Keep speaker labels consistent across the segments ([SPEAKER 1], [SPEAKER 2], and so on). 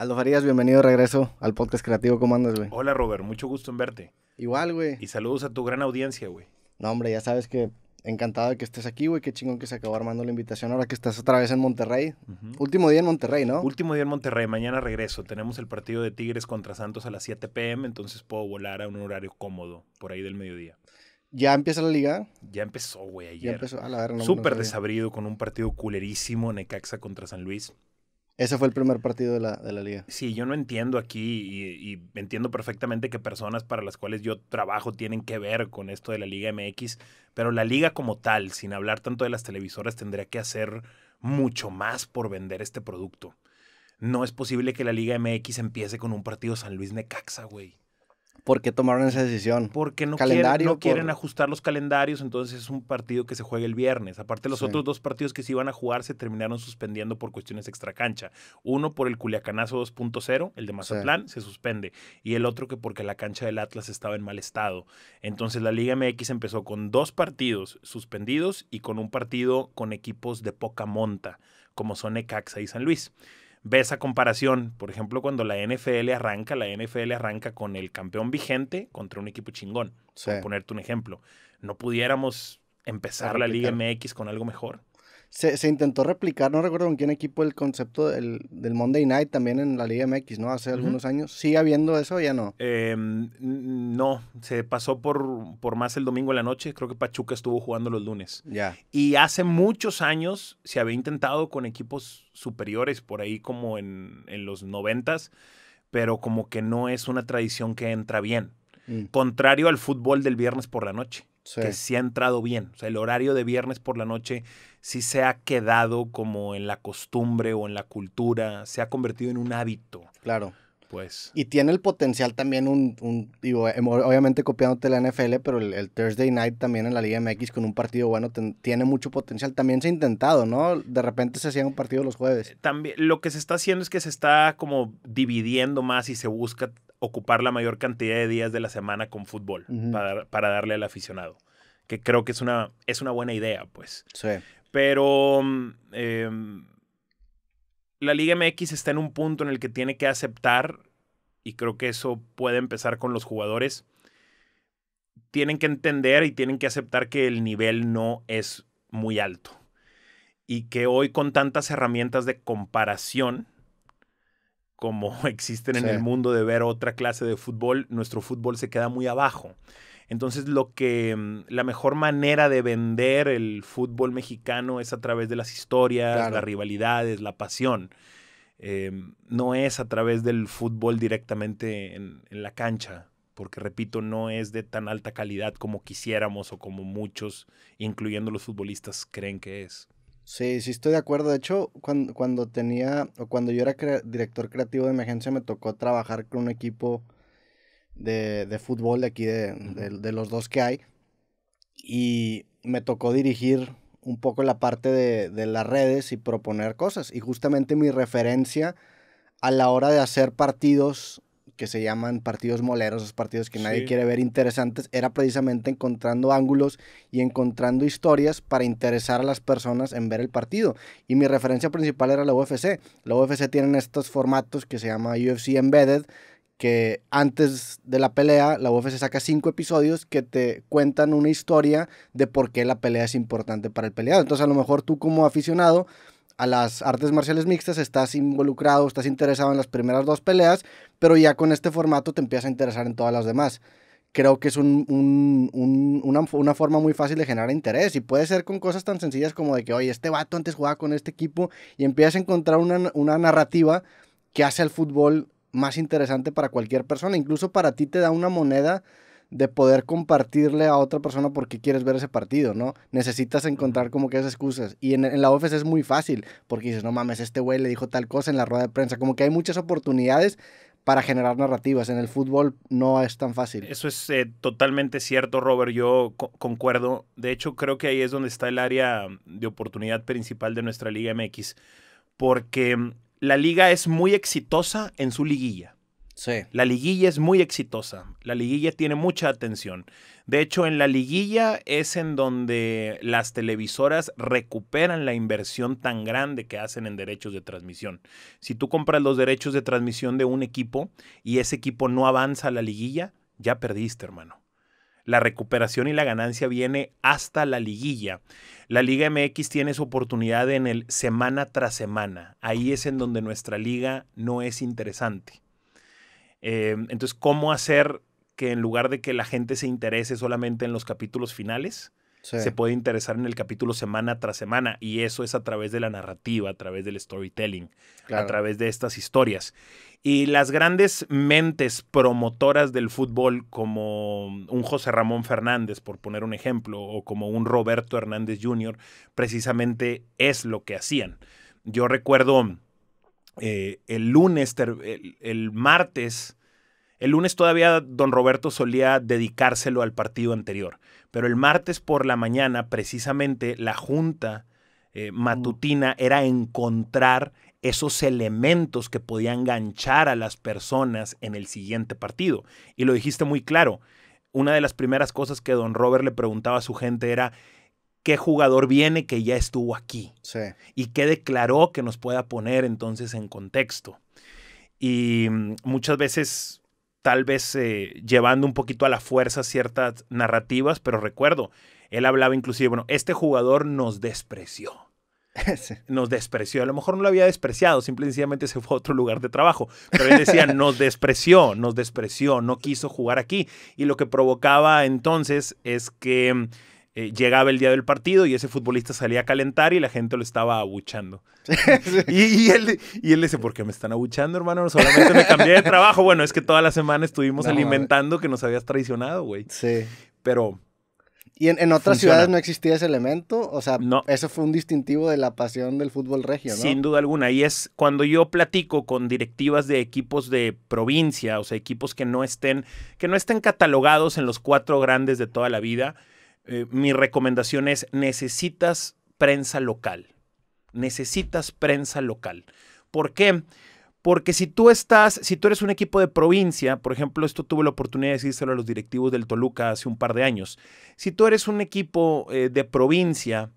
[SPEAKER 1] Aldo Farías, bienvenido de regreso al podcast creativo. ¿Cómo andas, güey?
[SPEAKER 2] Hola, Robert. Mucho gusto en verte. Igual, güey. Y saludos a tu gran audiencia, güey.
[SPEAKER 1] No, hombre, ya sabes que
[SPEAKER 2] encantado de que estés aquí, güey. Qué chingón que se acabó
[SPEAKER 1] armando la invitación ahora que estás otra vez en Monterrey. Último día en Monterrey, ¿no? Último
[SPEAKER 2] día en Monterrey. Mañana regreso. Tenemos el partido de Tigres contra Santos a las 7 pm, entonces puedo volar a un horario cómodo, por ahí del mediodía.
[SPEAKER 1] ¿Ya empieza la liga?
[SPEAKER 2] Ya empezó, güey, ayer. Ya empezó. A la Súper desabrido con un partido culerísimo, Necaxa contra San Luis. Ese fue el primer partido de la, liga. Sí, yo no entiendo aquí y, y, entiendo perfectamente que personas para las cuales yo trabajo tienen que ver con esto de la Liga MX, pero la liga como tal, sin hablar tanto de las televisoras, tendría que hacer mucho más por vender este producto. No es posible que la Liga MX empiece con un partido San Luis Necaxa, güey. ¿Por qué tomaron esa decisión? Porque no, quieren, ajustar los calendarios, entonces es un partido que se juega el viernes. Aparte, los otros dos partidos que se iban a jugar se terminaron suspendiendo por cuestiones extracancha. Uno por el Culiacanazo 2.0, el de Mazatlán, se suspende. Y el otro que porque la cancha del Atlas estaba en mal estado. Entonces la Liga MX empezó con dos partidos suspendidos y con un partido con equipos de poca monta, como son Ecaxa y San Luis ve esa comparación. Por ejemplo, cuando la NFL arranca, la NFL arranca con el campeón vigente contra un equipo chingón. Por ponerte un ejemplo. No pudiéramos empezar la Liga MX con algo mejor
[SPEAKER 1] se, intentó replicar, no recuerdo con quién equipo, el concepto del, Monday Night también en la Liga MX, ¿no? Hace algunos años. ¿Sigue habiendo eso o ya no?
[SPEAKER 2] Em, no, se pasó por, por más el domingo en la noche. Creo que Pachuca estuvo jugando los lunes. Ya. Y hace muchos años se había intentado con equipos superiores, por ahí como en, los noventas, pero como que no es una tradición que entra bien. Mm. Contrario al fútbol del viernes por la noche que sí ha entrado bien. O sea, el horario de viernes por la noche sí se ha quedado como en la costumbre o en la cultura, se ha convertido en un hábito. Claro. Pues.
[SPEAKER 1] Y tiene el potencial también un, em, obviamente copiándote la NFL, pero el, Thursday Night también en la Liga MX con un partido bueno tiene mucho potencial. También se ha intentado, ¿no? De repente se hacía un partido los jueves.
[SPEAKER 2] También lo que se está haciendo es que se está como dividiendo más y se busca ocupar la mayor cantidad de días de la semana con fútbol para, darle al aficionado. Que creo que es una, es una buena idea, pues. Sí. Pero mm, em, la Liga MX está en un punto en el que tiene que aceptar, y creo que eso puede empezar con los jugadores, tienen que entender y tienen que aceptar que el nivel no es muy alto. Y que hoy con tantas herramientas de comparación, como existen en el mundo de ver otra clase de fútbol, nuestro fútbol se queda muy abajo. Entonces, lo que mm, la mejor manera de vender el fútbol mexicano es a través de las historias, las rivalidades, la pasión. Em, no es a través del fútbol directamente en, la cancha, porque repito, no es de tan alta calidad como quisiéramos o como muchos, incluyendo los futbolistas, creen que es.
[SPEAKER 1] Sí, sí estoy de acuerdo. De hecho, cuando, tenía, o cuando yo era director creativo de mi agencia me tocó trabajar con un equipo de, fútbol de aquí, de, de, los dos que hay. Y me tocó dirigir un poco la parte de, las redes y proponer cosas. Y justamente mi referencia a la hora de hacer partidos que se llaman partidos moleros, los partidos que nadie quiere ver interesantes, era precisamente encontrando ángulos y encontrando historias para interesar a las personas en ver el partido. Y mi referencia principal era la UFC. La UFC tiene estos formatos que se llama UFC Embedded, que antes de la pelea la UFC saca cinco episodios que te cuentan una historia de por qué la pelea es importante para el peleado. Entonces a lo mejor tú como aficionado a las artes marciales mixtas, estás involucrado, estás interesado en las primeras dos peleas, pero ya con este formato te empiezas a interesar en todas las demás. Creo que es una, forma muy fácil de generar interés y puede ser con cosas tan sencillas como de que, oye, este vato antes jugaba con este equipo y empiezas a encontrar una, una narrativa que hace al fútbol más interesante para cualquier persona. Incluso para ti te da una moneda de poder compartirle a otra persona por qué quieres ver ese partido, ¿no? Necesitas encontrar como que esas excusas. Y en, la OFS es muy fácil, porque dices, no mames, este güey le dijo tal cosa en la rueda de prensa. Como que hay muchas oportunidades para generar narrativas. En el fútbol no es tan fácil.
[SPEAKER 2] Eso es eh, totalmente cierto, Robert. Yo concuerdo. De hecho, creo que ahí es donde está el área de oportunidad principal de nuestra Liga MX. Porque mm, la liga es muy exitosa en su liguilla. La liguilla es muy exitosa. La liguilla tiene mucha atención. De hecho, en la liguilla es en donde las televisoras recuperan la inversión tan grande que hacen en derechos de transmisión. Si tú compras los derechos de transmisión de un equipo y ese equipo no avanza a la liguilla, ya perdiste, hermano. La recuperación y la ganancia viene hasta la liguilla. La Liga MX tiene su oportunidad en el semana tras semana. Ahí es en donde nuestra liga no es interesante eh, entonces, ¿cómo hacer que en lugar de que la gente se interese solamente en los capítulos finales, se puede interesar en el capítulo semana tras semana y eso es a través de la narrativa, a través del storytelling, a través de estas historias. Y las grandes mentes promotoras del fútbol como un José Ramón Fernández, por poner un ejemplo, o como un Roberto Hernández Jr., precisamente es lo que hacían. Yo recuerdo eh, el lunes, el, martes, el lunes todavía don Roberto solía dedicárselo al partido anterior, pero el martes por la mañana precisamente la junta eh, mm. matutina era encontrar esos elementos que podían enganchar a las personas en el siguiente partido. Y lo dijiste muy claro. Una de las primeras cosas que don Robert le preguntaba a su gente era, qué jugador viene que ya estuvo aquí y qué declaró que nos pueda poner entonces en contexto. Y mm, muchas veces, tal vez eh, llevando un poquito a la fuerza ciertas narrativas, pero recuerdo, él hablaba inclusive, bueno, este jugador nos despreció. Nos despreció. A lo mejor no lo había despreciado, simplemente se fue a otro lugar de trabajo. Pero él decía, nos despreció, nos despreció, no quiso jugar aquí. Y lo que provocaba entonces es que mm, eh, llegaba el día del partido y ese futbolista salía a calentar y la gente lo estaba abuchando. Y, él, dice, ¿por qué me están abuchando, hermano? Solamente me cambié de trabajo. Bueno, es que toda la semana estuvimos alimentando que nos habías traicionado, güey. Sí. Pero...
[SPEAKER 1] ¿Y en, otras ciudades no existía ese elemento? O sea, no. eso fue un distintivo de la pasión del fútbol regio, ¿no? Sin
[SPEAKER 2] duda alguna. Y es cuando yo platico con directivas de equipos de provincia, o sea, equipos que no estén, que no estén catalogados en los cuatro grandes de toda la vida, eh, mi recomendación es, necesitas prensa local. Necesitas prensa local. ¿Por qué? Porque si tú estás, si tú eres un equipo de provincia, por ejemplo, esto tuve la oportunidad de decírselo a los directivos del Toluca hace un par de años, si tú eres un equipo eh, de provincia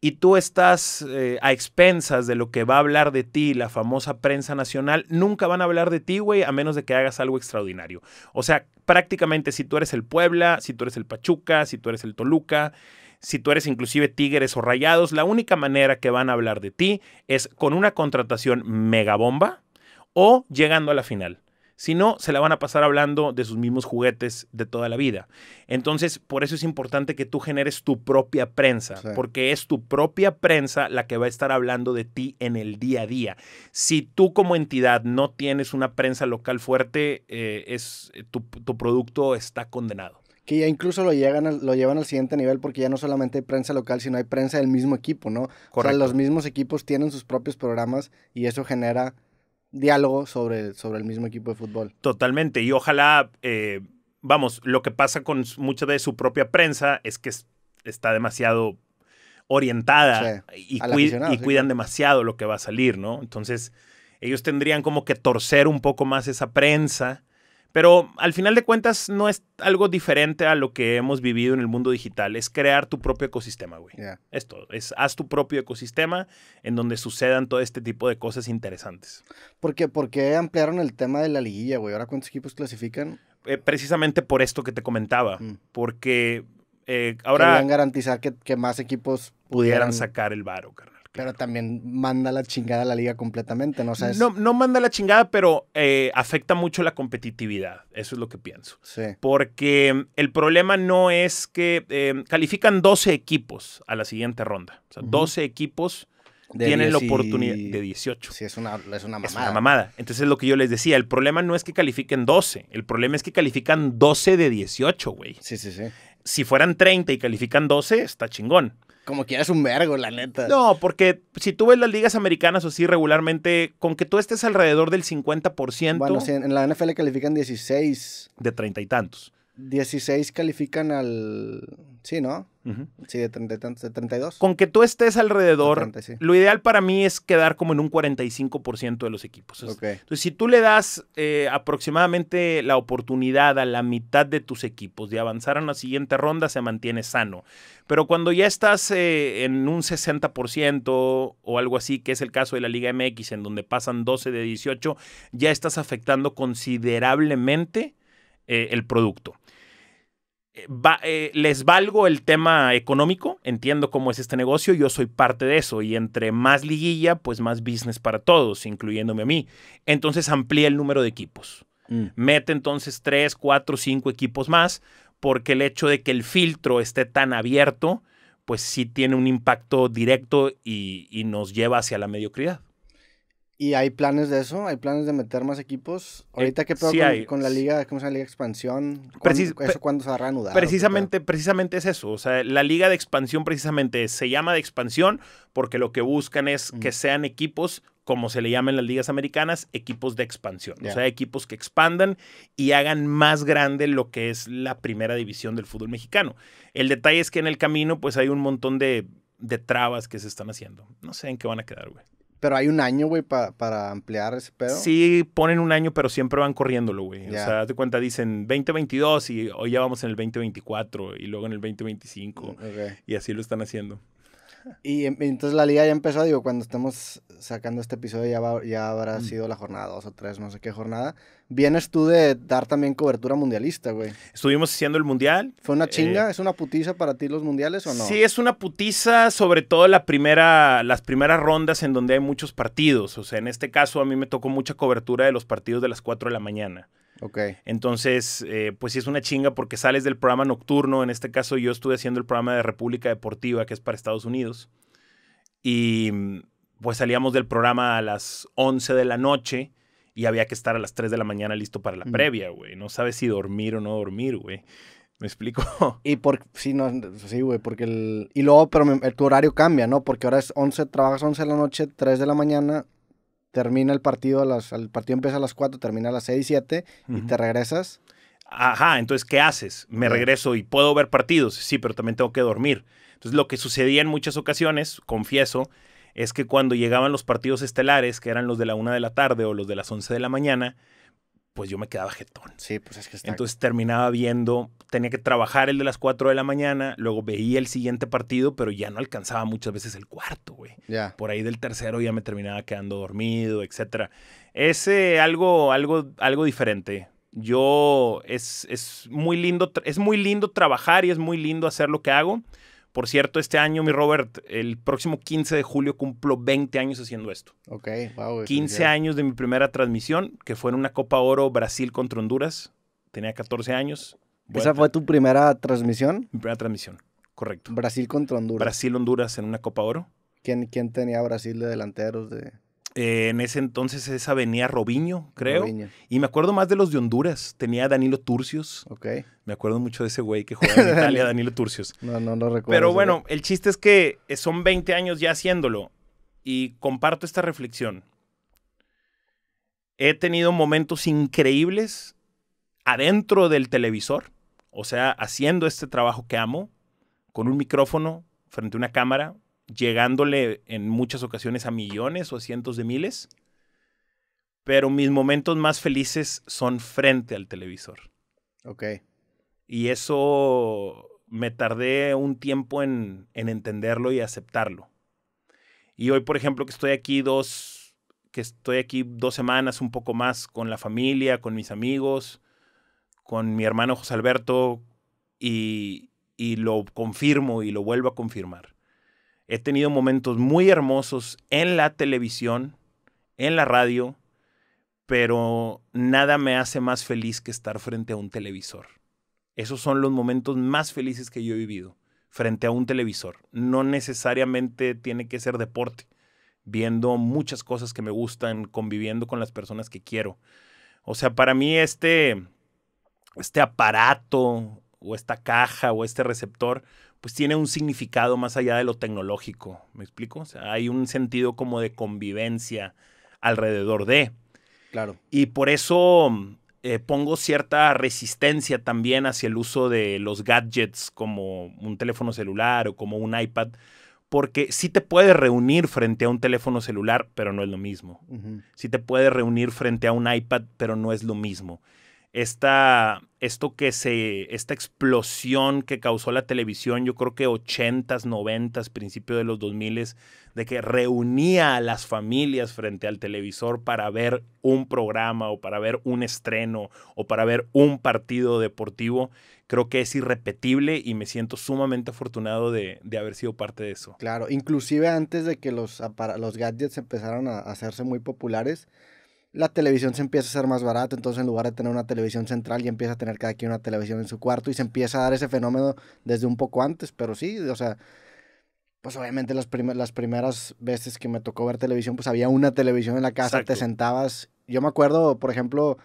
[SPEAKER 2] y tú estás eh, a expensas de lo que va a hablar de ti la famosa prensa nacional, nunca van a hablar de ti, güey, a menos de que hagas algo extraordinario. O sea, prácticamente si tú eres el Puebla, si tú eres el Pachuca, si tú eres el Toluca, si tú eres inclusive Tigres o Rayados, la única manera que van a hablar de ti es con una contratación megabomba o llegando a la final. Si no, se la van a pasar hablando de sus mismos juguetes de toda la vida. Entonces, por eso es importante que tú generes tu propia prensa, porque es tu propia prensa la que va a estar hablando de ti en el día a día. Si tú como entidad no tienes una prensa local fuerte, eh, es, eh, tu, producto está condenado que
[SPEAKER 1] ya incluso lo, lo llevan al siguiente nivel porque ya no solamente hay prensa local, sino hay prensa del mismo equipo, ¿no? Correcto. O sea, los mismos equipos tienen sus propios programas y eso genera diálogo sobre, sobre el mismo equipo de
[SPEAKER 2] fútbol. Totalmente, y ojalá, eh, vamos, lo que pasa con mucha de su propia prensa es que está demasiado orientada y, cuidan demasiado lo que va a salir, ¿no? Entonces, ellos tendrían como que torcer un poco más esa prensa pero al final de cuentas no es algo diferente a lo que hemos vivido en el mundo digital. Es crear tu propio ecosistema, güey. esto Es haz tu propio ecosistema en donde sucedan todo este tipo de cosas interesantes.
[SPEAKER 1] ¿Por qué, ampliaron el tema de la liguilla, güey? ¿Ahora cuántos equipos clasifican?
[SPEAKER 2] Eh, precisamente por esto que te comentaba. Mm. Porque eh, ahora... Podrían
[SPEAKER 1] garantizar que, más equipos pudieran, sacar el varo, pero también manda la chingada a la liga completamente, ¿no? O no, no manda la chingada,
[SPEAKER 2] pero eh, afecta mucho la competitividad. Eso es lo que pienso. Sí. Porque mm, el problema no es que em, califican 12 equipos a la siguiente ronda. O sea, 12 equipos tienen la oportunidad de
[SPEAKER 1] 18. Sí, es una, es una mamada. Es una mamada.
[SPEAKER 2] Entonces es lo que yo les decía, el problema no es que califiquen 12, el problema es que califican 12 de 18, güey. Sí, sí, sí. Si fueran 30 y califican 12, está chingón. Como quieras un vergo, la neta. No, porque si tú ves las ligas americanas o así regularmente, con que tú estés alrededor del 50%. Bueno,
[SPEAKER 1] en la NFL califican 16. De treinta y tantos. 16 califican al. Sí, ¿no? Sí, de, 32. Con que tú estés alrededor, lo
[SPEAKER 2] ideal para mí es quedar como en un 45% de los equipos. Entonces, si tú le das eh, aproximadamente la oportunidad a la mitad de tus equipos de avanzar a la siguiente ronda, se mantiene sano. Pero cuando ya estás eh, en un 60% o algo así, que es el caso de la Liga MX, en donde pasan 12 de 18, ya estás afectando considerablemente eh, el producto. Eh, eh, les valgo el tema económico, entiendo cómo es este negocio, yo soy parte de eso y entre más liguilla, pues más business para todos, incluyéndome a mí. Entonces amplía el número de equipos. Mm. Mete entonces tres, cuatro, cinco equipos más, porque el hecho de que el filtro esté tan abierto, pues sí tiene un impacto directo y nos lleva hacia la mediocridad.
[SPEAKER 1] ¿Y hay planes de eso? ¿Hay planes de meter más equipos? Eh, Ahorita, ¿qué con, la liga, cómo se liga de expansión? ¿Eso cuándo se va a reanudar?
[SPEAKER 2] Precisamente, precisamente es eso. O sea, la liga de expansión precisamente se llama de expansión porque lo que buscan es que sean equipos, como se le llama en las ligas americanas, equipos de expansión. O sea, equipos que expandan y hagan más grande lo que es la primera división del fútbol mexicano. El detalle es que en el camino, pues hay un montón de, de trabas que se están haciendo. No sé en qué van a quedar, güey.
[SPEAKER 1] Pero hay un año, güey, para ampliar ese pedo.
[SPEAKER 2] Sí, ponen un año, pero siempre van corriéndolo, güey. O sea, date cuenta, dicen 2022 y hoy ya vamos en el 2024 y luego en el 2025. Y así lo están haciendo
[SPEAKER 1] y, em, entonces la liga ya empezó, digo, cuando estemos sacando este episodio ya, ya habrá mm. sido la jornada 2 o 3, no sé qué jornada. Vienes tú de dar también cobertura mundialista, güey.
[SPEAKER 2] Estuvimos haciendo el mundial. ¿Fue
[SPEAKER 1] una eh, chinga? ¿Es una putiza para ti los mundiales o no? Sí,
[SPEAKER 2] es una putiza, sobre todo la primera, las primeras rondas en donde hay muchos partidos. O sea, en este caso a mí me tocó mucha cobertura de los partidos de las 4 de la mañana. Ok. Entonces, eh, pues sí es una chinga porque sales del programa nocturno. En este caso, yo estuve haciendo el programa de República Deportiva, que es para Estados Unidos. Y mm, pues salíamos del programa a las 11 de la noche y había que estar a las 3 de la mañana listo para la previa, güey. No sabes si dormir o no dormir, güey. ¿Me explico? Y por, sí, no,
[SPEAKER 1] güey, porque el, y luego, pero el tu horario cambia, ¿no? Porque ahora es 11, trabajas 11 de la noche, 3 de la mañana, termina el partido, las, el partido empieza a las 4, termina a las 6, 7 siete y te regresas.
[SPEAKER 2] Ajá, entonces, ¿qué haces? Me regreso y puedo ver partidos, sí, pero también tengo que dormir. Entonces, lo que sucedía en muchas ocasiones, confieso, es que cuando llegaban los partidos estelares, que eran los de la 1 de la tarde o los de las 11 de la mañana, pues yo me quedaba jetón. Sí, pues es que Entonces terminaba viendo, tenía que trabajar el de las 4 de la mañana, luego veía el siguiente partido, pero ya no alcanzaba muchas veces el cuarto, güey. Ya. Por ahí del tercero ya me terminaba quedando dormido, etcétera. Es algo, algo, algo diferente. Yo, es, es, muy lindo, es muy lindo trabajar y es muy lindo hacer lo que hago, por cierto, este año, mi Robert, el próximo 15 de julio cumplo 20 años haciendo esto. Ok, wow. 15 años de mi primera transmisión, que fue en una Copa Oro Brasil contra Honduras. Tenía 14 años. ¿Esa
[SPEAKER 1] fue tu primera
[SPEAKER 2] transmisión? Mi
[SPEAKER 1] primera transmisión, correcto. Brasil contra Honduras.
[SPEAKER 2] Brasil-Honduras
[SPEAKER 1] en una Copa Oro. ¿Quién, quién tenía Brasil de delanteros? De...
[SPEAKER 2] Eh, en ese entonces esa venía Robiño, creo. Y me acuerdo más de los de Honduras. Tenía Danilo Turcios. Me acuerdo mucho de ese güey que jugaba en Italia, Danilo Turcios. No, no, no recuerdo. Pero bueno, el chiste es que eh, son 20 años ya haciéndolo. Y comparto esta reflexión. He tenido momentos increíbles adentro del televisor, o sea, haciendo este trabajo que amo, con un micrófono frente a una cámara, llegándole en muchas ocasiones a millones o a cientos de miles, pero mis momentos más felices son frente al televisor. Ok. Y eso me tardé un tiempo en, entenderlo y aceptarlo. Y hoy, por ejemplo, que estoy aquí dos, que estoy aquí dos semanas, un poco más, con la familia, con mis amigos, con mi hermano José Alberto, y lo confirmo y lo vuelvo a confirmar He tenido momentos muy hermosos en la televisión, en la radio, pero nada me hace más feliz que estar frente a un televisor. Esos son los momentos más felices que yo he vivido frente a un televisor. No necesariamente tiene que ser deporte, viendo muchas cosas que me gustan, conviviendo con las personas que quiero. O sea, para mí este, este aparato o esta caja o este receptor, pues tiene un significado más allá de lo tecnológico. ¿Me explico? hay un sentido como de convivencia alrededor de. Claro. Y por eso eh, pongo cierta resistencia también hacia el uso de los gadgets como un teléfono celular o como un iPad, porque sí te puedes reunir frente a un teléfono celular, pero no es lo mismo. si Sí te puedes reunir frente a un iPad, pero no es lo mismo esta, esto que se, esta explosión que causó la televisión, yo creo que 80s, 90s, principio de los 2000s, de que reunía a las familias frente al televisor para ver un programa o para ver un estreno o para ver un partido deportivo, creo que es irrepetible y me siento sumamente afortunado de, haber sido parte de eso.
[SPEAKER 1] Claro, inclusive antes de que los, los gadgets empezaron a hacerse muy populares, la televisión se empieza a ser más barata, entonces en lugar de tener una televisión central ya empieza a tener cada quien una televisión en su cuarto y se empieza a dar ese fenómeno desde un poco antes, pero sí, o sea, pues obviamente las, las primeras veces que me tocó ver televisión, pues había una televisión en la casa, te sentabas, yo me acuerdo, por ejemplo,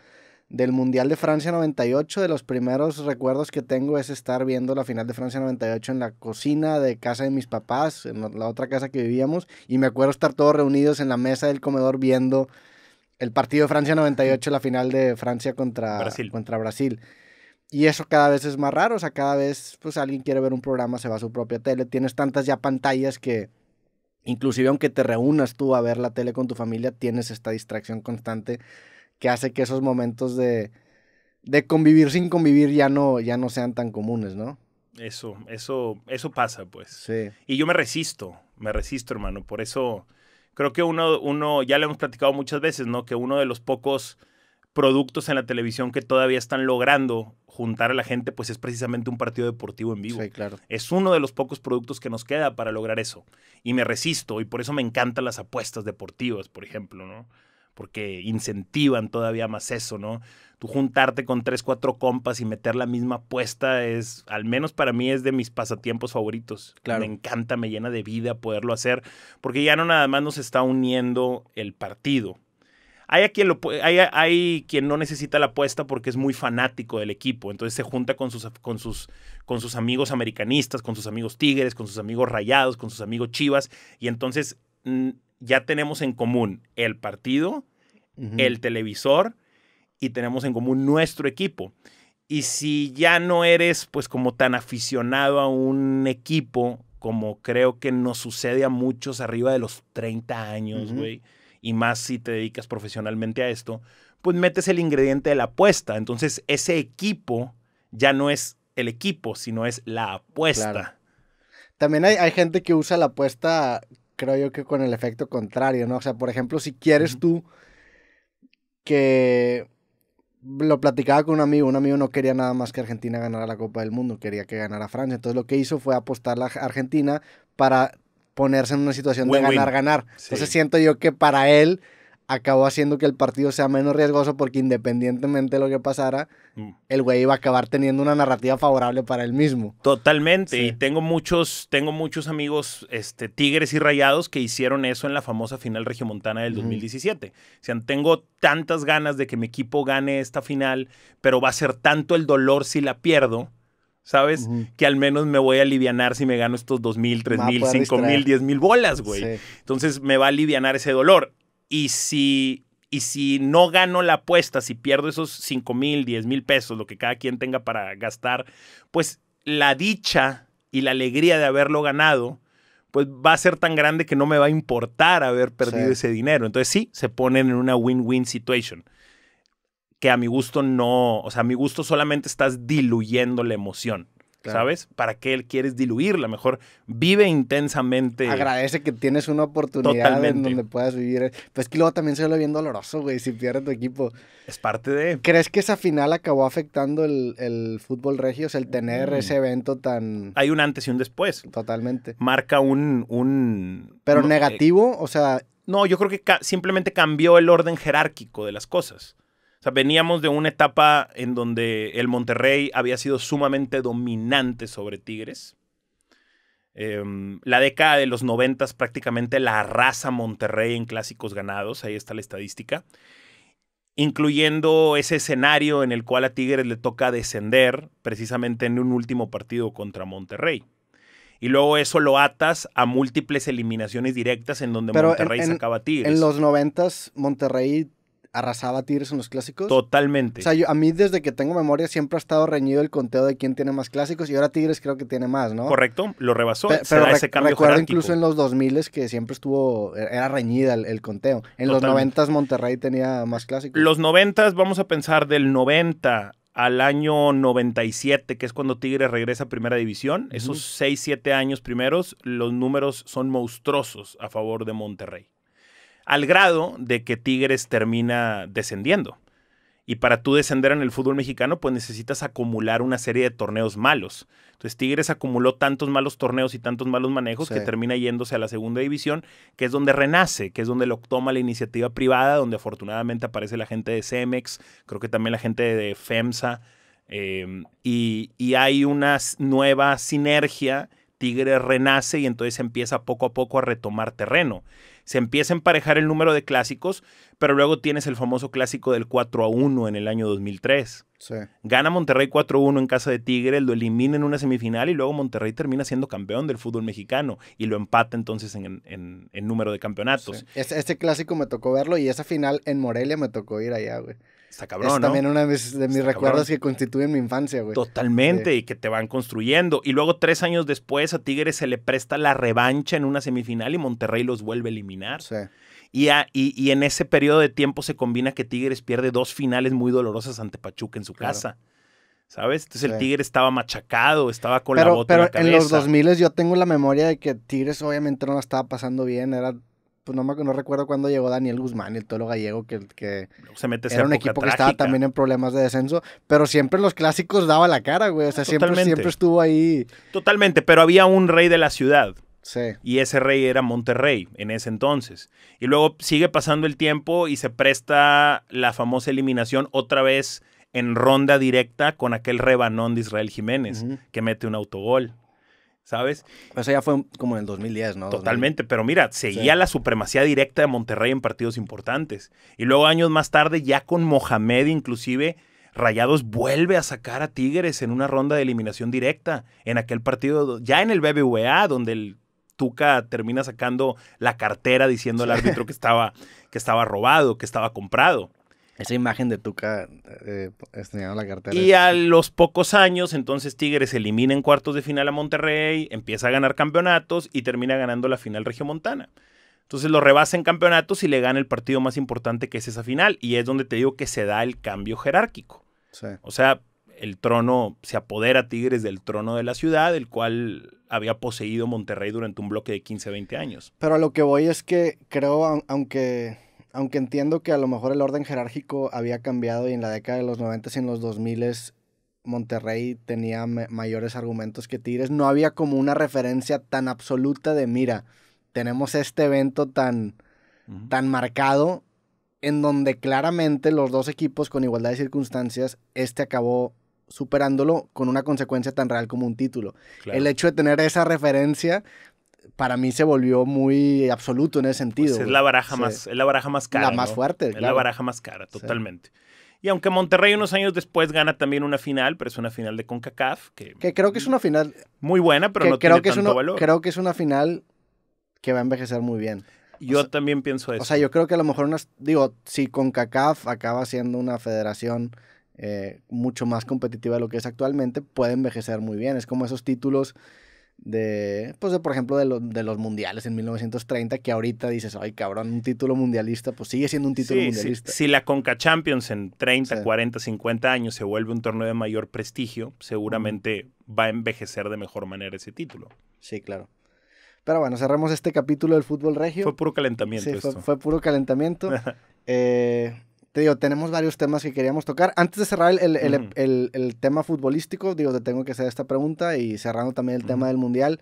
[SPEAKER 1] del Mundial de Francia 98, de los primeros recuerdos que tengo es estar viendo la final de Francia 98 en la cocina de casa de mis papás, en la otra casa que vivíamos, y me acuerdo estar todos reunidos en la mesa del comedor viendo el partido de Francia 98, la final de Francia contra Brasil. contra Brasil. Y eso cada vez es más raro, o sea, cada vez pues alguien quiere ver un programa, se va a su propia tele, tienes tantas ya pantallas que inclusive aunque te reúnas tú a ver la tele con tu familia, tienes esta distracción constante que hace que esos momentos de, convivir sin convivir ya no, ya no sean tan comunes, ¿no?
[SPEAKER 2] Eso, eso, eso pasa, pues. Sí. Y yo me resisto, me resisto, hermano. Por eso, creo que uno, uno, ya lo hemos platicado muchas veces, ¿no? Que uno de los pocos productos en la televisión que todavía están logrando juntar a la gente, pues es precisamente un partido deportivo en vivo. Sí, claro. Es uno de los pocos productos que nos queda para lograr eso. Y me resisto, y por eso me encantan las apuestas deportivas, por ejemplo, ¿no? porque incentivan todavía más eso, ¿no? Tú juntarte con tres, cuatro compas y meter la misma apuesta es, al menos para mí, es de mis pasatiempos favoritos. Claro. Me encanta, me llena de vida poderlo hacer, porque ya no nada más nos está uniendo el partido. Hay, quien lo, hay quien no necesita la apuesta porque es muy fanático del equipo, entonces se junta con sus, con, sus, con sus amigos americanistas, con sus amigos tigres, con sus amigos rayados, con sus amigos chivas, y entonces ya tenemos en común el partido, el televisor y tenemos en común nuestro equipo. Y si ya no eres pues como tan aficionado a un equipo como creo que nos sucede a muchos arriba de los 30 años, güey, y más si te dedicas profesionalmente a esto, pues metes el ingrediente de la apuesta. Entonces ese equipo ya no es el equipo, sino es la apuesta.
[SPEAKER 1] También hay, hay, gente que usa la apuesta creo yo que con el efecto contrario, ¿no? O sea, por ejemplo, si quieres tú que lo platicaba con un amigo, un amigo no quería nada más que Argentina ganara la Copa del Mundo, quería que ganara Francia. Entonces lo que hizo fue apostar a Argentina para ponerse en una situación de ganar, ganar. Entonces siento yo que para él acabó haciendo que el partido sea menos riesgoso porque independientemente de lo que pasara, mm. el güey iba a acabar teniendo una narrativa favorable para él
[SPEAKER 2] mismo. Totalmente, y tengo muchos, tengo muchos amigos este, tigres y rayados que hicieron eso en la famosa final regiomontana del 2017. O sea, tengo tantas ganas de que mi equipo gane esta final, pero va a ser tanto el dolor si la pierdo. ¿sabes? Que al menos me voy a aliviar si me gano estos 2,000, 3,000, 5,000, 10,000 bolas, güey. Entonces me va a aliviar ese dolor. Y si, y si no gano la apuesta, si pierdo esos 5 mil, 10 mil pesos, lo que cada quien tenga para gastar, pues la dicha y la alegría de haberlo ganado, pues va a ser tan grande que no me va a importar haber perdido ese dinero. Entonces sí, se ponen en una win-win situation. Que a mi gusto no, o sea, a mi gusto solamente estás diluyendo la emoción. ¿Sabes? ¿Para qué él quieres diluirla? Mejor vive intensamente. Agradece que tienes una oportunidad en donde
[SPEAKER 1] puedas vivir. Pues que luego también se ve bien doloroso, güey, si pierde tu equipo. Es parte de. ¿Crees que esa final acabó afectando el, fútbol regio? el tener mm. ese
[SPEAKER 2] evento tan. Hay un antes y un después. Totalmente. Marca un. un... Pero eh, negativo, o sea. No, yo creo que simplemente cambió el orden jerárquico de las cosas sea, veníamos de una etapa en donde el Monterrey había sido sumamente dominante sobre Tigres. Em, la década de los noventas prácticamente la arrasa Monterrey en clásicos ganados, ahí está la estadística, incluyendo ese escenario en el cual a Tigres le toca descender precisamente en un último partido contra Monterrey. Y luego eso lo atas a múltiples eliminaciones directas en donde Monterrey sacaba a Tigres. En los
[SPEAKER 1] noventas Monterrey arrasaba Tigres en los clásicos.
[SPEAKER 2] Totalmente. O sea,
[SPEAKER 1] a mí desde que tengo memoria siempre ha estado reñido el conteo de quién tiene más clásicos y ahora Tigres creo que tiene más, ¿no? Correcto, lo rebasó. pero recuerdo incluso en los 2000 que siempre estuvo, e-, era reñida el, conteo. En los 90 Monterrey tenía más clásicos.
[SPEAKER 2] Los 90 vamos a pensar del 90 al año 97, que es cuando Tigres regresa a primera división, esos 6, 7 años primeros, los números son monstruosos a favor de Monterrey al grado de que Tigres termina descendiendo. Y para tú descender en el fútbol mexicano, pues necesitas acumular una serie de torneos malos. Entonces Tigres acumuló tantos malos torneos y tantos malos manejos que termina yéndose a la segunda división, que es donde renace, que es donde lo toma la iniciativa privada, donde afortunadamente aparece la gente de Cemex, creo que también la gente de FEMSA, em, y, y hay una nueva sinergia. Tigres renace y entonces empieza poco a poco a retomar terreno se empieza a emparejar el número de clásicos, pero luego tienes el famoso clásico del 4 a 1 en el año 2003. Sí. Gana Monterrey 4 a 1 en casa de Tigre, lo elimina en una semifinal y luego Monterrey termina siendo campeón del fútbol mexicano y lo empata entonces en, en, número de campeonatos.
[SPEAKER 1] Sí. clásico me tocó verlo y esa final en Morelia me tocó ir allá, güey.
[SPEAKER 2] Está cabrón, es también una
[SPEAKER 1] de mis, recuerdos que constituyen mi infancia, güey. Totalmente,
[SPEAKER 2] y que te van construyendo. Y luego, tres años después, a Tigres se le presta la revancha en una semifinal y Monterrey los vuelve a eliminar. Sí. Y, y, en ese periodo de tiempo se combina que Tigres pierde dos finales muy dolorosas ante Pachuca en su casa. ¿Sabes? Entonces el Tigre estaba machacado, estaba con la bota en, la cabeza. en los 2000
[SPEAKER 1] yo tengo la memoria de que Tigres obviamente no la estaba pasando bien, era pues no, no recuerdo cuándo llegó Daniel Guzmán, el tolo gallego, que, que se mete era un equipo que estaba también en problemas de descenso, pero siempre en los clásicos daba la cara, güey. O sea, siempre, siempre estuvo
[SPEAKER 2] ahí. Totalmente, pero había un rey de la ciudad. Sí. Y ese rey era Monterrey en ese entonces. Y luego sigue pasando el tiempo y se presta la famosa eliminación otra vez en ronda directa con aquel rebanón de Israel Jiménez, que mete un autogol. ¿sabes? Eso ya fue como en el 2010, ¿no? Totalmente, pero mira, seguía la supremacía directa de Monterrey en partidos importantes. Y luego años más tarde, ya con Mohamed inclusive, Rayados vuelve a sacar a Tigres en una ronda de eliminación directa, en aquel partido, ya en el BBVA, donde el Tuca termina sacando la cartera diciendo al árbitro que estaba, que estaba robado, que estaba comprado. Esa imagen de
[SPEAKER 1] Tuca eh, la
[SPEAKER 2] cartera. Y a los pocos años, entonces Tigres elimina en cuartos de final a Monterrey, empieza a ganar campeonatos y termina ganando la final regiomontana. Entonces lo rebasa en campeonatos y le gana el partido más importante que es esa final. Y es donde te digo que se da el cambio jerárquico. O sea, el trono, se apodera Tigres del trono de la ciudad, el cual había poseído Monterrey durante un bloque de 15, 20 años.
[SPEAKER 1] Pero a lo que voy es que creo, aunque aunque entiendo que a lo mejor el orden jerárquico había cambiado y en la década de los 90 y en los 2000 Monterrey tenía mayores argumentos que Tigres, no había como una referencia tan absoluta de, mira, tenemos este evento tan, tan marcado en donde claramente los dos equipos con igualdad de circunstancias, este acabó superándolo con una consecuencia tan real como un título. El hecho de tener esa referencia para mí se volvió muy absoluto en ese pues sentido. es, la baraja más, es la
[SPEAKER 2] baraja más cara. La más fuerte. Es la baraja más cara, totalmente. Y aunque Monterrey unos años después gana también una final, pero es una final de CONCACAF. Que,
[SPEAKER 1] que creo que es una final. Muy buena, pero no creo tiene que es Creo que es una final que va a envejecer muy bien.
[SPEAKER 2] Yo también pienso eso. O sea, yo
[SPEAKER 1] creo que a lo mejor, unas, digo, si CONCACAF acaba siendo una federación eh, mucho más competitiva de lo que es actualmente, puede envejecer muy bien. Es como esos títulos de, pues de, por ejemplo, de, los mundiales en 1930, que ahorita dices, ay cabrón, un título mundialista, pues sigue siendo un título mundialista.
[SPEAKER 2] Si, la Conca Champions en 30, 40, 50 años se vuelve un torneo de mayor prestigio, seguramente va a envejecer de mejor manera ese título. Sí, claro.
[SPEAKER 1] Pero bueno, cerramos este capítulo del fútbol regio. Fue puro calentamiento. Fue, puro calentamiento. eh, te digo, tenemos varios temas que queríamos tocar. Antes de cerrar el, tema futbolístico, digo, te tengo que hacer esta pregunta y cerrando también el tema del Mundial.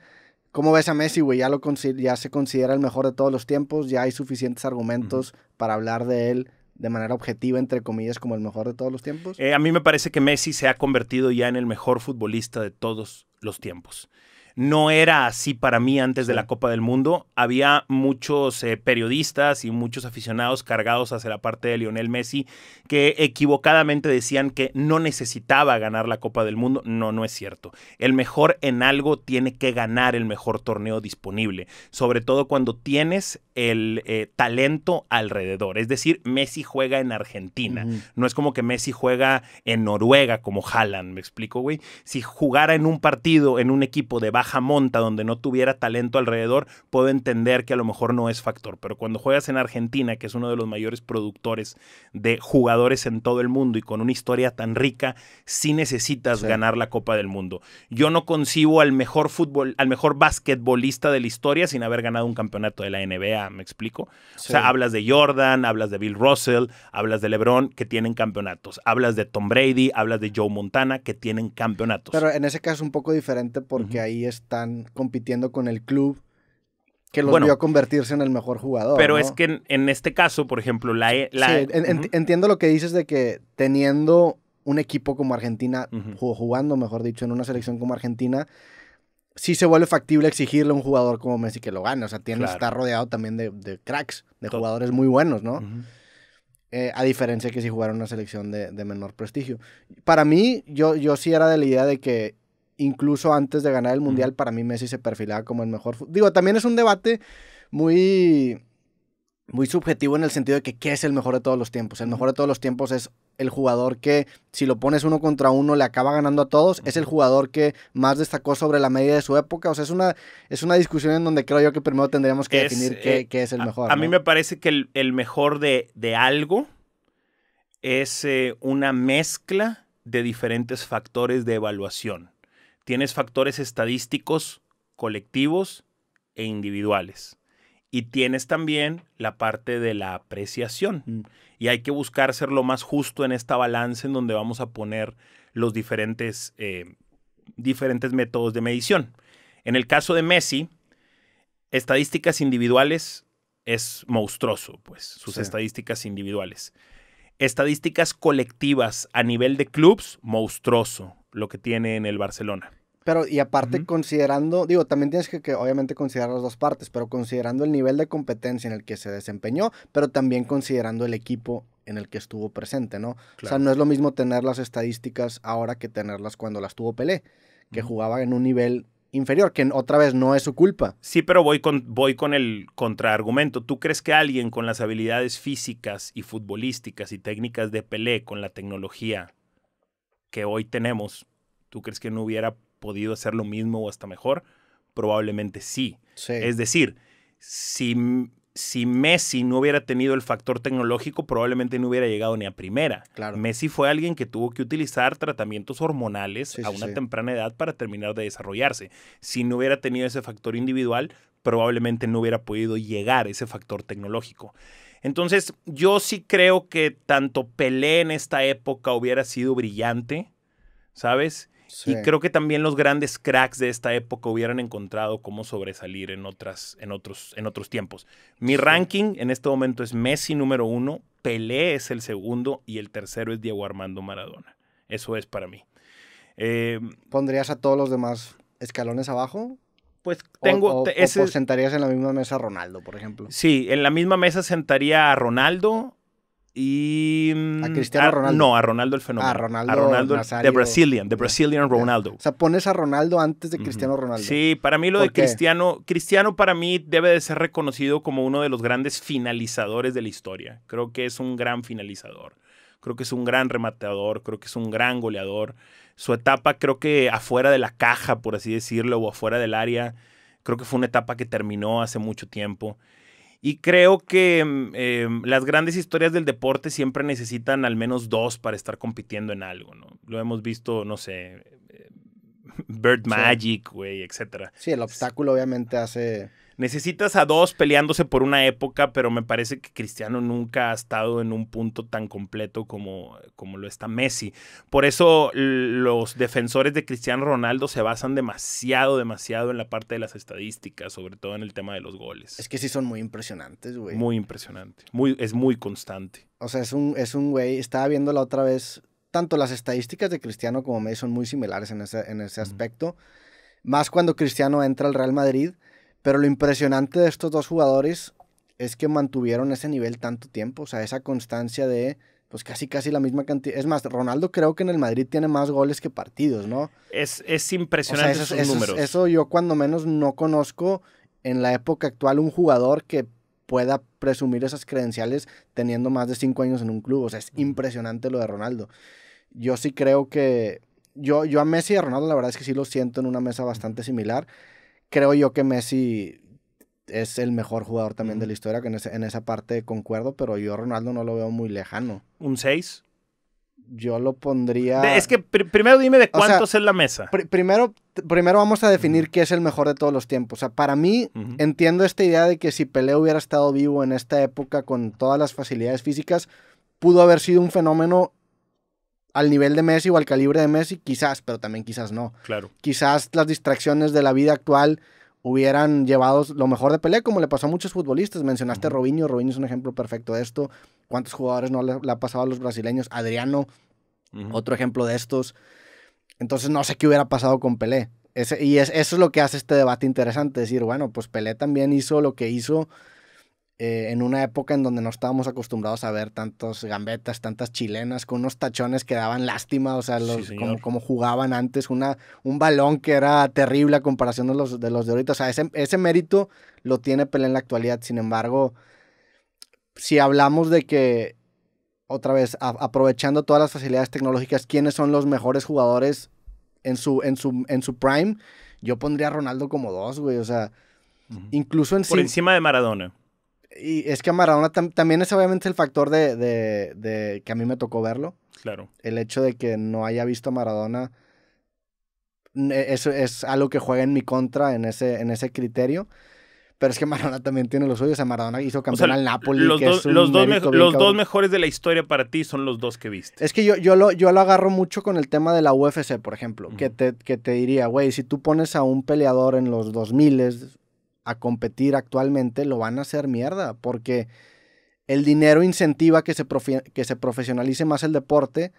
[SPEAKER 1] ¿Cómo ves a Messi, güey? Ya, ya se considera el mejor de todos los tiempos, ya hay suficientes argumentos para hablar de él de manera objetiva, entre comillas, como el mejor de todos los tiempos.
[SPEAKER 2] Eh, a mí me parece que Messi se ha convertido ya en el mejor futbolista de todos los tiempos no era así para mí antes de la Copa del Mundo. Había muchos eh, periodistas y muchos aficionados cargados hacia la parte de Lionel Messi que equivocadamente decían que no necesitaba ganar la Copa del Mundo. No, no es cierto. El mejor en algo tiene que ganar el mejor torneo disponible, sobre todo cuando tienes el eh, talento alrededor. Es decir, Messi juega en Argentina. No es como que Messi juega en Noruega como Haaland, me explico, güey. Si jugara en un partido, en un equipo de jamonta donde no tuviera talento alrededor, puedo entender que a lo mejor no es factor. Pero cuando juegas en Argentina, que es uno de los mayores productores de jugadores en todo el mundo y con una historia tan rica, si necesitas ganar la Copa del Mundo. Yo no concibo al mejor fútbol, al mejor basquetbolista de la historia sin haber ganado un campeonato de la NBA, ¿me explico? O sea, hablas de Jordan, hablas de Bill Russell, hablas de LeBron, que tienen campeonatos. Hablas de Tom Brady, hablas de Joe Montana, que tienen campeonatos. Pero
[SPEAKER 1] en ese caso es un poco diferente porque ahí están compitiendo con el club que los vio convertirse en el mejor
[SPEAKER 2] jugador. Pero es que en, este caso, por ejemplo, la... E, e,
[SPEAKER 1] entiendo lo que dices de que teniendo un equipo como Argentina, jugando, mejor dicho, en una selección como Argentina, sí se vuelve factible exigirle a un jugador como Messi que lo gane. O sea, tiene, está rodeado también de, cracks, de jugadores muy buenos, ¿no? Eh, a diferencia que si jugara una selección de, menor prestigio. Para mí, yo, yo sí era de la idea de que incluso antes de ganar el Mundial, para mí Messi se perfilaba como el mejor. Digo, también es un debate muy, muy subjetivo en el sentido de que qué es el mejor de todos los tiempos. El mejor de todos los tiempos es el jugador que, si lo pones uno contra uno, le acaba ganando a todos. Es el jugador que más destacó sobre la media de su época. O sea, es una, es una discusión en donde creo yo que primero tendríamos que definir eh, qué, es el mejor. A, mí me
[SPEAKER 2] parece que el, mejor de, algo es eh, una mezcla de diferentes factores de evaluación tienes factores estadísticos, colectivos e individuales. Y tienes también la parte de la apreciación. Mm. Y hay que buscar ser lo más justo en esta balanza en donde vamos a poner los diferentes, eh, diferentes métodos de medición. En el caso de Messi, estadísticas individuales es monstruoso, pues, sus estadísticas individuales. Estadísticas colectivas a nivel de clubs, monstruoso lo que tiene en el Barcelona.
[SPEAKER 1] Pero, y aparte, considerando, digo, también tienes que, obviamente considerar las dos partes, pero considerando el nivel de competencia en el que se desempeñó, pero también considerando el equipo en el que estuvo presente, ¿no? O sea, no es lo mismo tener las estadísticas ahora que tenerlas cuando las tuvo Pelé, que jugaba en un nivel inferior, que otra vez no es su culpa.
[SPEAKER 2] Sí, pero voy con, voy con el contraargumento. ¿Tú crees que alguien con las habilidades físicas y futbolísticas y técnicas de Pelé, con la tecnología que hoy tenemos, ¿tú crees que no hubiera podido hacer lo mismo o hasta mejor? Probablemente sí. Es decir, si, Messi no hubiera tenido el factor tecnológico, probablemente no hubiera llegado ni a primera. Messi fue alguien que tuvo que utilizar tratamientos hormonales a una temprana edad para terminar de desarrollarse. Si no hubiera tenido ese factor individual, probablemente no hubiera podido llegar ese factor tecnológico. Entonces, yo sí creo que tanto Pelé en esta época hubiera sido brillante, ¿sabes? Y creo que también los grandes cracks de esta época hubieran encontrado cómo sobresalir en, otras, en, otros, en otros tiempos. Mi ranking en este momento es Messi número uno, Pelé es el segundo y el tercero es Diego Armando Maradona. Eso es para mí. Eh, ¿Pondrías a todos los demás escalones abajo? Pues tengo. o sentarías en la misma mesa a Ronaldo, por ejemplo. Sí, en la misma mesa sentaría a Ronaldo, y... Mm, ¿A Cristiano Ronaldo? No, a Ronaldo el fenómeno. A Ronaldo, a Ronaldo The Brazilian, Ronaldo. O sea, pones a Ronaldo antes de Cristiano Ronaldo. Sí, para mí lo de Cristiano, Cristiano para mí debe de ser reconocido como uno de los grandes finalizadores de la historia. Creo que es un gran finalizador. Creo que es un gran remateador creo que es un gran goleador. Su etapa creo que afuera de la caja, por así decirlo, o afuera del área, creo que fue una etapa que terminó hace mucho tiempo. Y creo que mm, eh, las grandes historias del deporte siempre necesitan al menos dos para estar compitiendo en algo, ¿no? Lo hemos visto, no sé, eh, Bird Magic, güey, etcétera.
[SPEAKER 1] Sí, el obstáculo obviamente hace
[SPEAKER 2] necesitas a dos peleándose por una época, pero me parece que Cristiano nunca ha estado en un punto tan completo como, como lo está Messi. Por eso los defensores de Cristiano Ronaldo se basan demasiado, demasiado en la parte de las estadísticas, sobre todo en el tema de los goles. Es que sí son muy impresionantes, güey. Muy impresionante. Muy, es muy constante.
[SPEAKER 1] O sea, es un, es un güey. Estaba viendo la otra vez. Tanto las estadísticas de Cristiano como Messi son muy similares en ese, aspecto. Más cuando Cristiano entra al Real Madrid pero lo impresionante de estos dos jugadores es que mantuvieron ese nivel tanto tiempo, o sea, esa constancia de pues casi casi la misma cantidad. Es más, Ronaldo creo que en el Madrid tiene más goles que partidos, ¿no?
[SPEAKER 2] Es, impresionante esos, números.
[SPEAKER 1] Eso yo cuando menos no conozco en la época actual un jugador que pueda presumir esas credenciales teniendo más de cinco años en un club. O sea, es impresionante lo de Ronaldo. Yo sí creo que... Yo, yo a Messi y a Ronaldo la verdad es que sí lo siento en una mesa bastante similar creo yo que Messi es el mejor jugador también de la historia, que en, esa parte concuerdo, pero yo Ronaldo no lo veo muy lejano.
[SPEAKER 2] ¿Un 6?
[SPEAKER 1] Yo lo pondría... es que primero dime de cuántos en es la mesa. primero, primero vamos a definir qué es el mejor de todos los tiempos. O sea, para mí entiendo esta idea de que si Pelé hubiera estado vivo en esta época con todas las facilidades físicas, pudo haber sido un fenómeno al nivel de Messi o al calibre de Messi, quizás, pero también quizás no. Claro. Quizás las distracciones de la vida actual hubieran llevado lo mejor de Pelé, como le pasó a muchos futbolistas. Mencionaste Robinho, Robinho es un ejemplo perfecto de esto. ¿Cuántos jugadores no le, ha pasado a los brasileños? Adriano, otro ejemplo de estos. Entonces no sé qué hubiera pasado con Pelé. Ese, y eso es lo que hace este debate interesante, decir, bueno, pues Pelé también hizo lo que hizo eh, en una época en donde no estábamos acostumbrados a ver tantos gambetas, tantas chilenas, con unos tachones que daban lástima, o sea, los, como, jugaban antes, una, un balón que era terrible a comparación de los de, los de ahorita. O sea, ese, ese mérito lo tiene Pelé en la actualidad. Sin embargo, si hablamos de que, otra vez, aprovechando todas las facilidades tecnológicas, ¿quiénes son los mejores jugadores en su, en su, en su prime? Yo pondría a Ronaldo como dos, güey, o sea... Incluso en Por encima de Maradona y es que Maradona también es obviamente el factor de, de, que a mí me tocó verlo. Claro. El hecho de que no haya visto a Maradona e, es, es algo que juega en mi contra en ese, en ese criterio. Pero es que Maradona también tiene los suyos. a Maradona hizo campeón al Napoli. Los, que dos, los, dos,
[SPEAKER 2] mejores de la historia para ti son los dos que viste. Es que
[SPEAKER 1] yo, yo, lo, yo lo agarro mucho con el tema de la UFC, por ejemplo. que, te, que te diría, güey, si tú pones a un peleador en los 2000 a competir actualmente lo van a hacer mierda, porque el dinero incentiva que se, que se profesionalice más el deporte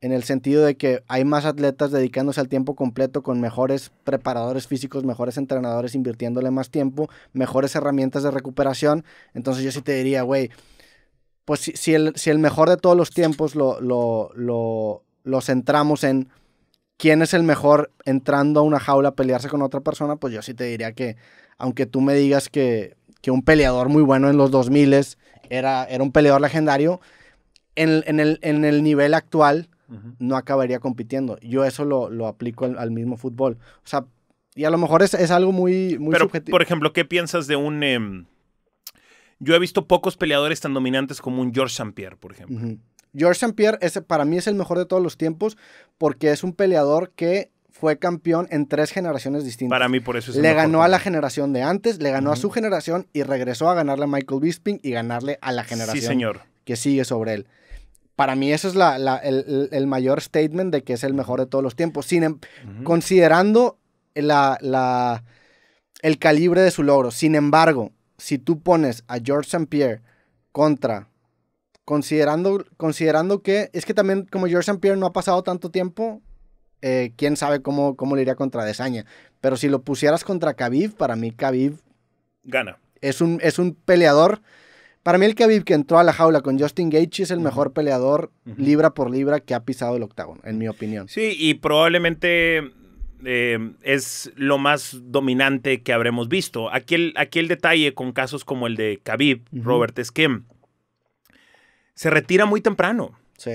[SPEAKER 1] en el sentido de que hay más atletas dedicándose al tiempo completo con mejores preparadores físicos, mejores entrenadores invirtiéndole más tiempo, mejores herramientas de recuperación. Entonces yo sí te diría, güey, pues si, si, el, mejor de todos los tiempos lo, lo, lo, lo, centramos en quién es el mejor entrando a una jaula a pelearse con otra persona, pues yo sí te diría que aunque tú me digas que, un peleador muy bueno en los 2000 era, era un peleador legendario, en, el, en el nivel actual no acabaría compitiendo. Yo eso lo, lo aplico al, mismo fútbol. O sea, y a lo mejor es, algo muy, Por
[SPEAKER 2] ejemplo, ¿qué piensas de un... Em, yo he visto pocos peleadores tan dominantes como un George St. Pierre, por ejemplo.
[SPEAKER 1] George St. Pierre para mí es el mejor de todos los tiempos porque es un peleador que fue campeón en tres generaciones
[SPEAKER 2] distintas. Para mí, por eso es Le ganó a
[SPEAKER 1] la generación de antes, le ganó a su generación y regresó a ganarle a Michael Bisping y ganarle a la generación que sigue sobre él. Para mí, eso es el, mayor statement de que es el mejor de todos los tiempos. Sin, em, Considerando la, la, el calibre de su logro. Sin embargo, si tú pones a George St. Pierre contra considerando, considerando que es que también como George St. Pierre no ha pasado tanto tiempo, eh, quién sabe cómo, cómo le iría contra Desaña. Pero si lo pusieras contra Khabib, para mí Khabib... Gana. Es un, es un peleador... Para mí el Khabib que entró a la jaula con Justin Gaethje es el mejor peleador libra por libra que ha pisado el octágono, en mi opinión.
[SPEAKER 2] Sí, y probablemente eh, es lo más dominante que habremos visto. Aquí el, aquí el detalle con casos como el de Khabib, Robert se retira muy temprano. Sí.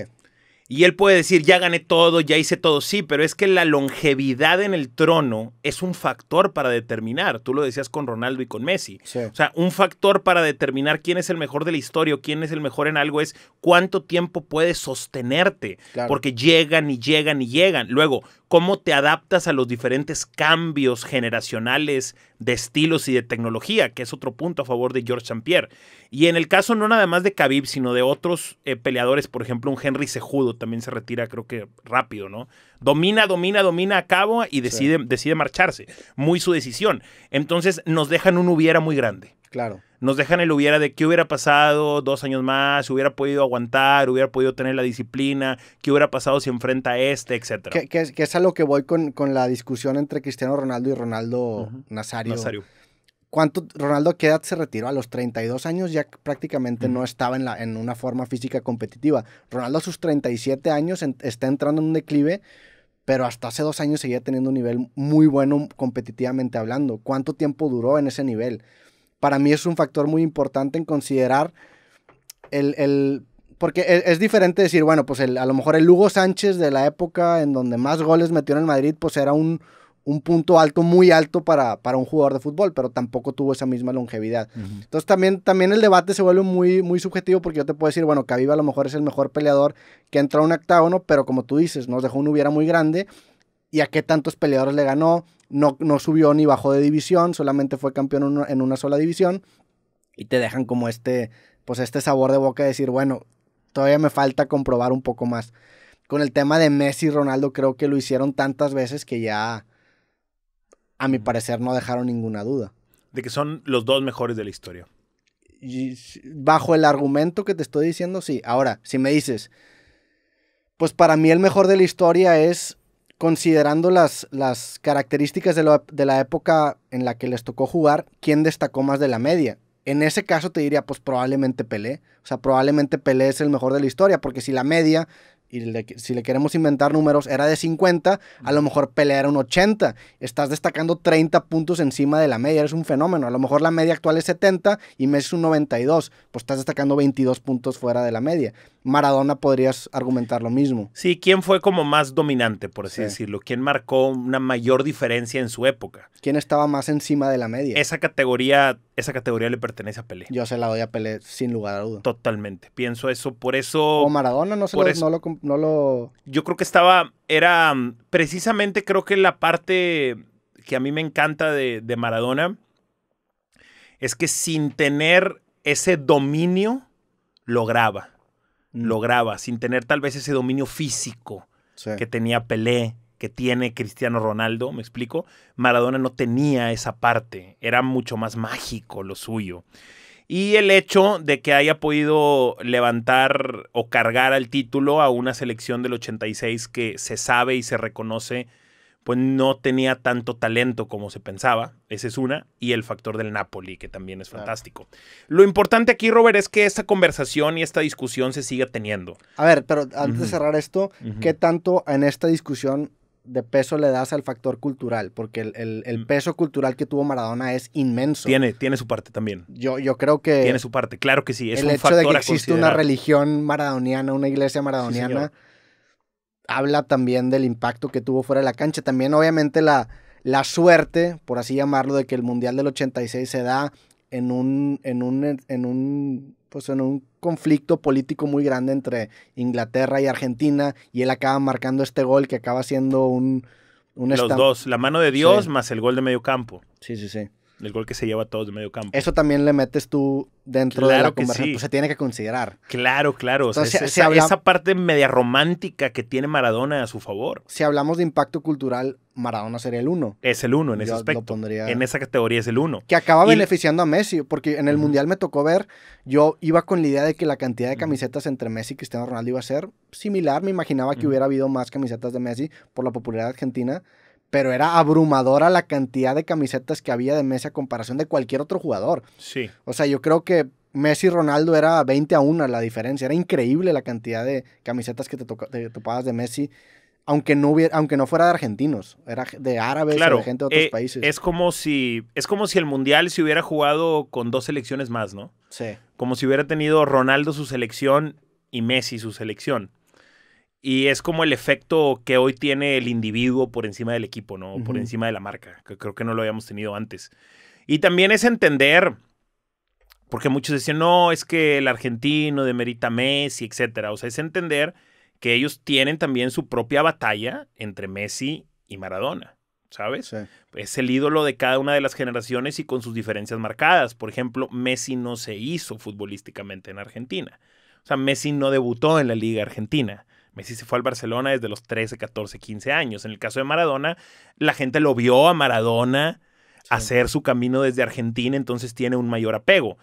[SPEAKER 2] Y él puede decir, ya gané todo, ya hice todo, sí, pero es que la longevidad en el trono es un factor para determinar, tú lo decías con Ronaldo y con Messi, o sea, un factor para determinar quién es el mejor de la historia quién es el mejor en algo es cuánto tiempo puedes sostenerte, porque llegan y llegan y llegan. Luego, cómo te adaptas a los diferentes cambios generacionales de estilos y de tecnología, que es otro punto a favor de George St. Pierre. Y en el caso no nada más de Khabib, sino de otros eh, peleadores, por ejemplo, un Henry Sejudo también se retira, creo que rápido, ¿no? Domina, domina, domina a cabo y decide, decide marcharse. Muy su decisión. Entonces nos dejan un hubiera muy grande. Claro. Nos dejan el hubiera de qué hubiera pasado dos años más, hubiera podido aguantar, hubiera podido tener la disciplina, qué hubiera pasado si enfrenta a este, etcétera.
[SPEAKER 1] Que, es a lo que voy con, con, la discusión entre Cristiano Ronaldo y Ronaldo Nazario. ¿Cuánto Ronaldo a qué edad se retiró? A los 32 años ya prácticamente no estaba en, la, en una forma física competitiva. Ronaldo a sus 37 años está entrando en un declive, pero hasta hace dos años seguía teniendo un nivel muy bueno competitivamente hablando. ¿Cuánto tiempo duró en ese nivel? para mí es un factor muy importante en considerar el... porque e, es, diferente decir, bueno, pues a lo mejor el Hugo Sánchez de la época en donde más goles metió en el Madrid, pues era un, punto alto, muy alto para, un jugador de fútbol, pero tampoco tuvo esa misma longevidad. Entonces también, también el debate se vuelve muy, muy subjetivo porque yo te puedo decir, bueno, Khabib a lo mejor es el mejor peleador que entró a un octágono, pero como tú dices, nos dejó un hubiera muy grande y a qué tantos peleadores le ganó. No, no subió ni bajó de división, solamente fue campeón en una sola división. Y te dejan como este, pues este sabor de boca de decir, bueno, todavía me falta comprobar un poco más. Con el tema de Messi y Ronaldo creo que lo hicieron tantas veces que ya, a mi parecer, no dejaron ninguna duda.
[SPEAKER 2] De que son los dos mejores de la historia. bajo el
[SPEAKER 1] argumento que te estoy diciendo, sí. Ahora, si me dices, pues para mí el mejor de la historia es considerando las, las características de, de la época en la que les tocó jugar, ¿quién destacó más de la media? En ese caso te diría, pues probablemente Pelé. O sea, probablemente Pelé es el mejor de la historia, porque si la media y si le queremos inventar números, era de 50, a lo mejor pelea un 80. Estás destacando 30 puntos encima de la media, eres un fenómeno. A lo mejor la media actual es 70 y Messi es un 92, pues estás destacando 22 puntos fuera de la media. Maradona podrías argumentar lo mismo.
[SPEAKER 2] Sí, ¿quién fue como más dominante, por así decirlo? ¿Quién marcó una mayor diferencia en su época? ¿Quién estaba más encima de la media? Esa categoría esa categoría le pertenece a Pelé. Yo se la doy a Pelé sin lugar a duda. Totalmente. Pienso eso. Por eso. O Maradona no se lo,
[SPEAKER 1] no lo,
[SPEAKER 2] Yo creo que estaba. Era. Mm, precisamente creo que la parte que a mí me encanta de, Maradona es que sin tener ese dominio, lograba. Mm. Lograba. Sin tener tal vez ese dominio físico que tenía Pelé que tiene Cristiano Ronaldo, me explico, Maradona no tenía esa parte, era mucho más mágico lo suyo. Y el hecho de que haya podido levantar o cargar al título a una selección del 86 que se sabe y se reconoce, pues no tenía tanto talento como se pensaba, esa es una, y el factor del Napoli, que también es fantástico. Lo importante aquí, Robert, es que esta conversación y esta discusión se siga teniendo.
[SPEAKER 1] A ver, pero antes de cerrar esto, ¿qué tanto en esta discusión de peso le das al factor cultural, porque el, mm. peso cultural que tuvo Maradona es inmenso. Tiene,
[SPEAKER 2] tiene su parte también.
[SPEAKER 1] Yo, yo creo que... Tiene su
[SPEAKER 2] parte, claro que sí. Es el hecho de que existe una
[SPEAKER 1] religión maradoniana, una iglesia maradoniana, habla también del impacto que tuvo fuera de la cancha. También obviamente la, la suerte, por así llamarlo, de que el Mundial del 86 se da en un, en un, en un pues en un conflicto político muy grande entre Inglaterra y Argentina y él acaba marcando este gol que acaba siendo un... Los dos, la mano de Dios
[SPEAKER 2] más el gol de medio campo. Sí, sí, sí. El gol que se lleva a todos de medio campo.
[SPEAKER 1] Eso también le metes tú dentro de la conversación. Pues, se tiene que considerar.
[SPEAKER 2] Claro, claro. o esa, parte media romántica que tiene Maradona a su favor. Si hablamos de impacto cultural, Maradona sería el uno. Es el uno en ese aspecto. En esa categoría es el uno. Que acaba
[SPEAKER 1] beneficiando a Messi, porque en el Mundial me tocó ver, yo iba con la idea de que la cantidad de camisetas entre Messi y Cristiano Ronaldo iba a ser similar. Me imaginaba que hubiera habido más camisetas de Messi por la popularidad argentina pero era abrumadora la cantidad de camisetas que había de Messi a comparación de cualquier otro jugador. Sí. O sea, yo creo que Messi y Ronaldo era 20 a 1 la diferencia. Era increíble la cantidad de camisetas que te, topabas de Messi. Aunque no, hubiera, aunque no fuera de argentinos, era de árabes claro, de gente de otros eh,
[SPEAKER 2] países. Es como, si, es como si el Mundial se hubiera jugado con dos selecciones más, ¿no? Sí. Como si hubiera tenido Ronaldo su selección y Messi su selección. Y es como el efecto que hoy tiene el individuo por encima del equipo, ¿no? Por encima de la marca, que creo que no lo habíamos tenido antes. Y también es entender, porque muchos decían, no, es que el argentino demerita Messi, etcétera. O sea, es entender que ellos tienen también su propia batalla entre Messi y Maradona. ¿sabes? Es el ídolo de cada una de las generaciones y con sus diferencias marcadas. Por ejemplo, Messi no se hizo futbolísticamente en Argentina. O sea, Messi no debutó en la Liga Argentina. Messi se fue al Barcelona desde los 13, 14, 15 años. En el caso de Maradona, la gente lo vio a Maradona hacer su camino desde Argentina, entonces tiene un mayor apego.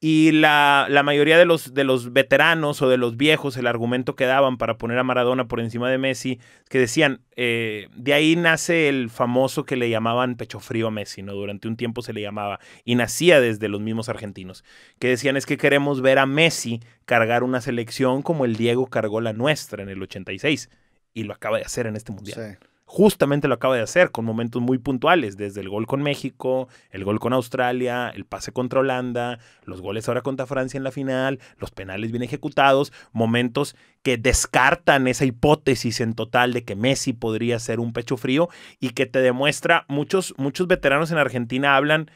[SPEAKER 2] Y la, la mayoría de los, de los veteranos o de los viejos, el argumento que daban para poner a Maradona por encima de Messi, que decían, eh, de ahí nace el famoso que le llamaban pecho frío a Messi, ¿no? Durante un tiempo se le llamaba, y nacía desde los mismos argentinos, que decían es que queremos ver a Messi cargar una selección como el Diego cargó la nuestra en el 86, y lo acaba de hacer en este mundial justamente lo acaba de hacer con momentos muy puntuales, desde el gol con México, el gol con Australia, el pase contra Holanda, los goles ahora contra Francia en la final, los penales bien ejecutados, momentos que descartan esa hipótesis en total de que Messi podría ser un pecho frío y que te demuestra, muchos, muchos veteranos en Argentina hablan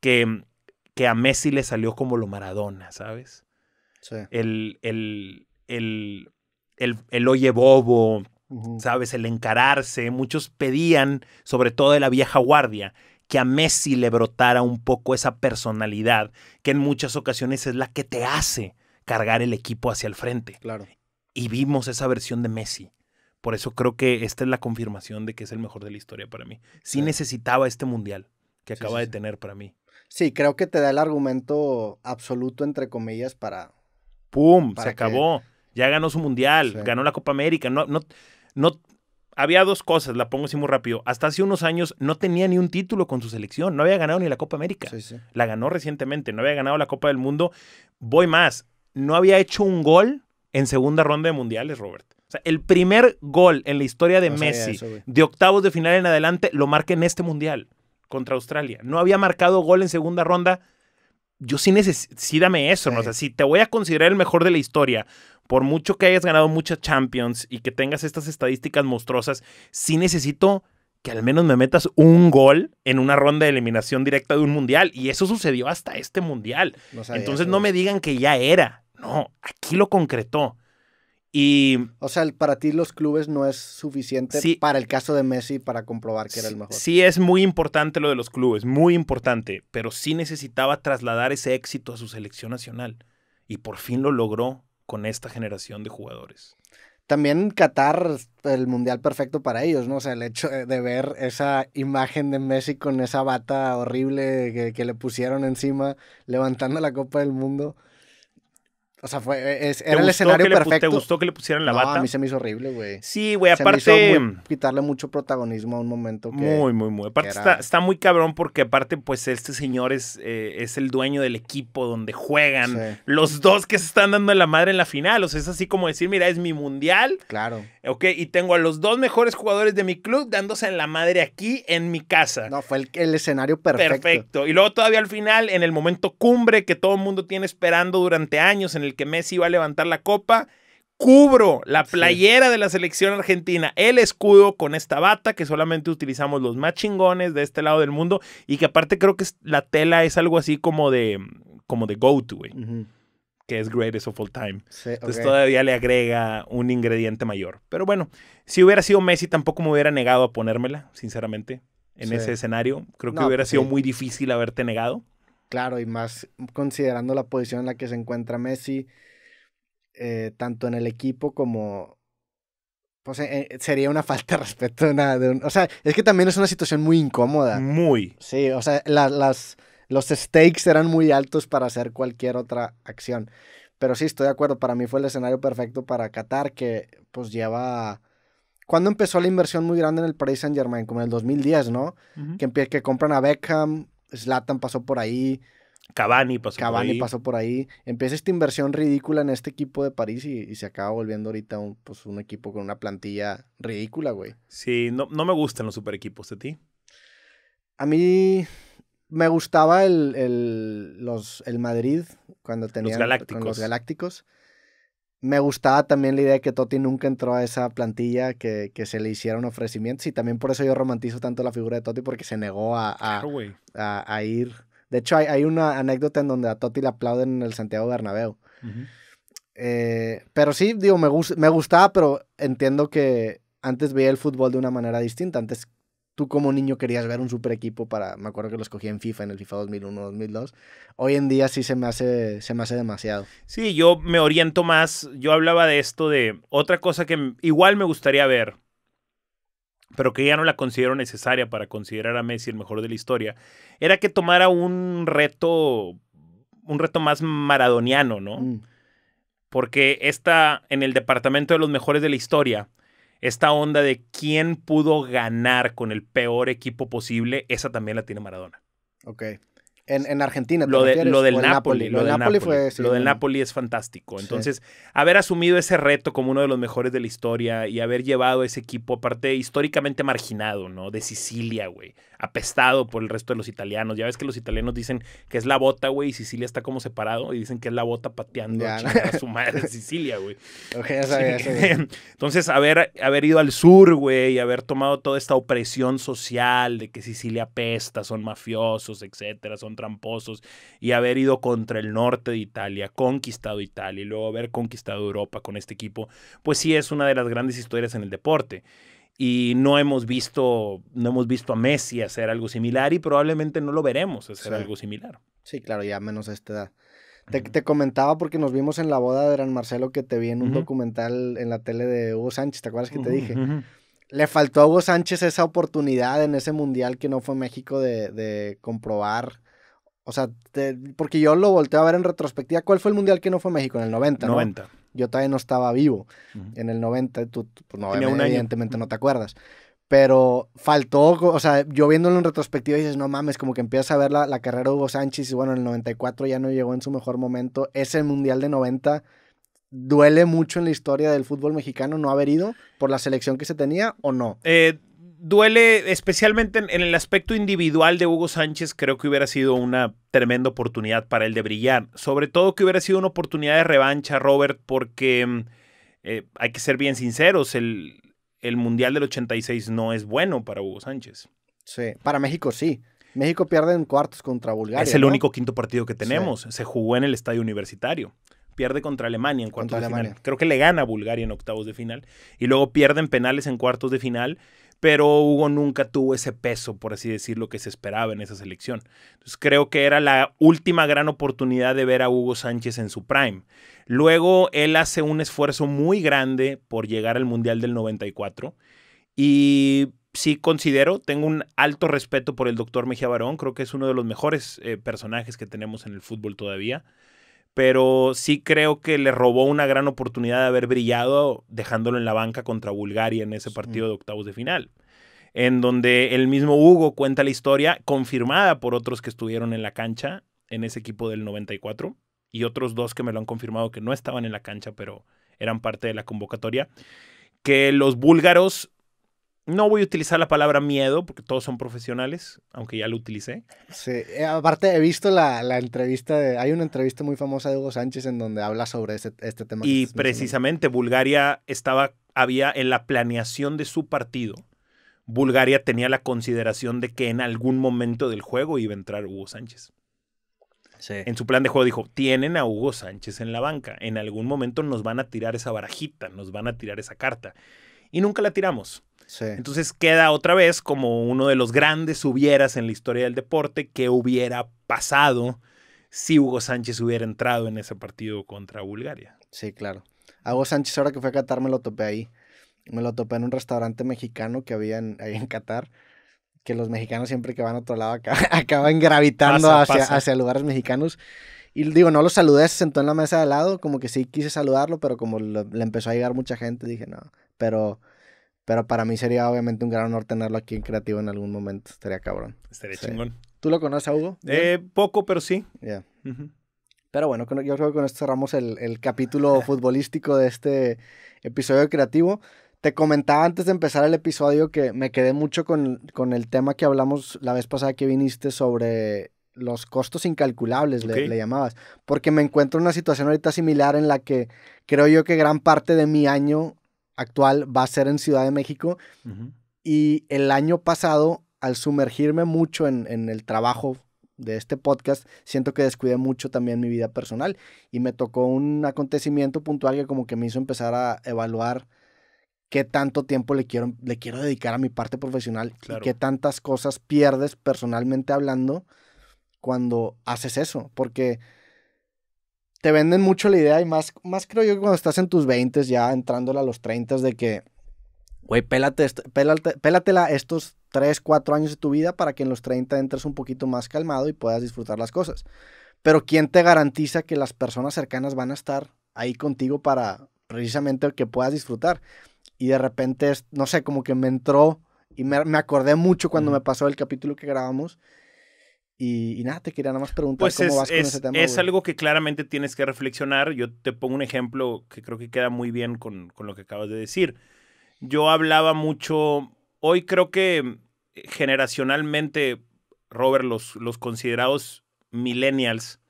[SPEAKER 2] que, que a Messi le salió como lo Maradona, ¿sabes? Sí. el, el, el, el oye bobo, ¿sabes? El encararse. Muchos pedían, sobre todo de la vieja guardia, que a Messi le brotara un poco esa personalidad, que en muchas ocasiones es la que te hace cargar el equipo hacia el frente. Claro. Y vimos esa versión de Messi. Por eso creo que esta es la confirmación de que es el mejor de la historia para mí. Sí, necesitaba este mundial que acaba de tener para mí.
[SPEAKER 1] Sí, creo que te da el argumento absoluto, entre
[SPEAKER 2] comillas, para. ¡Pum! se acabó. Ya ganó su mundial, ganó la Copa América. No, no, no había dos cosas, la pongo así muy rápido. Hasta hace unos años no tenía ni un título con su selección, no había ganado ni la Copa América. La ganó recientemente, no había ganado la Copa del Mundo. Voy más, no había hecho un gol en segunda ronda de mundiales, Robert. O sea, el primer gol en la historia de Messi, de octavos de final en adelante, lo marca en este mundial contra Australia. No había marcado gol en segunda ronda. Yo sí necesito, sí dame eso, ¿no? O sea, si te voy a considerar el mejor de la historia, por mucho que hayas ganado muchas Champions y que tengas estas estadísticas monstruosas, sí necesito que al menos me metas un gol en una ronda de eliminación directa de un mundial. Y eso sucedió hasta este mundial. Entonces no me digan que ya era. No, aquí lo concretó. Y, o sea, para ti los
[SPEAKER 1] clubes no es suficiente para el caso de Messi para comprobar que era el mejor. Sí,
[SPEAKER 2] es muy importante lo de los clubes, muy importante, pero sí necesitaba trasladar ese éxito a su selección nacional. Y por fin lo logró con esta generación de jugadores.
[SPEAKER 1] También Qatar, el mundial perfecto para ellos, ¿no? O sea, el hecho de ver esa imagen de Messi con esa bata horrible que, que le pusieron encima, levantando la Copa del Mundo. O sea, fue, eh, era el escenario perfecto. ¿Te gustó que le pusieran la bata? a mí se me hizo horrible, güey. Sí, güey, aparte... Mm, quitarle mucho protagonismo a un momento Muy, muy, muy. Aparte está, está,
[SPEAKER 2] muy cabrón porque aparte, pues, este señor es, eh, es el dueño del equipo donde juegan los dos que se están dando en la madre en la final. O sea, es así como decir, mira, es mi mundial. Claro. Ok, y tengo a los dos mejores jugadores de mi club dándose en la madre aquí en mi casa. No, fue el, el escenario perfecto. Perfecto. Y luego todavía al final, en el momento cumbre que todo el mundo tiene esperando durante años en el que Messi iba a levantar la copa, cubro la playera de la selección argentina, el escudo con esta bata que solamente utilizamos los más chingones de este lado del mundo y que aparte creo que la tela es algo así como de como de go güey. Que es greatest of all time. Entonces todavía le agrega un ingrediente mayor. Pero bueno, si hubiera sido Messi tampoco me hubiera negado a ponérmela, sinceramente, en ese escenario. Creo que hubiera pues sido muy difícil haberte negado
[SPEAKER 1] claro, y más considerando la
[SPEAKER 2] posición en la que se
[SPEAKER 1] encuentra Messi, eh, tanto en el equipo como... Pues eh, eh, sería una falta de respeto. o sea, es que también es una situación muy incómoda. Muy. Sí, o sea, las, los stakes eran muy altos para hacer cualquier otra acción. Pero sí, estoy de acuerdo. Para mí fue el escenario perfecto para Qatar, que pues lleva... ¿Cuándo empezó la inversión muy grande en el Paris Saint Germain? Como en el 2010, ¿no? que, que compran a Beckham, Slatan pasó por ahí.
[SPEAKER 2] Cavani pasó por ahí. pasó por
[SPEAKER 1] ahí. Empieza esta inversión ridícula en este equipo de París y, se acaba volviendo ahorita un, pues, un equipo con una
[SPEAKER 2] plantilla ridícula, güey. Sí, no, no me gustan los super equipos de ti. A
[SPEAKER 1] mí me gustaba el, los, el Madrid cuando tenía los galácticos me gustaba también la idea de que Totti nunca entró a esa plantilla, que, se le hicieron ofrecimientos y también por eso yo romantizo tanto la figura de Totti porque se negó a,
[SPEAKER 2] a,
[SPEAKER 1] ir. De hecho, hay, una anécdota en donde a Totti le aplauden en el Santiago Bernabéu. Eh, pero sí, digo, me, gustaba, pero entiendo que antes veía el fútbol de una manera distinta. Antes tú como niño querías ver un super equipo para, me acuerdo que lo cogí en FIFA, en el FIFA 2001, 2002. Hoy en día sí se me hace, se me hace demasiado.
[SPEAKER 2] Sí, yo me oriento más, yo hablaba de esto de otra cosa que igual me gustaría ver, pero que ya no la considero necesaria para considerar a Messi el mejor de la historia, era que tomara un reto, un reto más maradoniano, ¿no? Mm. Porque está en el departamento de los mejores de la historia esta onda de quién pudo ganar con el peor equipo posible, esa también la tiene Maradona. Ok.
[SPEAKER 1] En, Argentina. lo, lo, del Napoli, lo, del Napoli, fue, lo del Napoli
[SPEAKER 2] es fantástico. Entonces, haber asumido ese reto como uno de los mejores de la historia y haber llevado ese equipo, aparte históricamente marginado, ¿no? De Sicilia, güey, apestado por el resto de los italianos. Ya ves que los italianos dicen que es la bota, güey, y Sicilia está como separado y dicen que es la bota pateando a su madre Sicilia, güey. Entonces, haber, haber ido al sur, güey, y haber tomado toda esta opresión social de que Sicilia apesta, son mafiosos, etcétera, son tramposos, y haber ido contra el norte de Italia, conquistado Italia y luego haber conquistado Europa con este equipo, pues sí es una de las grandes historias en el deporte y no hemos visto no hemos visto a Messi hacer algo similar y probablemente no lo veremos hacer algo similar. Sí, claro, ya menos a esta edad. Te, comentaba
[SPEAKER 1] porque nos vimos en la boda de Gran Marcelo que te vi en un documental en la tele de Hugo Sánchez, ¿te acuerdas que te dije? Le faltó a Hugo Sánchez esa oportunidad en ese mundial que no fue México de, de comprobar. O sea, porque yo lo volteo a ver en retrospectiva. ¿Cuál fue el mundial que no fue México? En el 90. 90 yo todavía no estaba vivo. En el 90, tú, pues, evidentemente no te acuerdas. Pero faltó, o sea, yo viéndolo en retrospectiva dices, no mames, como que empiezas a ver la, la carrera de Hugo Sánchez y bueno, en el 94 ya no llegó en su mejor momento. Ese Mundial de 90 duele mucho en la historia del fútbol mexicano no haber ido por la selección que se tenía o no?
[SPEAKER 2] Eh, duele especialmente en, el aspecto individual de Hugo Sánchez, creo que hubiera sido una tremenda oportunidad para él de brillar. Sobre todo que hubiera sido una oportunidad de revancha, Robert, porque mm, eh, hay que ser bien sinceros, el, el Mundial del 86 no es bueno para Hugo Sánchez. Sí, para México sí.
[SPEAKER 1] México pierde en cuartos contra Bulgaria. Es el único
[SPEAKER 2] quinto partido que tenemos. Se jugó en el estadio universitario. Pierde contra Alemania en cuartos de Alemania. final. Creo que le gana a Bulgaria en octavos de final. Y luego pierde en penales en cuartos de final pero Hugo nunca tuvo ese peso, por así decirlo, que se esperaba en esa selección. Entonces creo que era la última gran oportunidad de ver a Hugo Sánchez en su prime. Luego él hace un esfuerzo muy grande por llegar al Mundial del 94 y sí considero, tengo un alto respeto por el doctor Mejía Barón, creo que es uno de los mejores eh, personajes que tenemos en el fútbol todavía pero sí creo que le robó una gran oportunidad de haber brillado dejándolo en la banca contra Bulgaria en ese partido de octavos de final en donde el mismo Hugo cuenta la historia, confirmada por otros que estuvieron en la cancha en ese equipo del 94 y otros dos que me lo han confirmado que no estaban en la cancha, pero eran parte de la convocatoria, que los búlgaros no voy a utilizar la palabra miedo, porque todos son profesionales, aunque ya lo utilicé. Sí,
[SPEAKER 1] eh, aparte he visto la, entrevista, de, hay una entrevista muy famosa de Hugo Sánchez en donde habla sobre este, este tema. Y precisamente
[SPEAKER 2] Bulgaria estaba, había en la planeación de su partido, Bulgaria tenía la consideración de que en algún momento del juego iba a entrar Hugo Sánchez. En su plan de juego dijo, tienen a Hugo Sánchez en la banca, en algún momento nos van a tirar esa barajita, nos van a tirar esa carta. Y nunca la tiramos. Entonces queda otra vez como uno de los grandes hubieras en la historia del deporte que hubiera pasado si Hugo Sánchez hubiera entrado en ese partido contra Bulgaria. Sí, claro.
[SPEAKER 1] Hugo Sánchez, ahora que fue a Qatar, me lo topé ahí. Me lo topé en un restaurante mexicano que había en, ahí en Qatar que los mexicanos siempre que van a otro lado acaban gravitando hacia, hacia, lugares mexicanos. Y digo, no lo saludé, se sentó en la mesa de lado, como que sí quise saludarlo, pero como le empezó a llegar mucha gente, dije, no, pero pero para mí sería obviamente un gran honor tenerlo aquí en Creativo en algún momento. Estaría cabrón. Estaría chingón. ¿Tú lo conoces a Hugo? Eh, poco, pero sí. Ya. Pero bueno, yo creo que con esto cerramos el, el capítulo futbolístico de este episodio de creativo. Te comentaba antes de empezar el episodio que me quedé mucho con, con el tema que hablamos la vez pasada que viniste sobre los costos incalculables, le, le, llamabas. Porque me encuentro en una situación ahorita similar en la que creo yo que gran parte de mi año actual va a ser en Ciudad de México. Y el año pasado, al sumergirme mucho en, el trabajo de este podcast, siento que descuidé mucho también mi vida personal. Y me tocó un acontecimiento puntual que como que me hizo empezar a evaluar qué tanto tiempo le quiero, le quiero dedicar a mi parte profesional y qué tantas cosas pierdes personalmente hablando cuando haces eso. Porque te venden mucho la idea y más, más creo yo que cuando estás en tus 20 ya entrándola a los 30 de que, güey, pélate, pélate, pélatela estos 3, 4 años de tu vida para que en los 30 entres un poquito más calmado y puedas disfrutar las cosas. Pero ¿quién te garantiza que las personas cercanas van a estar ahí contigo para precisamente que puedas disfrutar? Y de repente, no sé, como que me entró y me, acordé mucho cuando me pasó el capítulo que grabamos y, nada, te quería nada más preguntar pues cómo es, vas con ese tema. Es
[SPEAKER 2] algo que claramente tienes que reflexionar. Yo te pongo un ejemplo que creo que queda muy bien con, lo que acabas de decir. Yo hablaba mucho. Hoy creo que generacionalmente, Robert, los, los considerados millennials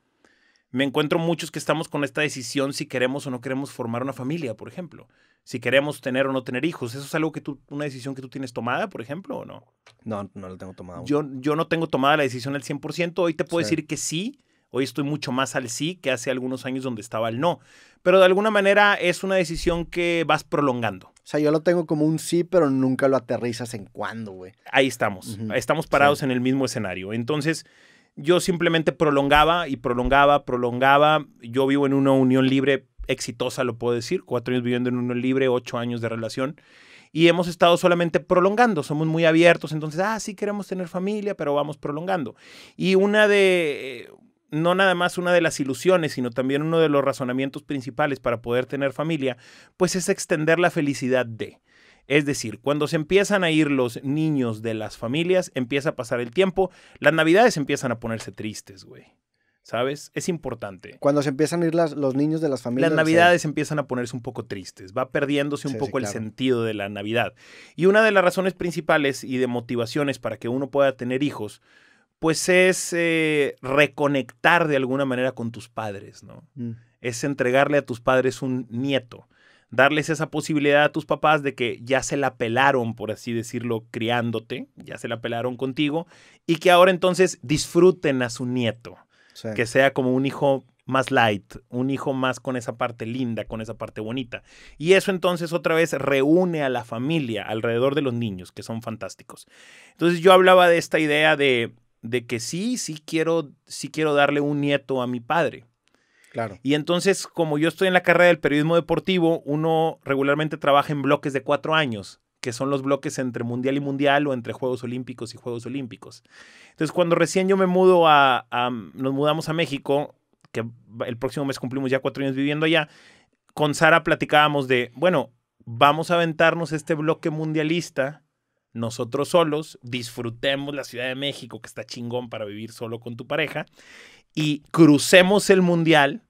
[SPEAKER 2] me encuentro muchos que estamos con esta decisión si queremos o no queremos formar una familia, por ejemplo. Si queremos tener o no tener hijos. ¿Eso es algo que tú, una decisión que tú tienes tomada, por ejemplo, o no?
[SPEAKER 1] No, no la tengo tomada. Yo,
[SPEAKER 2] yo no tengo tomada la decisión al 100%. Hoy te puedo decir que sí. Hoy estoy mucho más al sí que hace algunos años donde estaba el no. Pero de alguna manera es una decisión que vas prolongando. O sea, yo lo tengo como
[SPEAKER 1] un sí, pero nunca lo aterrizas en cuándo, güey.
[SPEAKER 2] Ahí estamos. Estamos parados en el mismo escenario. Entonces, yo simplemente prolongaba y prolongaba, prolongaba. Yo vivo en una unión libre exitosa, lo puedo decir. Cuatro años viviendo en una unión libre, ocho años de relación. Y hemos estado solamente prolongando, somos muy abiertos, entonces, ah, sí queremos tener familia, pero vamos prolongando. Y una de, eh, no nada más una de las ilusiones, sino también uno de los razonamientos principales para poder tener familia, pues es extender la felicidad de. Es decir, cuando se empiezan a ir los niños de las familias, empieza a pasar el tiempo, las navidades empiezan a ponerse tristes, güey. ¿Sabes? Es importante. Cuando se
[SPEAKER 1] empiezan a ir los
[SPEAKER 2] niños de las familias. Las navidades empiezan a ponerse un poco tristes, va perdiéndose un poco el sentido de la Navidad. Y una de las razones principales y de motivaciones para que uno pueda tener hijos, pues es eh, reconectar de alguna manera con tus padres, ¿no? Mm. Es entregarle a tus padres un nieto darles esa posibilidad a tus papás de que ya se la pelaron, por así decirlo, criándote, ya se la pelaron contigo, y que ahora entonces disfruten a su nieto, que sea como un hijo más light, un hijo más con esa parte linda, con esa parte bonita. Y eso entonces otra vez reúne a la familia alrededor de los niños, que son fantásticos. Entonces yo hablaba de esta idea de, de que sí, sí quiero, sí quiero darle un nieto a mi padre Claro. Y entonces, como yo estoy en la carrera del periodismo deportivo, uno regularmente trabaja en bloques de cuatro años, que son los bloques entre mundial y mundial o entre Juegos Olímpicos y Juegos Olímpicos. Entonces, cuando recién yo me mudo a, a nos mudamos a México, que el próximo mes cumplimos ya cuatro años viviendo allá, con Sara platicábamos de, bueno, vamos a aventarnos este bloque mundialista nosotros solos, disfrutemos la Ciudad de México, que está chingón para vivir solo con tu pareja, y crucemos el mundial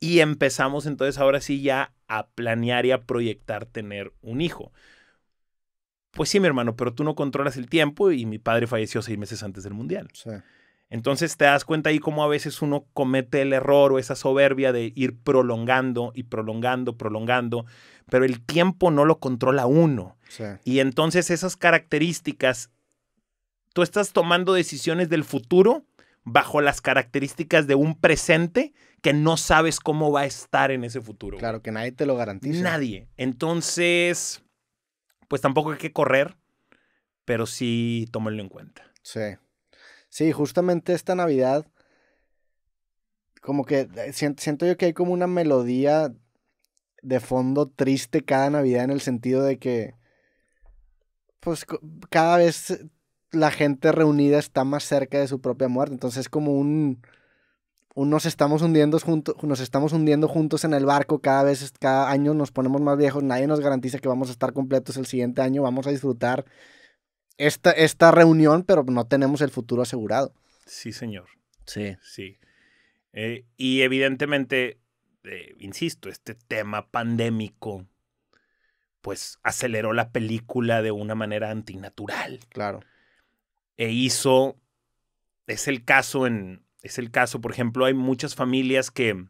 [SPEAKER 2] y empezamos entonces ahora sí ya a planear y a proyectar tener un hijo. Pues sí, mi hermano, pero tú no controlas el tiempo y mi padre falleció seis meses antes del mundial. Entonces te das cuenta ahí cómo a veces uno comete el error o esa soberbia de ir prolongando y prolongando, prolongando pero el tiempo no lo controla uno. Y entonces esas características, tú estás tomando decisiones del futuro bajo las características de un presente que no sabes cómo va a estar en ese futuro. Claro, que nadie te lo garantiza. Nadie. Entonces, pues tampoco hay que correr, pero sí tómalo en cuenta. Sí.
[SPEAKER 1] Sí, justamente esta Navidad, como que eh, siento yo que hay como una melodía de fondo triste cada Navidad en el sentido de que, pues cada vez la gente reunida está más cerca de su propia muerte. Entonces es como un, nos, estamos hundiendo nos estamos hundiendo juntos en el barco cada vez, cada año nos ponemos más viejos, nadie nos garantiza que vamos a estar completos el siguiente año, vamos a disfrutar esta, esta reunión, pero no tenemos el futuro asegurado.
[SPEAKER 2] Sí, señor. Sí. Sí. Eh, y evidentemente insisto, este tema pandémico, pues aceleró la película de una manera antinatural. Claro. E hizo, es el caso en, es el caso, por ejemplo, hay muchas familias que,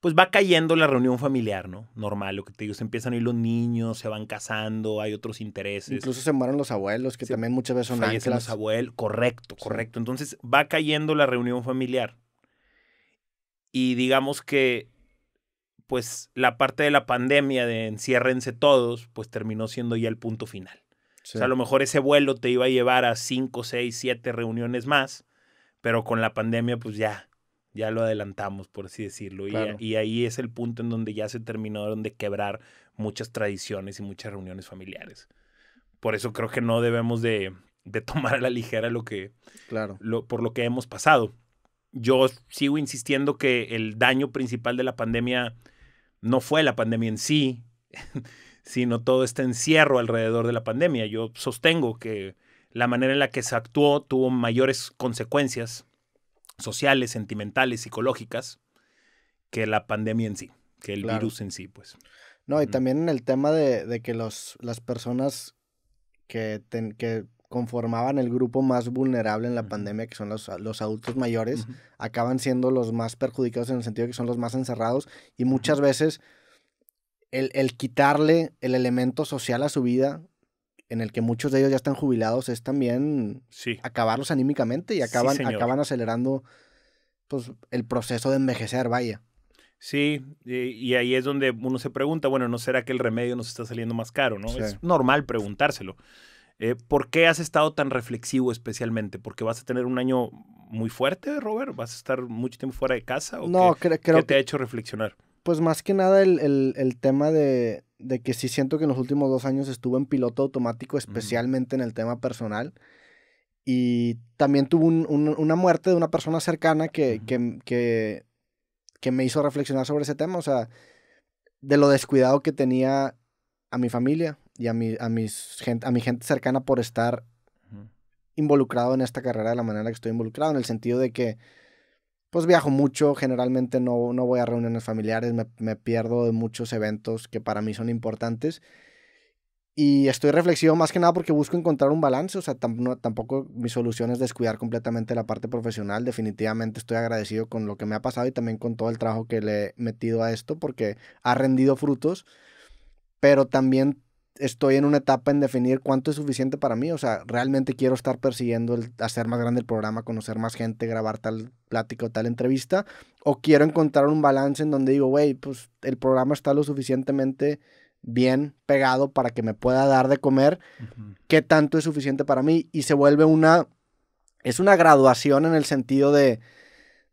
[SPEAKER 2] pues va cayendo la reunión familiar, ¿no? Normal, lo que te digo, se empiezan a ir los niños, se van casando, hay otros intereses. Incluso
[SPEAKER 1] se mueren los abuelos, que también muchas veces son los abuelos, correcto, correcto.
[SPEAKER 2] Entonces va cayendo la reunión familiar y digamos que pues la parte de la pandemia de enciérrense todos, pues terminó siendo ya el punto final. O sea, a lo mejor ese vuelo te iba a llevar a cinco, seis, siete reuniones más, pero con la pandemia pues ya, ya lo adelantamos, por así decirlo. Y, ahí es el punto en donde ya se terminaron de quebrar muchas tradiciones y muchas reuniones familiares. Por eso creo que no debemos de, tomar a la ligera lo que, por lo que hemos pasado yo sigo insistiendo que el daño principal de la pandemia no fue la pandemia en sí, sino todo este encierro alrededor de la pandemia. Yo sostengo que la manera en la que se actuó tuvo mayores consecuencias sociales, sentimentales, psicológicas, que la pandemia en sí, que el virus en sí, pues.
[SPEAKER 1] No, y también en el tema de, que las personas que, que conformaban el grupo más vulnerable en la pandemia, que son los, adultos mayores, acaban siendo los más perjudicados en el sentido de que son los más encerrados y muchas veces el, quitarle el elemento social a su vida, en el que muchos de ellos ya están jubilados, es también sí. acabarlos anímicamente y acaban, acaban acelerando pues, el proceso de envejecer, vaya.
[SPEAKER 2] Sí, y ahí es donde uno se pregunta, bueno, ¿no será que el remedio nos está saliendo más caro? ¿no? Es normal preguntárselo. Eh, ¿Por qué has estado tan reflexivo especialmente? ¿Porque vas a tener un año muy fuerte, Robert? ¿Vas a estar mucho tiempo fuera de casa? ¿O no, qué, te ha hecho reflexionar?
[SPEAKER 1] Pues más que nada el, tema de, que sí siento que en los últimos dos años estuve en piloto automático, especialmente en el tema personal. Y también tuve una muerte de una persona cercana que, que me hizo reflexionar sobre ese tema, o sea, de lo descuidado que tenía a mi familia, y a mi, a, mis gente, a mi gente cercana por estar involucrado en esta carrera de la manera que estoy involucrado, en el sentido de que pues viajo mucho, generalmente no, no voy a reuniones familiares, me, me, pierdo de muchos eventos que para mí son importantes. Y estoy reflexivo más que nada porque busco encontrar un balance, o sea, tampoco mi solución es descuidar completamente la parte profesional, definitivamente estoy agradecido con lo que me ha pasado y también con todo el trabajo que le he metido a esto porque ha rendido frutos, pero también estoy en una etapa en definir cuánto es suficiente para mí. O sea, realmente quiero estar persiguiendo el hacer más grande el programa, conocer más gente, grabar tal plática o tal entrevista. O quiero encontrar un balance en donde digo, güey, pues el programa está lo suficientemente bien pegado para que me pueda dar de comer. ¿Qué tanto es suficiente para mí? Y se vuelve una... Es una graduación en el sentido de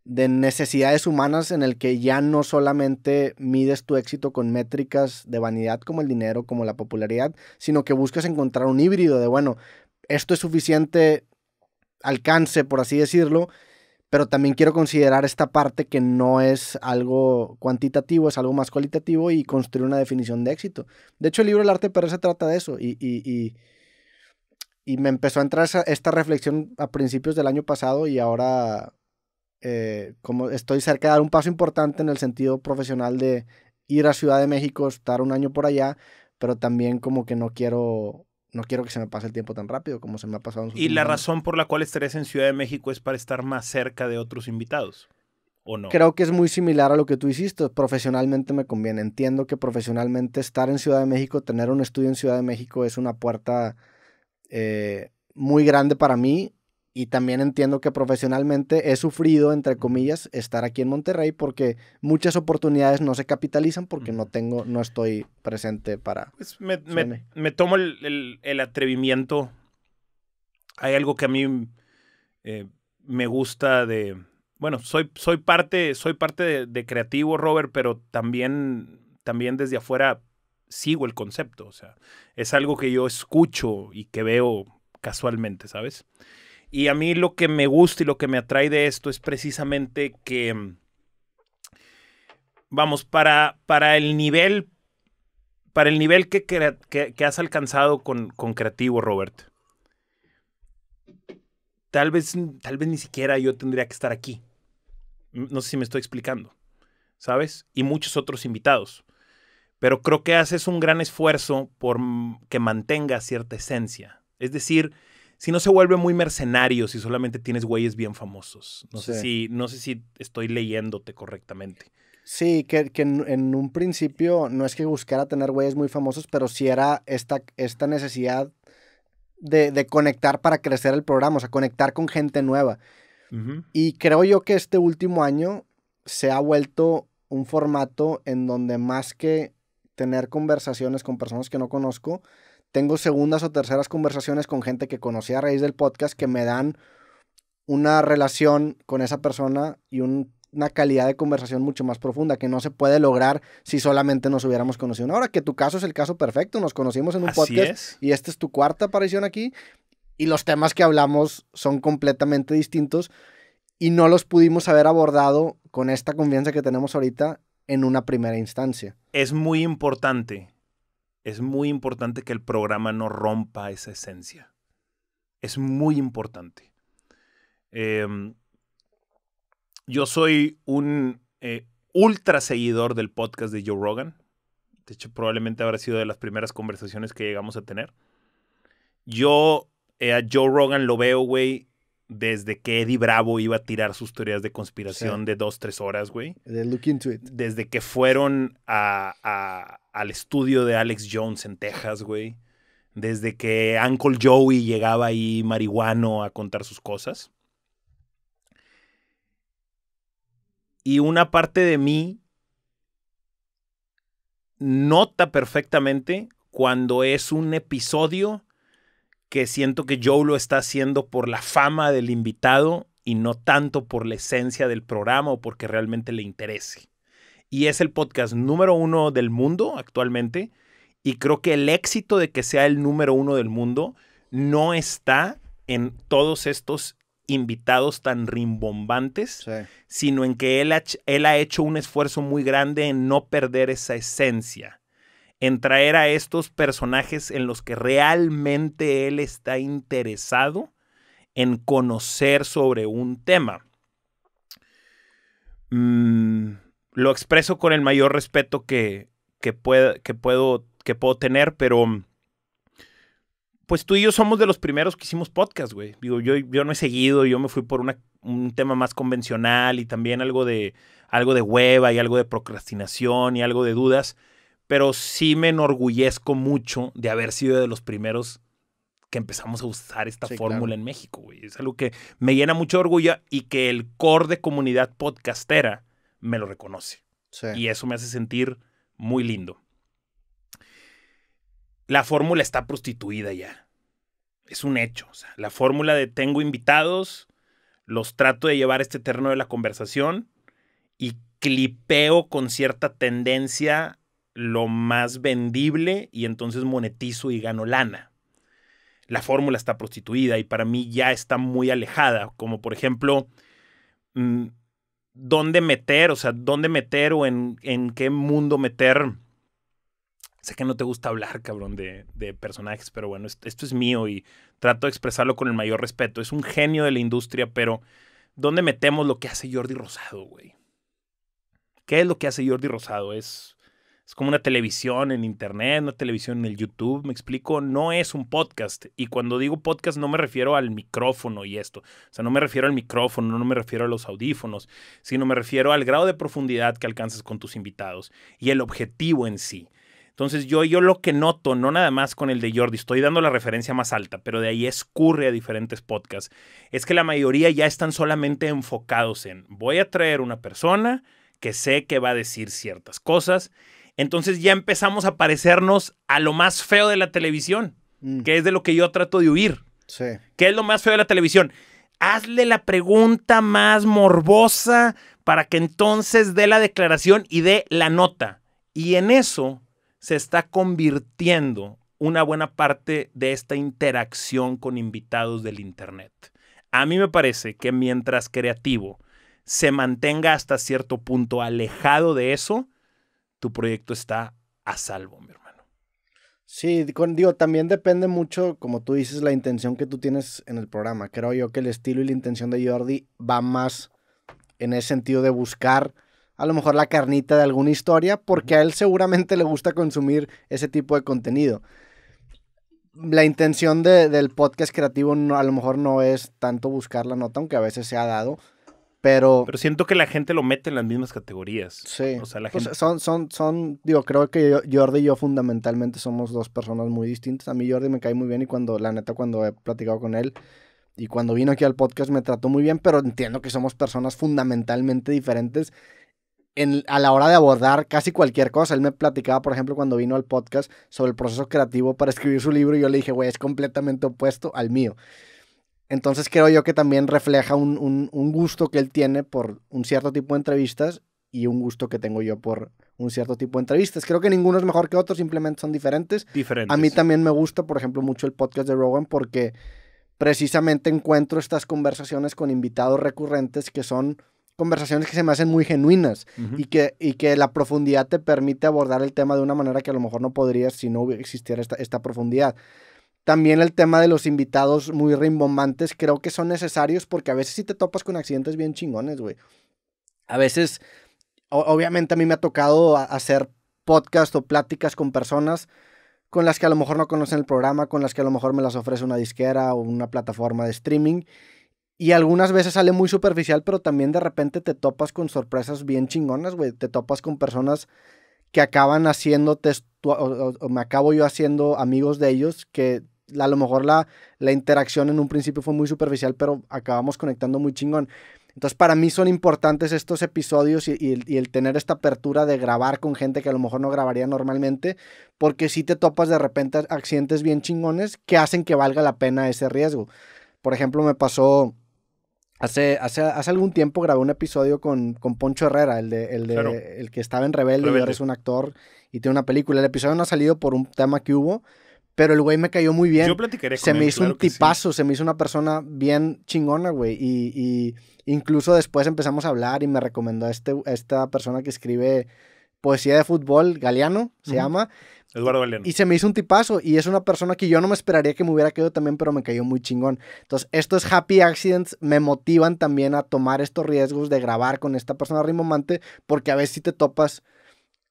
[SPEAKER 1] de necesidades humanas en el que ya no solamente mides tu éxito con métricas de vanidad como el dinero, como la popularidad, sino que buscas encontrar un híbrido de, bueno, esto es suficiente alcance, por así decirlo, pero también quiero considerar esta parte que no es algo cuantitativo, es algo más cualitativo y construir una definición de éxito. De hecho, el libro El arte de se trata de eso y, y, y, me empezó a entrar esta reflexión a principios del año pasado y ahora eh, como estoy cerca de dar un paso importante en el sentido profesional de ir a Ciudad de México, estar un año por allá, pero también como que no quiero no quiero que se me pase el tiempo tan rápido como se me ha pasado en Y la
[SPEAKER 2] razón por la cual estarías en Ciudad de México es para estar más cerca de otros invitados. ¿O no? Creo
[SPEAKER 1] que es muy similar a lo que tú hiciste. Profesionalmente me conviene. Entiendo que profesionalmente estar en Ciudad de México, tener un estudio en Ciudad de México es una puerta eh, muy grande para mí y también entiendo que profesionalmente he sufrido, entre comillas, estar aquí en Monterrey porque muchas oportunidades no se capitalizan porque no tengo, no estoy presente para...
[SPEAKER 2] Pues, me, tomo el, atrevimiento. Hay algo que a mí eh, me gusta de... Bueno, soy, soy parte, soy parte de, creativo, Robert, pero también, también desde afuera sigo el concepto. O sea, es algo que yo escucho y que veo casualmente, ¿sabes? Y a mí lo que me gusta y lo que me atrae de esto es precisamente que, mm, vamos, para, para el nivel, para el nivel que, has alcanzado con, Creativo, Robert, tal vez, mm, tal vez ni siquiera yo tendría que estar aquí. Mm, no sé si me estoy explicando, ¿sabes? Y muchos otros invitados. Pero creo que haces un gran esfuerzo por que mantenga cierta esencia. Es decir, si no se vuelve muy mercenario si solamente tienes güeyes bien famosos. No, sé, si, no sé si estoy leyéndote correctamente.
[SPEAKER 1] Sí, que, en, un principio no es que buscara tener güeyes muy famosos, pero sí era esta, esta necesidad de, conectar para crecer el programa, o sea, conectar con gente nueva. Y creo yo que este último año se ha vuelto un formato en donde más que tener conversaciones con personas que no conozco, tengo segundas o terceras conversaciones con gente que conocí a raíz del podcast que me dan una relación con esa persona y una calidad de conversación mucho más profunda que no se puede lograr si solamente nos hubiéramos conocido Ahora que tu caso es el caso perfecto, nos conocimos en un podcast y esta es tu cuarta aparición aquí y los temas que hablamos son completamente distintos y no los pudimos haber abordado con esta confianza que tenemos ahorita en una primera instancia.
[SPEAKER 2] Es muy importante es muy importante que el programa no rompa esa esencia. Es muy importante. Em, yo soy un eh, ultra seguidor del podcast de Joe Rogan. De hecho, probablemente habrá sido de las primeras conversaciones que llegamos a tener. Yo eh, a Joe Rogan lo veo, güey, desde que Eddie Bravo iba a tirar sus teorías de conspiración de dos, tres horas, güey.
[SPEAKER 1] It.
[SPEAKER 2] Desde que fueron al estudio de Alex Jones en Texas, güey. Desde que Uncle Joey llegaba ahí marihuano a contar sus cosas. Y una parte de mí nota perfectamente cuando es un episodio que siento que Joe lo está haciendo por la fama del invitado y no tanto por la esencia del programa o porque realmente le interese. Y es el podcast número uno del mundo actualmente y creo que el éxito de que sea el número uno del mundo no está en todos estos invitados tan rimbombantes, sino en que él ha hecho un esfuerzo muy grande en no perder esa esencia en traer a estos personajes en los que realmente él está interesado en conocer sobre un tema. Mm, lo expreso con el mayor respeto que, pueda, que, puedo, que puedo tener, pero pues tú y yo somos de los primeros que hicimos podcast, güey. Digo, yo, yo no he seguido, yo me fui por un tema más convencional y también algo de, algo de hueva y algo de procrastinación y algo de dudas pero sí me enorgullezco mucho de haber sido de los primeros que empezamos a usar esta fórmula en México, Es algo que me llena mucho orgullo y que el core de comunidad podcastera me lo reconoce. Y eso me hace sentir muy lindo. La fórmula está prostituida ya. Es un hecho. la fórmula de tengo invitados, los trato de llevar este terreno de la conversación y clipeo con cierta tendencia lo más vendible y entonces monetizo y gano lana. La fórmula está prostituida y para mí ya está muy alejada, como por ejemplo, mm, ¿dónde meter? O sea, ¿dónde meter o en, en qué mundo meter? Sé que no te gusta hablar, cabrón, de, de personajes, pero bueno, esto, esto, es mío y trato de expresarlo con el mayor respeto. Es un genio de la industria, pero ¿dónde metemos lo que hace Jordi Rosado, güey? ¿Qué es lo que hace Jordi Rosado? Es es como una televisión en internet, una televisión en el YouTube, me explico, no es un podcast. Y cuando digo podcast no me refiero al micrófono y esto. O sea, no me refiero al micrófono, no me refiero a los audífonos, sino me refiero al grado de profundidad que alcanzas con tus invitados y el objetivo en sí. Entonces yo, yo lo que noto, no nada más con el de Jordi, estoy dando la referencia más alta, pero de ahí escurre a diferentes podcasts, es que la mayoría ya están solamente enfocados en voy a traer una persona que sé que va a decir ciertas cosas entonces ya empezamos a parecernos a lo más feo de la televisión, mm. que es de lo que yo trato de huir. Sí. ¿Qué es lo más feo de la televisión? Hazle la pregunta más morbosa para que entonces dé la declaración y dé la nota. Y en eso se está convirtiendo una buena parte de esta interacción con invitados del Internet. A mí me parece que mientras creativo se mantenga hasta cierto punto alejado de eso, tu proyecto está a salvo, mi hermano.
[SPEAKER 1] Sí, digo, también depende mucho, como tú dices, la intención que tú tienes en el programa. Creo yo que el estilo y la intención de Jordi va más en ese sentido de buscar a lo mejor la carnita de alguna historia, porque a él seguramente le gusta consumir ese tipo de contenido. La intención del podcast creativo a lo mejor no es tanto buscar la nota,
[SPEAKER 2] aunque a veces se ha dado, pero, pero siento que la gente lo mete en las mismas categorías. Sí. O sea, la pues, gente...
[SPEAKER 1] son, son, son, digo, creo que Jordi y yo fundamentalmente somos dos personas muy distintas. A mí Jordi me cae muy bien y cuando, la neta, cuando he platicado con él y cuando vino aquí al podcast me trató muy bien, pero entiendo que somos personas fundamentalmente diferentes en, a la hora de abordar casi cualquier cosa. Él me platicaba, por ejemplo, cuando vino al podcast sobre el proceso creativo para escribir su libro y yo le dije, güey, es completamente opuesto al mío. Entonces creo yo que también refleja un, gusto que él tiene por un cierto tipo de entrevistas y un gusto que tengo yo por un cierto tipo de entrevistas. Creo que ninguno es mejor que otro, simplemente son diferentes. A mí también me gusta, por ejemplo, mucho el podcast de Rogan porque precisamente encuentro estas conversaciones con invitados recurrentes que son conversaciones que se me hacen muy genuinas y, que, y que la profundidad te permite abordar el tema de una manera que a lo mejor no podrías si no existiera esta, esta profundidad. También el tema de los invitados muy rimbombantes creo que son necesarios porque a veces sí te topas con accidentes bien chingones, güey. A veces, obviamente a mí me ha tocado hacer podcast o pláticas con personas con las que a lo mejor no conocen el programa, con las que a lo mejor me las ofrece una disquera o una plataforma de streaming. Y algunas veces sale muy superficial, pero también de repente te topas con sorpresas bien chingonas, güey. Te topas con personas que acaban haciéndote, me acabo yo haciendo amigos de ellos, que a lo mejor la, la interacción en un principio fue muy superficial, pero acabamos conectando muy chingón. Entonces, para mí son importantes estos episodios y, el, tener esta apertura de grabar con gente que a lo mejor no grabaría normalmente, porque si te topas de repente accidentes bien chingones que hacen que valga la pena ese riesgo. Por ejemplo, me pasó hace, hace, hace algún tiempo grabé un episodio con, con Poncho Herrera, el, de, el, que estaba en Rebelde, Rebelde. es un actor y tiene una película. El episodio no ha salido por un tema que hubo, pero el güey me cayó muy bien. Se me hizo un tipazo, se me hizo una persona bien chingona, güey. Y, incluso después empezamos a hablar y me recomendó a, este, esta persona que escribe poesía de fútbol, Galeano, se llama. Eduardo Galeano. Y se me hizo un tipazo. Y es una persona que yo no me esperaría que me hubiera quedado también, pero me cayó muy chingón. Entonces, estos happy accidents me motivan también a tomar estos riesgos de grabar con esta persona rimomante, porque a veces si te topas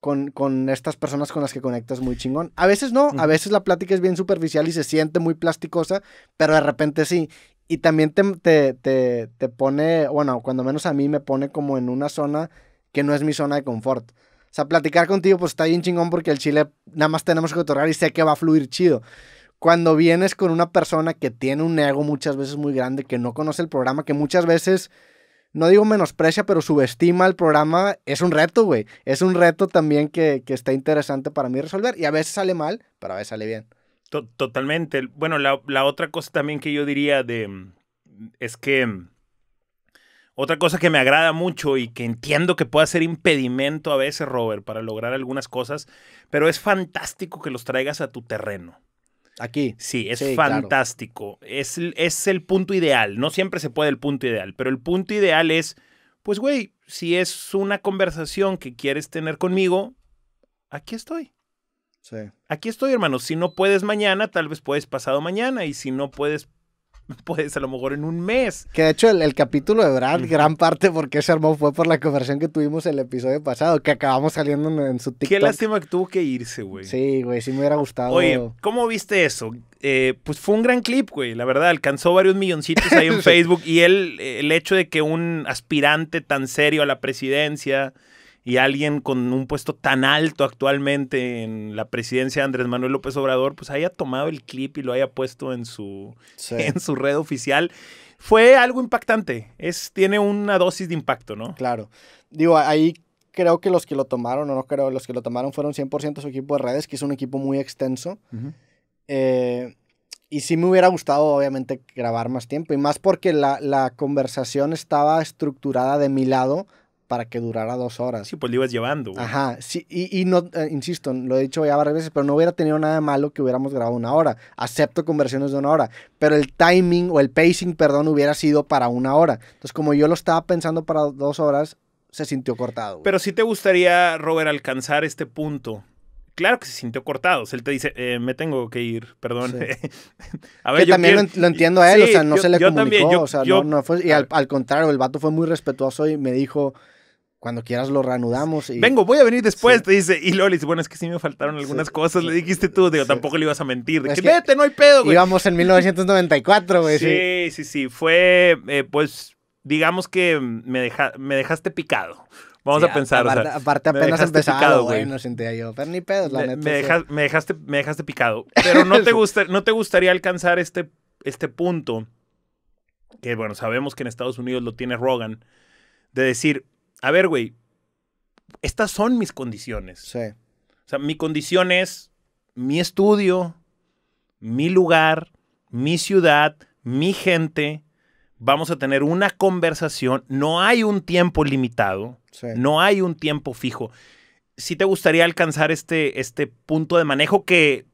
[SPEAKER 1] con, con, estas personas con las que conectas muy chingón. A veces no, a veces la plática es bien superficial y se siente muy plasticosa, pero de repente sí. Y también te, te, te, te pone, bueno, cuando menos a mí me pone como en una zona que no es mi zona de confort. O sea, platicar contigo pues está bien chingón porque el chile nada más tenemos que otorgar y sé que va a fluir chido cuando vienes con una persona que tiene un ego muchas veces muy grande, que no conoce el programa, que muchas veces no digo menosprecia, pero subestima el programa, es un reto, güey. Es un reto también que, está interesante para mí resolver. Y a veces sale mal, pero a veces sale bien.
[SPEAKER 2] totalmente. Bueno, la, otra cosa también que yo diría de mm, es que mm, otra cosa que me agrada mucho y que entiendo que pueda ser impedimento a veces, Robert, para lograr algunas cosas, pero es fantástico que los traigas a tu terreno. Aquí. Sí, es fantástico. Es, es el punto ideal. No siempre se puede el punto ideal, pero el punto ideal es, pues güey, si es una conversación que quieres tener conmigo, aquí estoy. Sí. Aquí estoy, hermano. Si no puedes mañana, tal vez puedes pasado mañana. Y si no puedes pues a lo mejor en un mes.
[SPEAKER 1] Que de hecho el, capítulo de Brad, gran parte porque se armó fue por la conversación que tuvimos el episodio pasado, que acabamos saliendo en, su TikTok. Qué lástima
[SPEAKER 2] que tuvo que irse, güey.
[SPEAKER 1] Sí, güey, sí me hubiera gustado. Oye,
[SPEAKER 2] ¿cómo viste eso? Eh, pues fue un gran clip, güey, la verdad, alcanzó varios milloncitos ahí en Facebook y él, el hecho de que un aspirante tan serio a la presidencia y alguien con un puesto tan alto actualmente en la presidencia de Andrés Manuel López Obrador, pues haya tomado el clip y lo haya puesto en su, en su red oficial. Fue algo impactante. Es, tiene una dosis de impacto, ¿no? Claro. Digo, ahí creo que los que lo
[SPEAKER 1] tomaron, o no creo, los que lo tomaron fueron 100% su equipo de redes, que es un equipo muy extenso. Eh, y sí me hubiera gustado, obviamente, grabar más tiempo. Y más porque la, la conversación estaba estructurada de mi lado para que durara dos horas. Sí,
[SPEAKER 2] pues lo ibas llevando.
[SPEAKER 1] Ajá, sí, y, no, eh, insisto, lo he dicho ya varias veces, pero no hubiera tenido nada malo que hubiéramos grabado una hora. Acepto conversiones de una hora, pero el timing o el pacing, perdón, hubiera sido para una hora. Entonces, como yo lo estaba pensando para dos horas, se sintió cortado.
[SPEAKER 2] Pero sí te gustaría, Robert, alcanzar este punto claro que se sintió cortado. O sea, él te dice, eh, me tengo que ir, perdón. a ver, yo también lo entiendo a él, o sea, no se le comunicó, o sea, no,
[SPEAKER 1] fue... y al, contrario, el vato fue muy respetuoso y me dijo, cuando quieras lo reanudamos. Y... Vengo, voy a
[SPEAKER 2] venir después, te dice. Y Loli dice, bueno, es que sí me faltaron algunas cosas, le dijiste tú. Digo, tampoco le ibas a mentir. vete, no hay pedo, güey. Íbamos en
[SPEAKER 1] 1994, güey. Sí,
[SPEAKER 2] sí, sí. Fue, eh, pues, digamos que me, dejaste picado. Vamos a pensar. Aparte, apenas empezado, güey. No
[SPEAKER 1] sentía yo. Pero ni pedos, la me, neta. Me,
[SPEAKER 2] me, dejaste, me dejaste picado. Pero no te, gusta, no te gustaría alcanzar este, este punto, que bueno, sabemos que en Estados Unidos lo tiene Rogan, de decir, a ver, güey, estas son mis condiciones. Sí. O sea, mi condición es mi estudio, mi lugar, mi ciudad, mi gente. Vamos a tener una conversación. No hay un tiempo limitado. Sí. No hay un tiempo fijo. Si te gustaría alcanzar este, este punto de manejo que,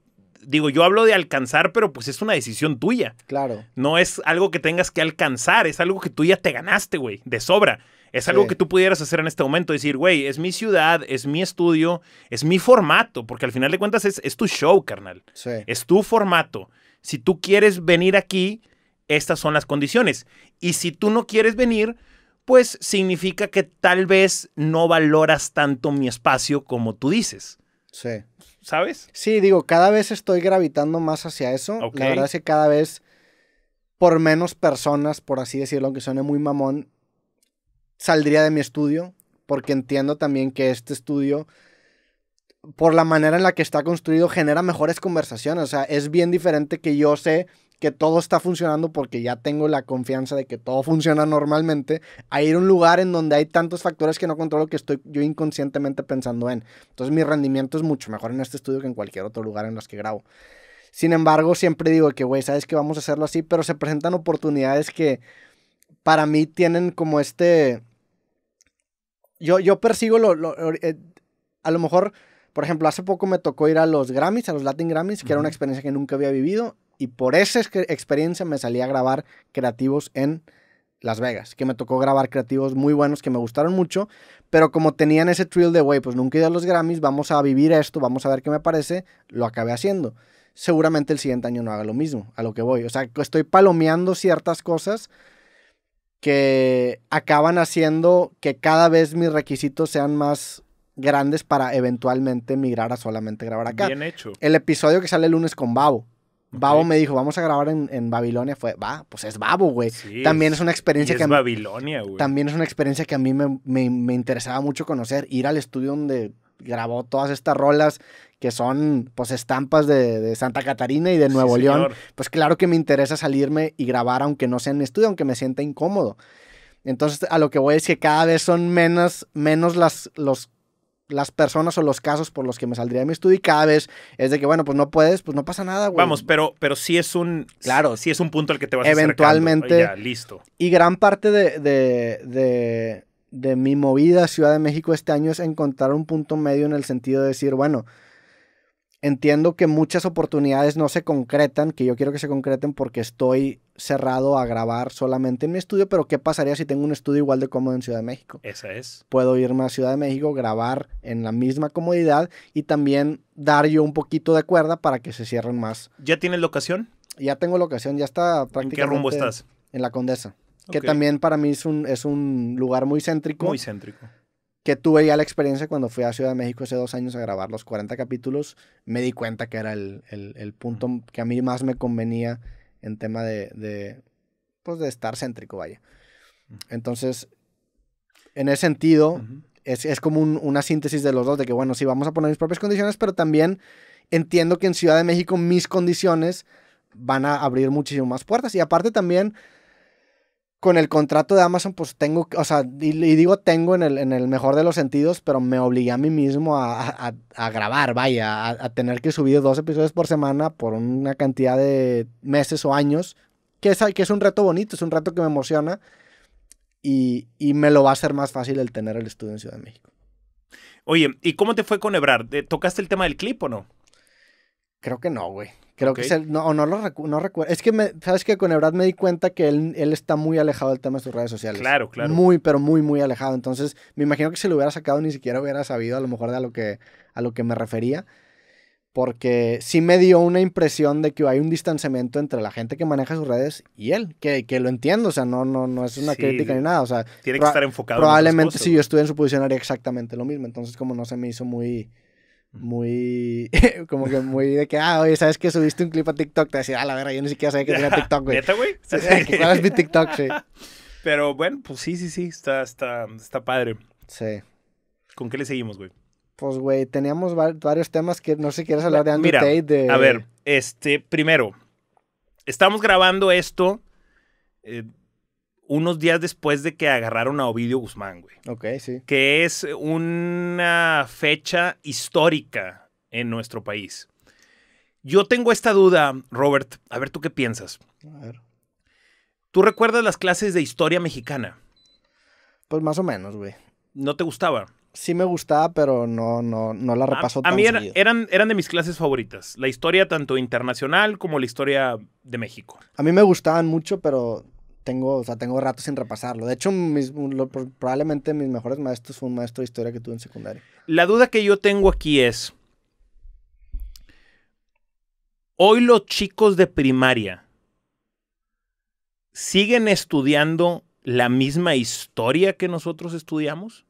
[SPEAKER 2] digo, yo hablo de alcanzar, pero pues es una decisión tuya. Claro. No es algo que tengas que alcanzar, es algo que tú ya te ganaste, güey, de sobra. Es algo que tú pudieras hacer en este momento, decir, güey, es mi ciudad, es mi estudio, es mi formato, porque al final de cuentas es, tu show, carnal. Sí. Es tu formato. Si tú quieres venir aquí, estas son las condiciones. Y si tú no quieres venir, pues significa que tal vez no valoras tanto mi espacio como tú dices. Sí. ¿Sabes?
[SPEAKER 1] Sí, digo, cada vez estoy gravitando más hacia eso. La verdad es que cada vez por menos personas, por así decirlo, aunque suene muy mamón, saldría de mi estudio, porque entiendo también que este estudio, por la manera en la que está construido, genera mejores conversaciones. O sea, es bien diferente que yo sé que todo está funcionando porque ya tengo la confianza de que todo funciona normalmente, a ir a un lugar en donde hay tantos factores que no controlo que estoy yo inconscientemente pensando en. Entonces mi rendimiento es mucho mejor en este estudio que en cualquier otro lugar en los que grabo. Sin embargo, siempre digo que, güey, sabes que vamos a hacerlo así, pero se presentan oportunidades que para mí tienen como este yo, persigo lo, eh, a lo mejor, por ejemplo, hace poco me tocó ir a los Grammys, a los Latin Grammys, que era una experiencia que nunca había vivido y por esa experiencia me salí a grabar creativos en Las Vegas, que me tocó grabar creativos muy buenos que me gustaron mucho, pero como tenían ese thrill de, güey, pues nunca he ido a los Grammys, vamos a vivir esto, vamos a ver qué me parece, lo acabé haciendo. Seguramente el siguiente año no haga lo mismo, a lo que voy. O sea, estoy palomeando ciertas cosas que acaban haciendo que cada vez mis requisitos sean más grandes para eventualmente migrar a solamente grabar acá. Bien hecho. El episodio que sale el lunes con Babo. Babo me dijo, vamos a grabar en, Babilonia. Fue, va, pues es Babo, güey. Sí, también es una experiencia que. Es
[SPEAKER 2] Babilonia, güey.
[SPEAKER 1] También es una experiencia que a mí me interesaba mucho conocer. Ir al estudio donde grabó todas estas rolas que son pues estampas de, Santa Catarina y de Nuevo León, pues claro que me interesa salirme y grabar aunque no sea en estudio, aunque me sienta incómodo. Entonces a lo que voy es que cada vez son menos, menos las, los, las personas o los casos por los que me saldría de mi estudio y cada vez es de que bueno, pues no puedes, pues no pasa nada, güey. Vamos,
[SPEAKER 2] pero, pero sí es un... Claro. Sí es un punto al que te vas Eventualmente. listo.
[SPEAKER 1] Y gran parte de, de de mi movida a Ciudad de México este año es encontrar un punto medio en el sentido de decir, bueno, entiendo que muchas oportunidades no se concretan, que yo quiero que se concreten porque estoy cerrado a grabar solamente en mi estudio, pero ¿qué pasaría si tengo un estudio igual de cómodo en Ciudad de México?
[SPEAKER 2] Esa es.
[SPEAKER 1] Puedo irme a Ciudad de México, grabar en la misma comodidad y también dar yo un poquito de cuerda para que se cierren más.
[SPEAKER 2] ¿Ya tienes locación?
[SPEAKER 1] Ya tengo locación, ya está prácticamente. ¿En qué rumbo estás? En la Condesa que también para mí es un, es un lugar muy céntrico. Muy céntrico. Que tuve ya la experiencia cuando fui a Ciudad de México hace dos años a grabar los 40 capítulos, me di cuenta que era el, punto que a mí más me convenía en tema de, de, pues, de estar céntrico, vaya. Entonces, en ese sentido, es, es, como una síntesis de los dos, de que bueno, sí, vamos a poner mis propias condiciones, pero también entiendo que en Ciudad de México mis condiciones van a abrir muchísimas más puertas. Y aparte también con el contrato de Amazon, pues tengo, o sea, y, digo tengo en el, mejor de los sentidos, pero me obligué a mí mismo a, grabar, vaya, a, tener que subir dos episodios por semana por una cantidad de meses o años, que es, que es un reto bonito, es un reto que me emociona y, me lo va a hacer más fácil el tener el estudio en Ciudad de México.
[SPEAKER 2] Oye, ¿y cómo te fue con Ebrar? ¿Tocaste el tema del clip o no? Creo que no, güey. Creo que es el,
[SPEAKER 1] no, no lo no recuerdo. Es que, ¿sabes que Con Ebrad me di cuenta que él, él está muy alejado del tema de sus redes sociales. Claro, claro. Muy, pero muy, muy alejado. Entonces, me imagino que si lo hubiera sacado ni siquiera hubiera sabido a lo mejor de a lo que, a lo que me refería. Porque sí me dio una impresión de que hay un distanciamiento entre la gente que maneja sus redes y él, que, que lo entiendo, o sea, no, no, no es una crítica ni nada, o sea.
[SPEAKER 2] Tiene que estar enfocado. Probablemente si yo
[SPEAKER 1] estuviera en su posición haría exactamente lo mismo, entonces como no se me hizo muy, muy. como que muy de que, ah, oye, ¿sabes que subiste un clip a TikTok? Te decía, ah, la verdad, yo ni siquiera sabía que tenía TikTok, güey. güey? ¿Cuál es mi TikTok, sí.
[SPEAKER 2] Pero bueno, pues sí, sí, sí, está, está, está padre. Sí. ¿Con qué le seguimos, güey?
[SPEAKER 1] Pues, güey, teníamos varios temas que no sé si quieres hablar de Andrew Tate. A ver,
[SPEAKER 2] este, primero, estamos grabando esto eh, unos días después de que agarraron a Ovidio Guzmán, güey. Ok, sí. Que es una fecha histórica en nuestro país. Yo tengo esta duda, Robert. A ver, ¿tú qué piensas? A ver. ¿Tú recuerdas las clases de historia mexicana?
[SPEAKER 1] Pues más o menos, güey.
[SPEAKER 2] ¿No te gustaba?
[SPEAKER 1] Sí me gustaba, pero no, no, no la repaso a, A mí
[SPEAKER 2] eran, eran de mis clases favoritas. La historia tanto internacional como la historia de México.
[SPEAKER 1] A mí me gustaban mucho, pero tengo, o sea, tengo rato sin repasarlo. De hecho, probablemente mis mejores maestros fue un maestro de historia que tuve en secundaria.
[SPEAKER 2] La duda que yo tengo aquí es, hoy los chicos de primaria siguen estudiando la misma historia que nosotros estudiamos?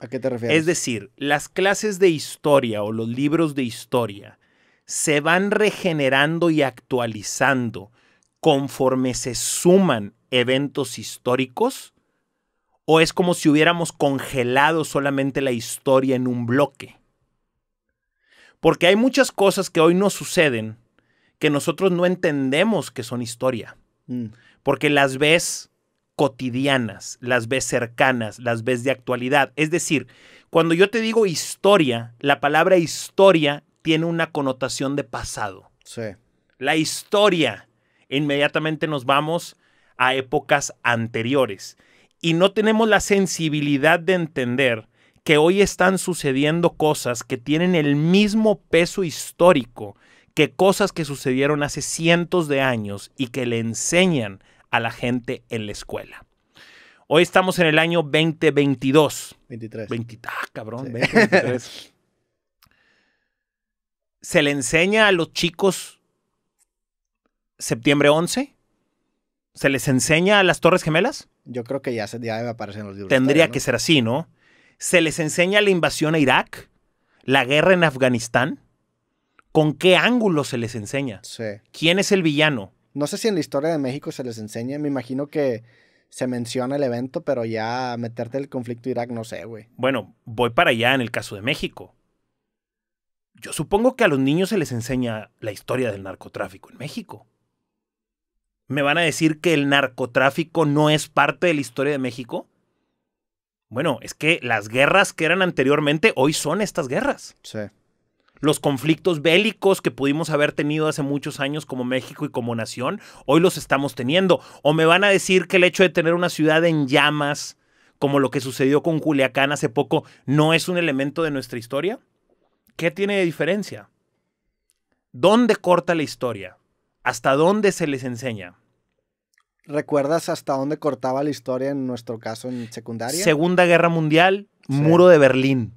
[SPEAKER 1] ¿A qué te refieres? Es
[SPEAKER 2] decir, las clases de historia o los libros de historia se van regenerando y actualizando conforme se suman eventos históricos? ¿O es como si hubiéramos congelado solamente la historia en un bloque? Porque hay muchas cosas que hoy nos suceden que nosotros no entendemos que son historia. Mm. Porque las ves cotidianas, las ves cercanas, las ves de actualidad. Es decir, cuando yo te digo historia, la palabra historia tiene una connotación de pasado. Sí. La historia inmediatamente nos vamos a épocas anteriores. Y no tenemos la sensibilidad de entender que hoy están sucediendo cosas que tienen el mismo peso histórico que cosas que sucedieron hace cientos de años y que le enseñan a la gente en la escuela. Hoy estamos en el año 2022. 23. ah, cabrón, Se le enseña a los chicos septiembre 11? ¿Se les enseña a las Torres Gemelas? Yo creo que ya, se, ya los libros. Tendría que ser así, ¿no? ¿Se les enseña la invasión a Irak? ¿La guerra en Afganistán? ¿Con qué ángulo se les enseña? Sí. ¿Quién es el villano?
[SPEAKER 1] No sé si en la historia de México se les enseña. Me imagino que se menciona el evento, pero ya meterte el conflicto Irak, no sé, güey.
[SPEAKER 2] Bueno, voy para allá en el caso de México. Yo supongo que a los niños se les enseña la historia del narcotráfico en México. ¿Me van a decir que el narcotráfico no es parte de la historia de México? Bueno, es que las guerras que eran anteriormente hoy son estas guerras. Sí. Los conflictos bélicos que pudimos haber tenido hace muchos años como México y como nación, hoy los estamos teniendo. O me van a decir que el hecho de tener una ciudad en llamas, como lo que sucedió con Culiacán hace poco, no es un elemento de nuestra historia. ¿Qué tiene de diferencia? ¿Dónde corta la historia? ¿Hasta dónde se les enseña?
[SPEAKER 1] ¿Recuerdas hasta dónde cortaba la historia en nuestro caso en secundaria? Segunda
[SPEAKER 2] Guerra Mundial, Muro de Berlín.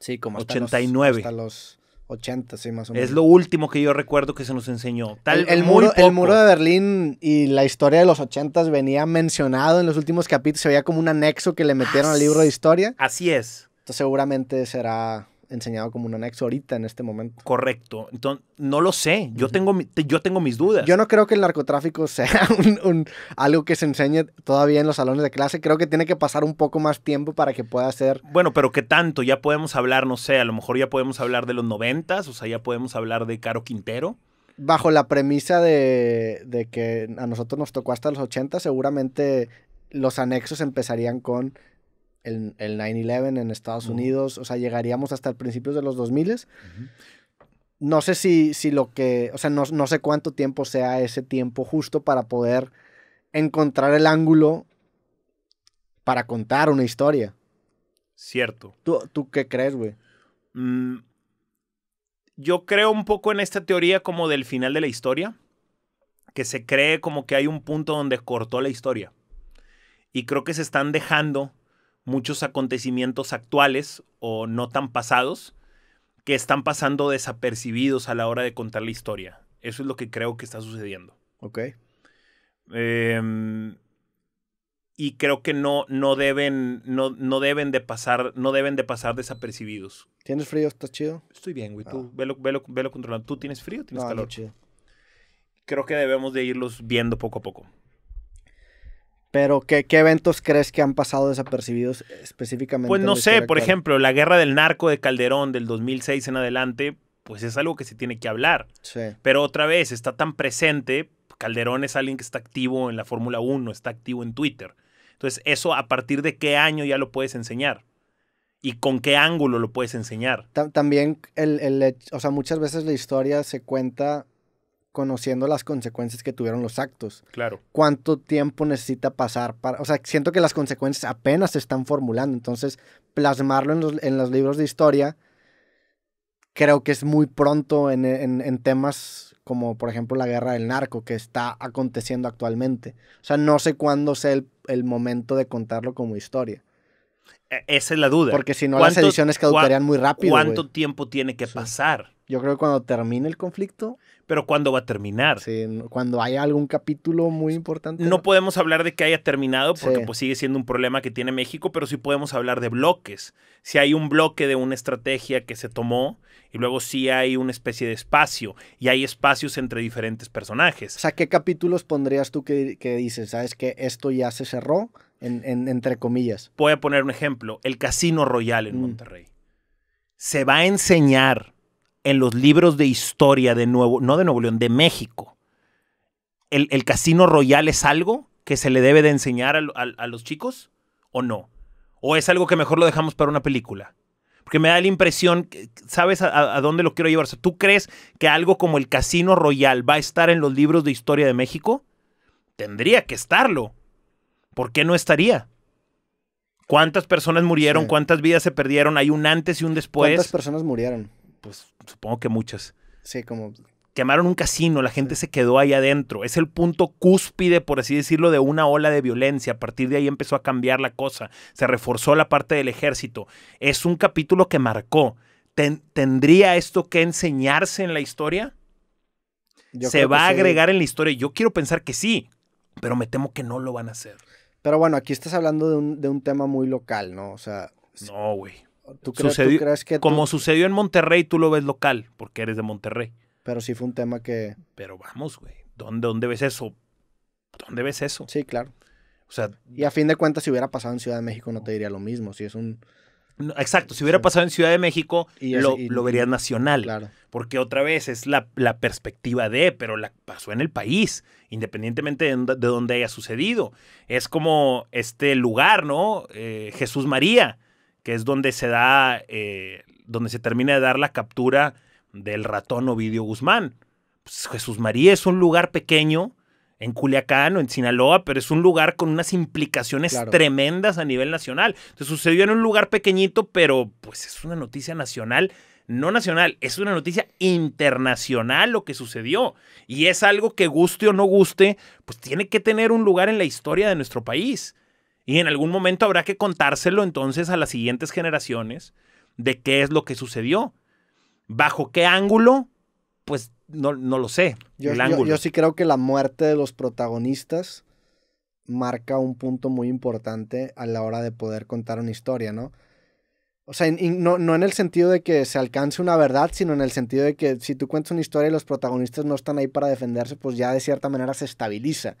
[SPEAKER 2] Sí, como hasta 89. Los, hasta los 80, sí, más o menos. Es lo último que yo recuerdo que se nos enseñó. Tal, el, muro, de
[SPEAKER 1] Berlín y la historia de los 80 venía mencionado en los últimos capítulos. Se veía como un anexo que le metieron al libro de historia. Así es. Entonces, seguramente será enseñado como un anexo ahorita en este momento.
[SPEAKER 2] Correcto. Entonces, no lo sé. Yo, tengo, yo tengo mis dudas.
[SPEAKER 1] Yo no creo que el narcotráfico sea un, algo que se enseñe todavía en los salones de clase. Creo que tiene que pasar un poco más tiempo para que pueda ser.
[SPEAKER 2] Bueno, pero ¿qué tanto? Ya podemos hablar, no sé, a lo mejor ya podemos hablar de los noventas, o sea, ya podemos hablar de Caro Quintero bajo
[SPEAKER 1] la premisa de, de, que a nosotros nos tocó hasta los 80, seguramente los anexos empezarían con el, el 9-11 en Estados Unidos, o sea, llegaríamos hasta el principio de los 2000. No sé si, si lo que, o sea, no, no, sé cuánto tiempo sea ese tiempo justo para poder encontrar el ángulo para contar una historia.
[SPEAKER 2] Cierto. ¿Tú, tú qué crees, güey? Mm, yo creo un poco en esta teoría como del final de la historia, que se cree como que hay un punto donde cortó la historia. Y creo que se están dejando muchos acontecimientos actuales o no tan pasados que están pasando desapercibidos a la hora de contar la historia. Eso es lo que creo que está sucediendo. Ok. Em, y creo que no, no deben, no, no, deben de pasar, no deben de pasar desapercibidos.
[SPEAKER 1] ¿Tienes frío? ¿Estás chido? Estoy
[SPEAKER 2] bien, güey. Tú ah. velo, velo, controlando. ¿Tú tienes frío? ¿Tienes calor? No, chido. Creo que debemos de irlos viendo poco a poco.
[SPEAKER 1] Pero, ¿qué, eventos crees que han pasado desapercibidos específicamente? Pues no sé, por ejemplo,
[SPEAKER 2] la guerra del narco de Calderón del 2006 en adelante, pues es algo que se tiene que hablar. Sí. Pero otra vez, está tan presente, Calderón es alguien que está activo en la Fórmula 1, está activo en Twitter. Entonces, eso a partir de qué año ya lo puedes enseñar y con qué ángulo lo puedes enseñar.
[SPEAKER 1] También, el, el, o sea, muchas veces la historia se cuenta conociendo las consecuencias que tuvieron los actos. Claro. ¿Cuánto tiempo necesita pasar para.? O sea, siento que las consecuencias apenas se están formulando. Entonces, plasmarlo en los, libros de historia creo que es muy pronto en, temas como, por ejemplo, la guerra del narco que está aconteciendo actualmente. O sea, no sé cuándo sea el, momento de contarlo como historia.
[SPEAKER 2] E, esa es la duda. Porque si no, las ediciones caducarían muy rápido. ¿Cuánto tiempo tiene que pasar? Yo creo que cuando termine el conflicto, pero ¿cuándo va a terminar? Sí, cuando haya algún capítulo muy importante. No, podemos hablar de que haya terminado porque pues, sigue siendo un problema que tiene México, pero sí podemos hablar de bloques. Si hay un bloque de una estrategia que se tomó y luego sí hay una especie de espacio y hay espacios entre diferentes personajes.
[SPEAKER 1] O sea, ¿qué capítulos pondrías tú que, dices, sabes que esto ya se cerró,
[SPEAKER 2] entre comillas? Voy a poner un ejemplo, el Casino Royal en mm. Monterrey. Se va a enseñar en los libros de historia de Nuevo, no de Nuevo León, de México, el, Casino Royal es algo que se le debe de enseñar a, los chicos o no? ¿O es algo que mejor lo dejamos para una película? Porque me da la impresión, ¿sabes a, dónde lo quiero llevar? ¿Tú crees que algo como el Casino Royal va a estar en los libros de historia de México? Tendría que estarlo. ¿Por qué no estaría? ¿Cuántas personas murieron? ¿Cuántas vidas se perdieron? Hay un antes y un después. ¿Cuántas
[SPEAKER 1] personas murieron? pues supongo que muchas. Sí, como...
[SPEAKER 2] Quemaron un casino, la gente se quedó ahí adentro. Es el punto cúspide, por así decirlo, de una ola de violencia. A partir de ahí empezó a cambiar la cosa. Se reforzó la parte del ejército. Es un capítulo que marcó. ¿Tendría esto que enseñarse en la historia? se va a agregar en la historia. Yo quiero pensar que sí, pero me temo que no lo van a hacer. Pero bueno,
[SPEAKER 1] aquí estás hablando de un, de un tema muy local, ¿no? O sea. No, güey. ¿Tú crees, que como
[SPEAKER 2] sucedió en Monterrey, tú lo ves local, porque eres de Monterrey. Pero sí fue un tema que... Pero vamos, güey, ¿dónde, ves eso? ¿Dónde ves eso? Sí, claro. O sea... Y a fin
[SPEAKER 1] de cuentas, si hubiera pasado en Ciudad de México, no te diría lo mismo. Si es un...
[SPEAKER 2] exacto, si hubiera pasado en Ciudad de México, lo, verías nacional. Claro. Porque otra vez es la, perspectiva de, pero la pasó en el país, independientemente de, de donde haya sucedido. Es como este lugar, ¿no? Eh, Jesús María que es donde se da, eh, donde se termina de dar la captura del ratón Ovidio Guzmán. Pues, Jesús María es un lugar pequeño en Culiacán o en Sinaloa, pero es un lugar con unas implicaciones tremendas a nivel nacional. Se sucedió en un lugar pequeñito, pero pues es una noticia nacional no nacional, es una noticia internacional lo que sucedió. Y es algo que guste o no guste, pues tiene que tener un lugar en la historia de nuestro país. Y en algún momento habrá que contárselo entonces a las siguientes generaciones de qué es lo que sucedió. ¿Bajo qué ángulo? Pues no, no lo sé. Yo, yo
[SPEAKER 1] sí creo que la muerte de los protagonistas marca un punto muy importante a la hora de poder contar una historia, ¿no? O sea, no, no, en el sentido de que se alcance una verdad, sino en el sentido de que si tú cuentas una historia y los protagonistas no están ahí para defenderse, pues ya de cierta manera se estabiliza.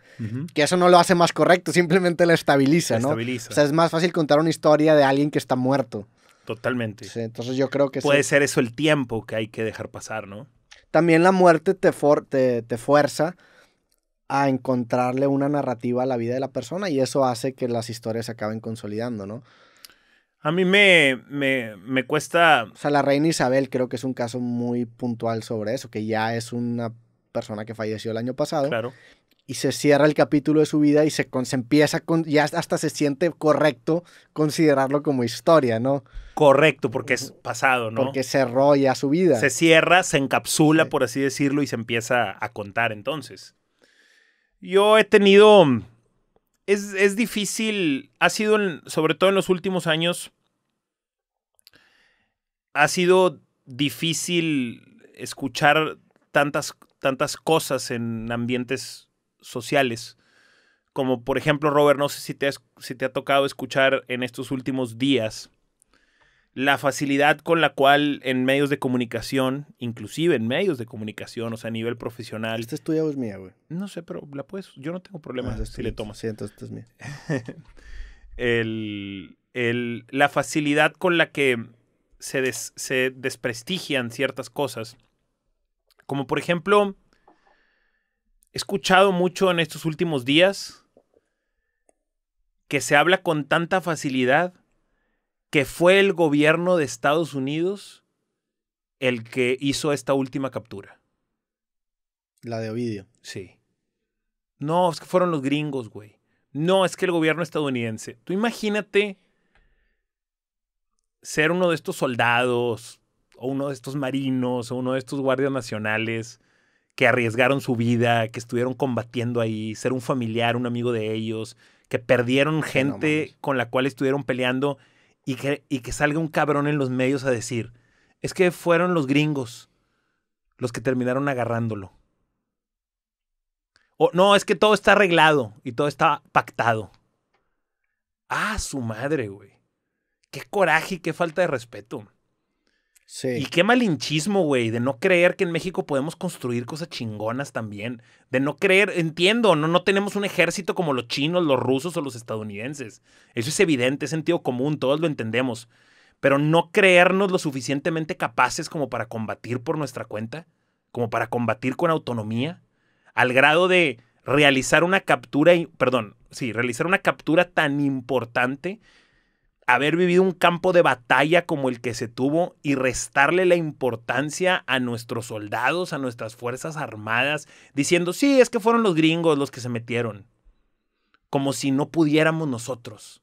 [SPEAKER 1] Que eso no lo hace más correcto, simplemente la estabiliza, ¿no? O sea, es más fácil contar una historia de alguien que está muerto.
[SPEAKER 2] Totalmente. entonces yo creo que... Puede ser eso el tiempo que hay que dejar pasar, ¿no?
[SPEAKER 1] También la muerte te, te, te fuerza a encontrarle una narrativa a la vida de la persona y eso hace que las historias se acaben consolidando, ¿no?
[SPEAKER 2] A mí me, me, cuesta... O
[SPEAKER 1] sea, la reina Isabel creo que es un caso muy puntual sobre eso, que ya es una persona que falleció el año pasado. Claro y se cierra el capítulo de su vida y se, empieza con, ya hasta se siente correcto considerarlo como historia, ¿no?
[SPEAKER 2] Correcto, porque es pasado, ¿no? Porque cerró ya su vida. Se cierra, se encapsula, por así decirlo, y se empieza a contar entonces. Yo he tenido es, difícil, ha sido, sobre todo en los últimos años, ha sido difícil escuchar tantas, tantas cosas en ambientes sociales. Como por ejemplo, Robert, no sé si te, si te ha tocado escuchar en estos últimos días la facilidad con la cual en medios de comunicación, inclusive en medios de comunicación, o sea, a nivel profesional. Esta es es mía, güey. No sé, pero la puedes. Yo no tengo problemas ah, si le tomas. Sí, entonces esta es mía. la facilidad con la que se, se desprestigian ciertas cosas. Como por ejemplo, he escuchado mucho en estos últimos días que se habla con tanta facilidad que fue el gobierno de Estados Unidos el que hizo esta última captura. La de Ovidio. Sí. No, es que fueron los gringos, güey. No, es que el gobierno estadounidense. Tú imagínate ser uno de estos soldados o uno de estos marinos o uno de estos guardias nacionales que arriesgaron su vida, que estuvieron combatiendo ahí, ser un familiar, un amigo de ellos, que perdieron gente con la cual estuvieron peleando y que, salga un cabrón en los medios a decir, es que fueron los gringos los que terminaron agarrándolo. O no, es que todo está arreglado y todo está pactado. Ah, su madre, güey. Qué coraje y qué falta de respeto. Y qué malinchismo, güey, de no creer que en México podemos construir cosas chingonas también. De no creer, entiendo, no, no tenemos un ejército como los chinos, los rusos o los estadounidenses. Eso es evidente, es sentido común, todos lo entendemos. Pero no creernos lo suficientemente capaces como para combatir por nuestra cuenta, como para combatir con autonomía, al grado de realizar una captura, perdón, sí, realizar una captura tan importante haber vivido un campo de batalla como el que se tuvo y restarle la importancia a nuestros soldados, a nuestras fuerzas armadas, diciendo, sí, es que fueron los gringos los que se metieron, como si no pudiéramos nosotros,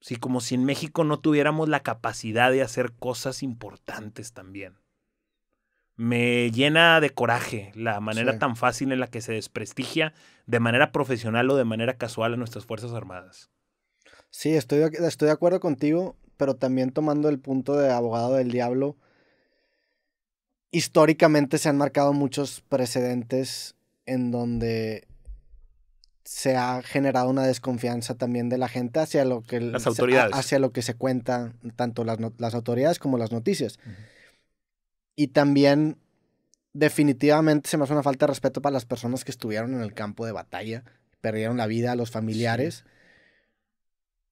[SPEAKER 2] sí, como si en México no tuviéramos la capacidad de hacer cosas importantes también. Me llena de coraje la manera tan fácil en la que se desprestigia de manera profesional o de manera casual a nuestras Fuerzas Armadas.
[SPEAKER 1] Sí, estoy, estoy de acuerdo contigo, pero también tomando el punto de abogado del diablo, históricamente se han marcado muchos precedentes en donde se ha generado una desconfianza también de la gente hacia lo que, las autoridades. hacia lo que se cuenta, tanto las, las autoridades como las noticias. Y también definitivamente se me hace una falta de respeto para las personas que estuvieron en el campo de batalla, perdieron la vida, a los familiares.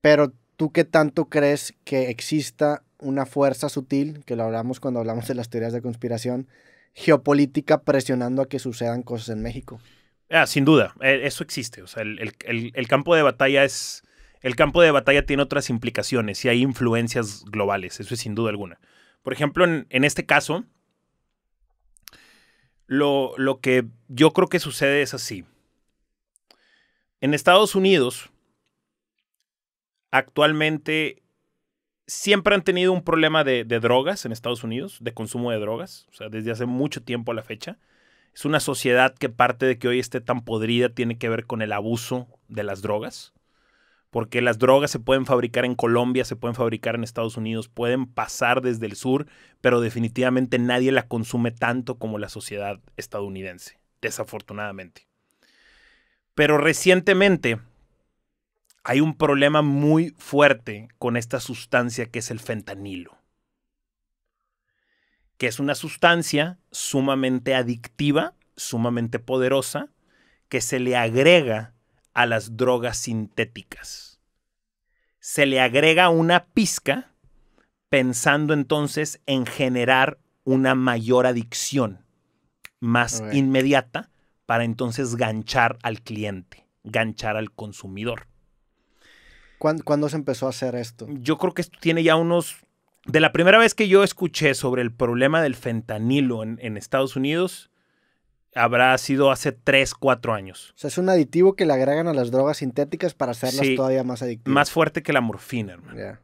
[SPEAKER 1] Pero tú qué tanto crees que exista una fuerza sutil, que lo hablamos cuando hablamos de las teorías de conspiración, geopolítica presionando a que sucedan cosas en México.
[SPEAKER 2] Ah, sin duda, eh, eso existe. O sea, el, campo de batalla es. El campo de batalla tiene otras implicaciones y hay influencias globales, eso es sin duda alguna. Por ejemplo, en, este caso, lo, lo que yo creo que sucede es así. En Estados Unidos, actualmente siempre han tenido un problema de, drogas en Estados Unidos, de consumo de drogas, o sea, desde hace mucho tiempo a la fecha. Es una sociedad que parte de que hoy esté tan podrida tiene que ver con el abuso de las drogas, porque las drogas se pueden fabricar en Colombia, se pueden fabricar en Estados Unidos, pueden pasar desde el sur, pero definitivamente nadie la consume tanto como la sociedad estadounidense, desafortunadamente. Pero recientemente hay un problema muy fuerte con esta sustancia que es el fentanilo, que es una sustancia sumamente adictiva, sumamente poderosa, que se le agrega a las drogas sintéticas. Se le agrega una pizca pensando entonces en generar una mayor adicción más inmediata para entonces ganchar al cliente, ganchar al consumidor. ¿Cuándo, se empezó a hacer esto? Yo creo que esto tiene ya unos... De la primera vez que yo escuché sobre el problema del fentanilo en, Estados Unidos, habrá sido hace 3, 4 años.
[SPEAKER 1] O sea, es un aditivo que le agregan a las drogas sintéticas para hacerlas todavía
[SPEAKER 2] más adictivas. Más fuerte que la morfina, hermano. Ya.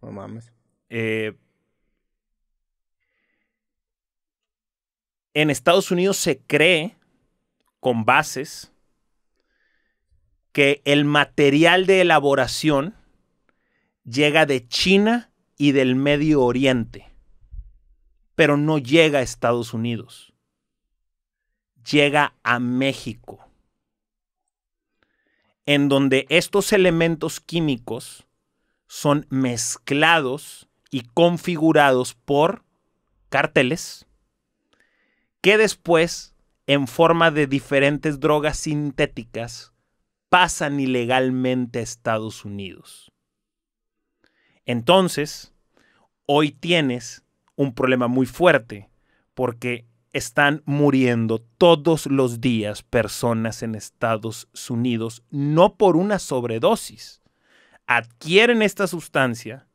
[SPEAKER 2] No mames. Eh, en Estados Unidos se cree, con bases, que el material de elaboración llega de China y del Medio Oriente, pero no llega a Estados Unidos, llega a México, en donde estos elementos químicos son mezclados y configurados por carteles que después, en forma de diferentes drogas sintéticas, pasan ilegalmente a Estados Unidos. Entonces, hoy tienes un problema muy fuerte porque están muriendo todos los días personas en Estados Unidos, no por una sobredosis. Adquieren esta sustancia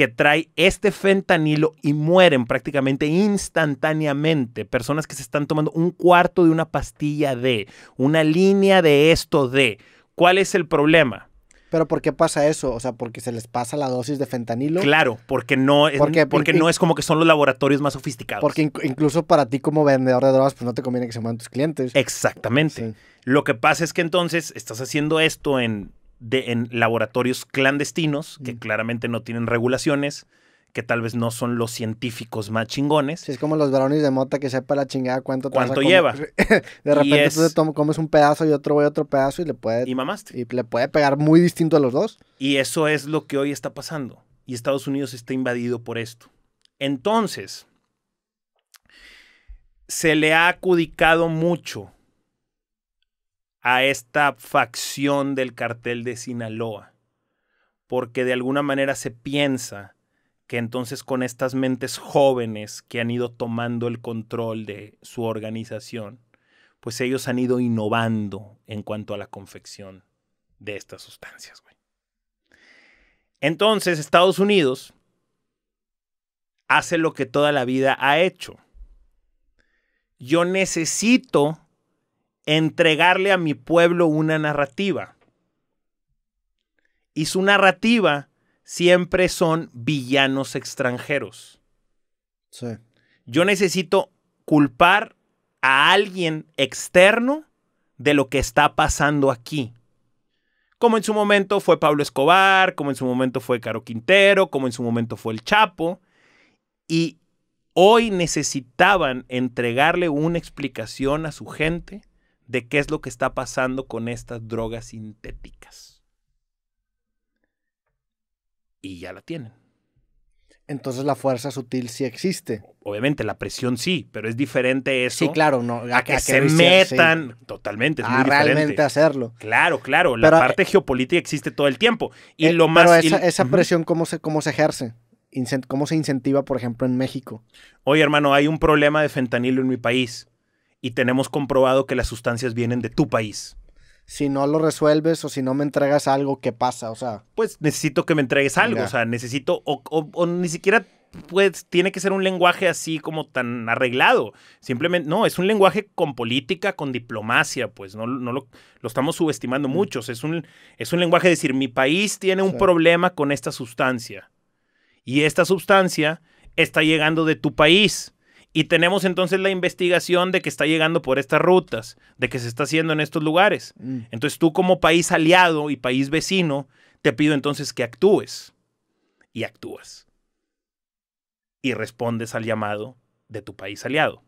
[SPEAKER 2] que trae este fentanilo y mueren prácticamente instantáneamente personas que se están tomando un cuarto de una pastilla de, una línea de esto de. ¿Cuál es el problema?
[SPEAKER 1] Pero ¿por qué pasa eso? O sea, porque se les pasa la dosis de fentanilo. Claro,
[SPEAKER 2] porque no es, porque, no es como que son los laboratorios más sofisticados. Porque
[SPEAKER 1] incluso para ti como vendedor de drogas, pues no te conviene que se muevan tus
[SPEAKER 2] clientes. Exactamente. Lo que pasa es que entonces estás haciendo esto en de, en laboratorios clandestinos que claramente no tienen regulaciones, que tal vez no son los científicos más chingones. es como los
[SPEAKER 1] varones de mota que sepa la chingada cuánto cuánto lleva.
[SPEAKER 2] de repente tú
[SPEAKER 1] te comes un pedazo y otro voy otro pedazo y le puede y y le puede pegar muy
[SPEAKER 2] distinto a los dos. Y eso es lo que hoy está pasando y Estados Unidos está invadido por esto. Entonces, se le ha acudicado mucho a esta facción del cartel de Sinaloa, porque de alguna manera se piensa que entonces con estas mentes jóvenes que han ido tomando el control de su organización, pues ellos han ido innovando en cuanto a la confección de estas sustancias. Entonces Estados Unidos hace lo que toda la vida ha hecho. Yo necesito entregarle a mi pueblo una narrativa. Y su narrativa siempre son villanos extranjeros. Yo necesito culpar a alguien externo de lo que está pasando aquí. Como en su momento fue Pablo Escobar, como en su momento fue Caro Quintero, como en su momento fue el Chapo. Y hoy necesitaban entregarle una explicación a su gente de qué es lo que está pasando con estas drogas sintéticas. Y ya la tienen. Entonces la fuerza sutil sí existe. Obviamente, la presión sí, pero es diferente eso. Sí, claro, no. A, que, se metan totalmente. Es a realmente hacerlo. Claro, claro. la eh, parte geopolítica existe todo el tiempo. Y eh, lo más. Pero esa, presión,
[SPEAKER 1] ¿cómo, se, ¿cómo se ejerce? ¿Cómo se incentiva, por
[SPEAKER 2] ejemplo, en México? Oye, hermano, hay un problema de fentanilo en mi país y tenemos comprobado que las sustancias vienen de tu país.
[SPEAKER 1] Si no lo resuelves o si no me entregas algo, ¿qué pasa? O sea.
[SPEAKER 2] Pues necesito que me entregues algo. O sea, necesito. o, ni siquiera pues tiene que ser un lenguaje así como tan arreglado. Simplemente, no, es un lenguaje con política, con diplomacia, pues no, no lo, estamos subestimando mm. mucho. muchos. Es un, es un lenguaje de decir, mi país tiene un problema con esta sustancia. Y esta sustancia está llegando de tu país. Y tenemos entonces la investigación de que está llegando por estas rutas, de que se está haciendo en estos lugares. Mm. Entonces tú como país aliado y país vecino, te pido entonces que actúes. Y actúas. Y respondes al llamado de tu país aliado.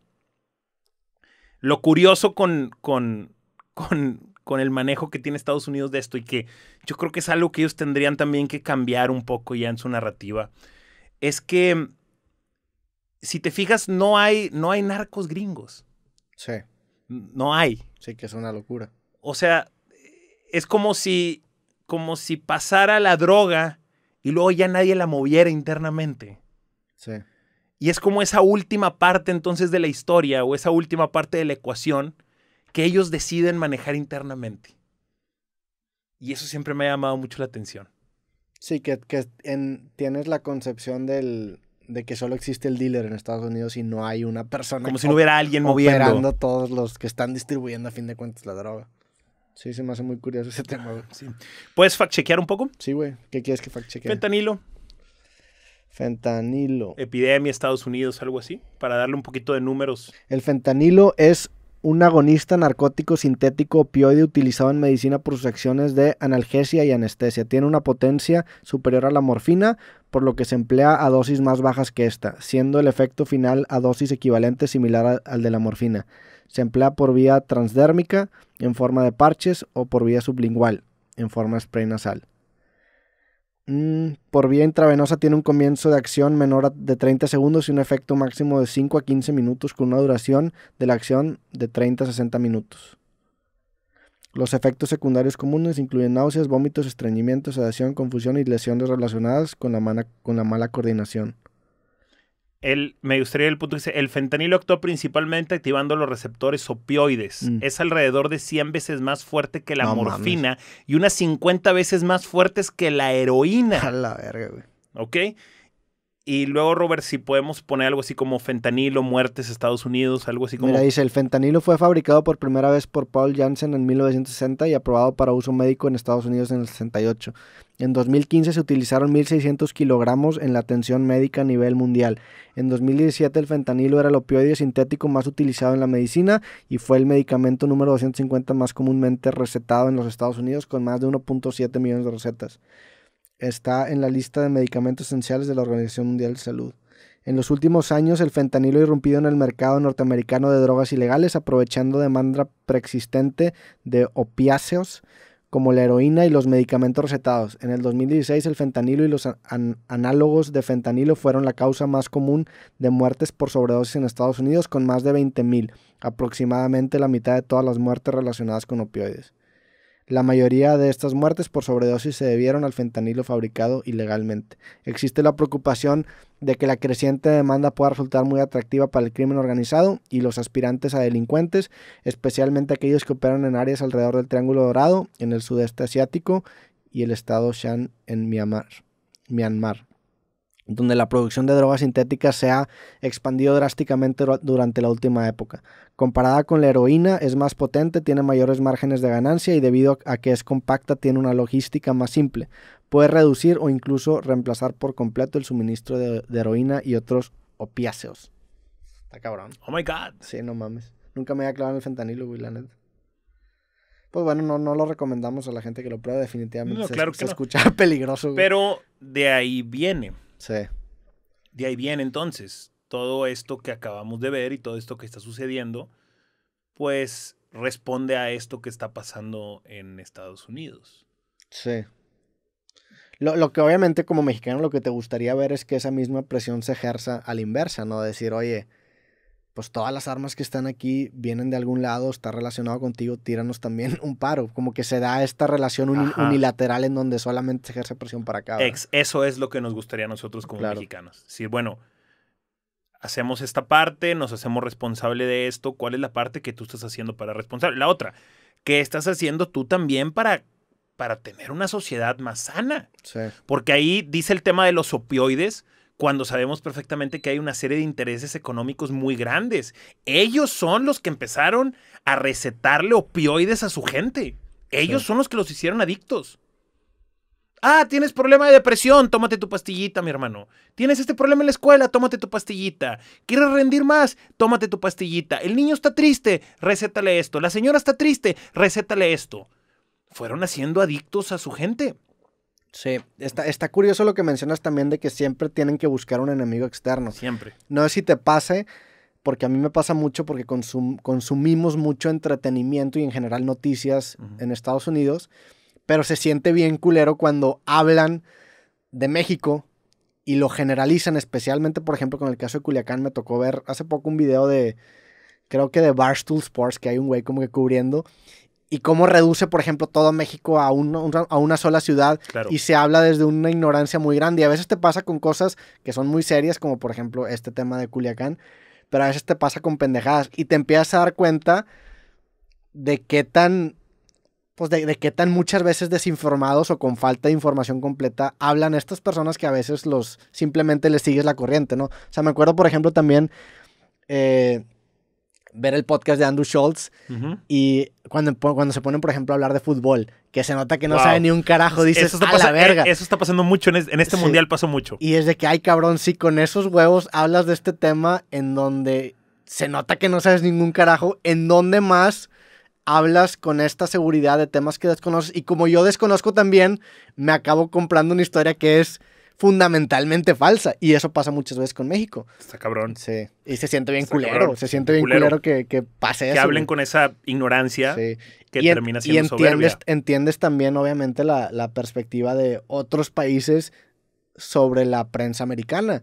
[SPEAKER 2] Lo curioso con, con, con, con el manejo que tiene Estados Unidos de esto y que yo creo que es algo que ellos tendrían también que cambiar un poco ya en su narrativa, es que si te fijas, no hay, no hay narcos gringos. Sí. No hay. Sí, que es una locura. O sea, es como si, como si pasara la droga y luego ya nadie la moviera internamente. Sí. Y es como esa última parte entonces de la historia o esa última parte de la ecuación que ellos deciden manejar internamente. Y eso siempre me ha llamado mucho la atención.
[SPEAKER 1] Sí, que, tienes la concepción del, de que solo existe el dealer en Estados Unidos y no hay una persona. Como si no hubiera alguien moviendo. Operando todos los que están distribuyendo a fin de cuentas la droga. Sí, se me hace muy curioso ese tema,
[SPEAKER 2] ¿Puedes fact-chequear un poco? Sí, güey. ¿Qué quieres que fact Fentanilo.
[SPEAKER 1] Fentanilo.
[SPEAKER 2] Epidemia, Estados Unidos, algo así, para darle un poquito de números.
[SPEAKER 1] El fentanilo es un agonista narcótico sintético opioide utilizado en medicina por sus acciones de analgesia y anestesia. Tiene una potencia superior a la morfina, por lo que se emplea a dosis más bajas que esta, siendo el efecto final a dosis equivalente similar al de la morfina. Se emplea por vía transdérmica, en forma de parches, o por vía sublingual, en forma spray nasal. Mm, por vía intravenosa tiene un comienzo de acción menor de 30 segundos y un efecto máximo de 5 a 15 minutos con una duración de la acción de 30 a 60 minutos. Los efectos secundarios comunes incluyen náuseas, vómitos, estreñimiento, sedación, confusión y lesiones relacionadas con la mala coordinación
[SPEAKER 2] el, me gustaría el punto que dice, el fentanilo actúa principalmente activando los receptores opioides. Mm. Es alrededor de 100 veces más fuerte que la morfina y unas 50 veces más fuertes que la heroína. A la verga, güey. ¿Ok? Y luego, Robert, si podemos poner algo así como fentanilo, muertes, Estados Unidos, algo así como... Mira, dice, el
[SPEAKER 1] fentanilo fue fabricado por primera vez por Paul Janssen en 1960 y aprobado para uso médico en Estados Unidos en el 68. En 2015 se utilizaron 1.600 kilogramos en la atención médica a nivel mundial. En 2017 el fentanilo era el opioide sintético más utilizado en la medicina y fue el medicamento número 250 más comúnmente recetado en los Estados Unidos con más de 1.7 millones de recetas está en la lista de medicamentos esenciales de la Organización Mundial de Salud. En los últimos años, el fentanilo ha irrumpido en el mercado norteamericano de drogas ilegales, aprovechando demanda preexistente de opiáceos como la heroína y los medicamentos recetados. En el 2016, el fentanilo y los análogos de fentanilo fueron la causa más común de muertes por sobredosis en Estados Unidos, con más de 20.000, aproximadamente la mitad de todas las muertes relacionadas con opioides. La mayoría de estas muertes por sobredosis se debieron al fentanilo fabricado ilegalmente. Existe la preocupación de que la creciente demanda pueda resultar muy atractiva para el crimen organizado y los aspirantes a delincuentes, especialmente aquellos que operan en áreas alrededor del Triángulo Dorado, en el sudeste asiático y el estado Shan en Myanmar donde la producción de drogas sintéticas se ha expandido drásticamente durante la última época. Comparada con la heroína, es más potente, tiene mayores márgenes de ganancia y debido a que es compacta tiene una logística más simple. Puede reducir o incluso reemplazar por completo el suministro de, heroína y otros opiáceos. Está cabrón. Oh my god. Sí, no mames. Nunca me había clavado en el fentanilo, güey, la neta. Pues bueno, no, no lo recomendamos a la gente que lo pruebe, definitivamente. se, claro que se escucha peligroso. Pero
[SPEAKER 2] de ahí viene Sí. De ahí viene entonces todo esto que acabamos de ver y todo esto que está sucediendo, pues responde a esto que está pasando en Estados Unidos.
[SPEAKER 1] Sí. Lo, lo, que obviamente como mexicano lo que te gustaría ver es que esa misma presión se ejerza a la inversa, ¿no? Decir, oye, pues todas las armas que están aquí vienen de algún lado, está relacionado contigo, tíranos también un paro. Como que se da esta relación unilateral en donde solamente se ejerce presión para acá. Ex,
[SPEAKER 2] eso es lo que nos gustaría nosotros como mexicanos. Sí, bueno, hacemos esta parte, nos hacemos responsable de esto, ¿cuál es la parte que tú estás haciendo para responsable? La otra, ¿qué estás haciendo tú también para para tener una sociedad más sana. Porque ahí dice el tema de los opioides, cuando sabemos perfectamente que hay una serie de intereses económicos muy grandes. Ellos son los que empezaron a recetarle opioides a su gente. Ellos son los que los hicieron adictos. Ah, tienes problema de depresión, tómate tu pastillita, mi hermano. Tienes este problema en la escuela, tómate tu pastillita. ¿Quieres rendir más? Tómate tu pastillita. El niño está triste, recétale esto. La señora está triste, recétale esto. Fueron haciendo adictos a su gente.
[SPEAKER 1] Sí, está, está curioso lo que mencionas también de que siempre tienen que buscar un enemigo externo. Siempre. No sé si te pase, porque a mí me pasa mucho porque consumimos mucho entretenimiento y en general noticias en Estados Unidos, pero se siente bien culero cuando hablan de México y lo generalizan, especialmente por ejemplo con el caso de Culiacán, me tocó ver hace poco un video de, creo que de Barstool Sports, que hay un güey como que cubriendo, y cómo reduce, por ejemplo, todo México a, a una sola ciudad y se habla desde una ignorancia muy grande. Y a veces te pasa con cosas que son muy serias, como por ejemplo este tema de Culiacán, pero a veces te pasa con pendejadas y te empiezas a dar cuenta de qué tan, pues de, qué tan muchas veces desinformados o con falta de información completa hablan estas personas que a veces los simplemente les sigues la corriente, ¿no? O sea, me acuerdo, por ejemplo, también... Eh, ver el podcast de Andrew Schultz y cuando, cuando se ponen, por ejemplo, a hablar de fútbol, que se nota que no sabe ni un carajo, dices, eso está eh,
[SPEAKER 2] Eso está pasando mucho, en, este, mundial pasó mucho. Y es de que, ay cabrón, sí, con esos
[SPEAKER 1] huevos hablas de este tema en donde se nota que no sabes ningún carajo, en donde más hablas con esta seguridad de temas que desconoces. Y como yo desconozco también, me acabo comprando una historia que es fundamentalmente falsa. Y eso pasa muchas veces con México.
[SPEAKER 2] Está cabrón. Sí. Y se siente bien culero. Se siente bien culero, que,
[SPEAKER 1] pase eso. Que hablen
[SPEAKER 2] con esa ignorancia que termina siendo y entiendes,
[SPEAKER 1] entiendes también, obviamente, la, la perspectiva de otros países sobre la prensa americana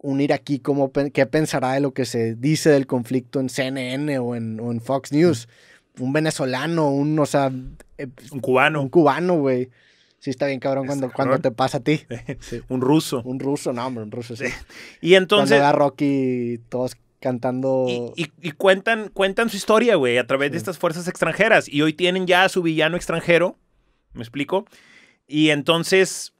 [SPEAKER 1] un iraquí cómo qué pensará de lo que se dice del conflicto en CNN o en, Fox News. Mm. Un venezolano, un, o sea... Eh, un cubano. Un cubano, güey. Sí, está bien cabrón cuando, cuando te pasa a ti. Un ruso. Un ruso, no, hombre, un ruso, sí. Y entonces... Cuando Rocky, todos cantando...
[SPEAKER 2] Y, cuentan, cuentan su historia, güey, a través de estas fuerzas extranjeras. Y hoy tienen ya a su villano extranjero, ¿me explico? Y entonces...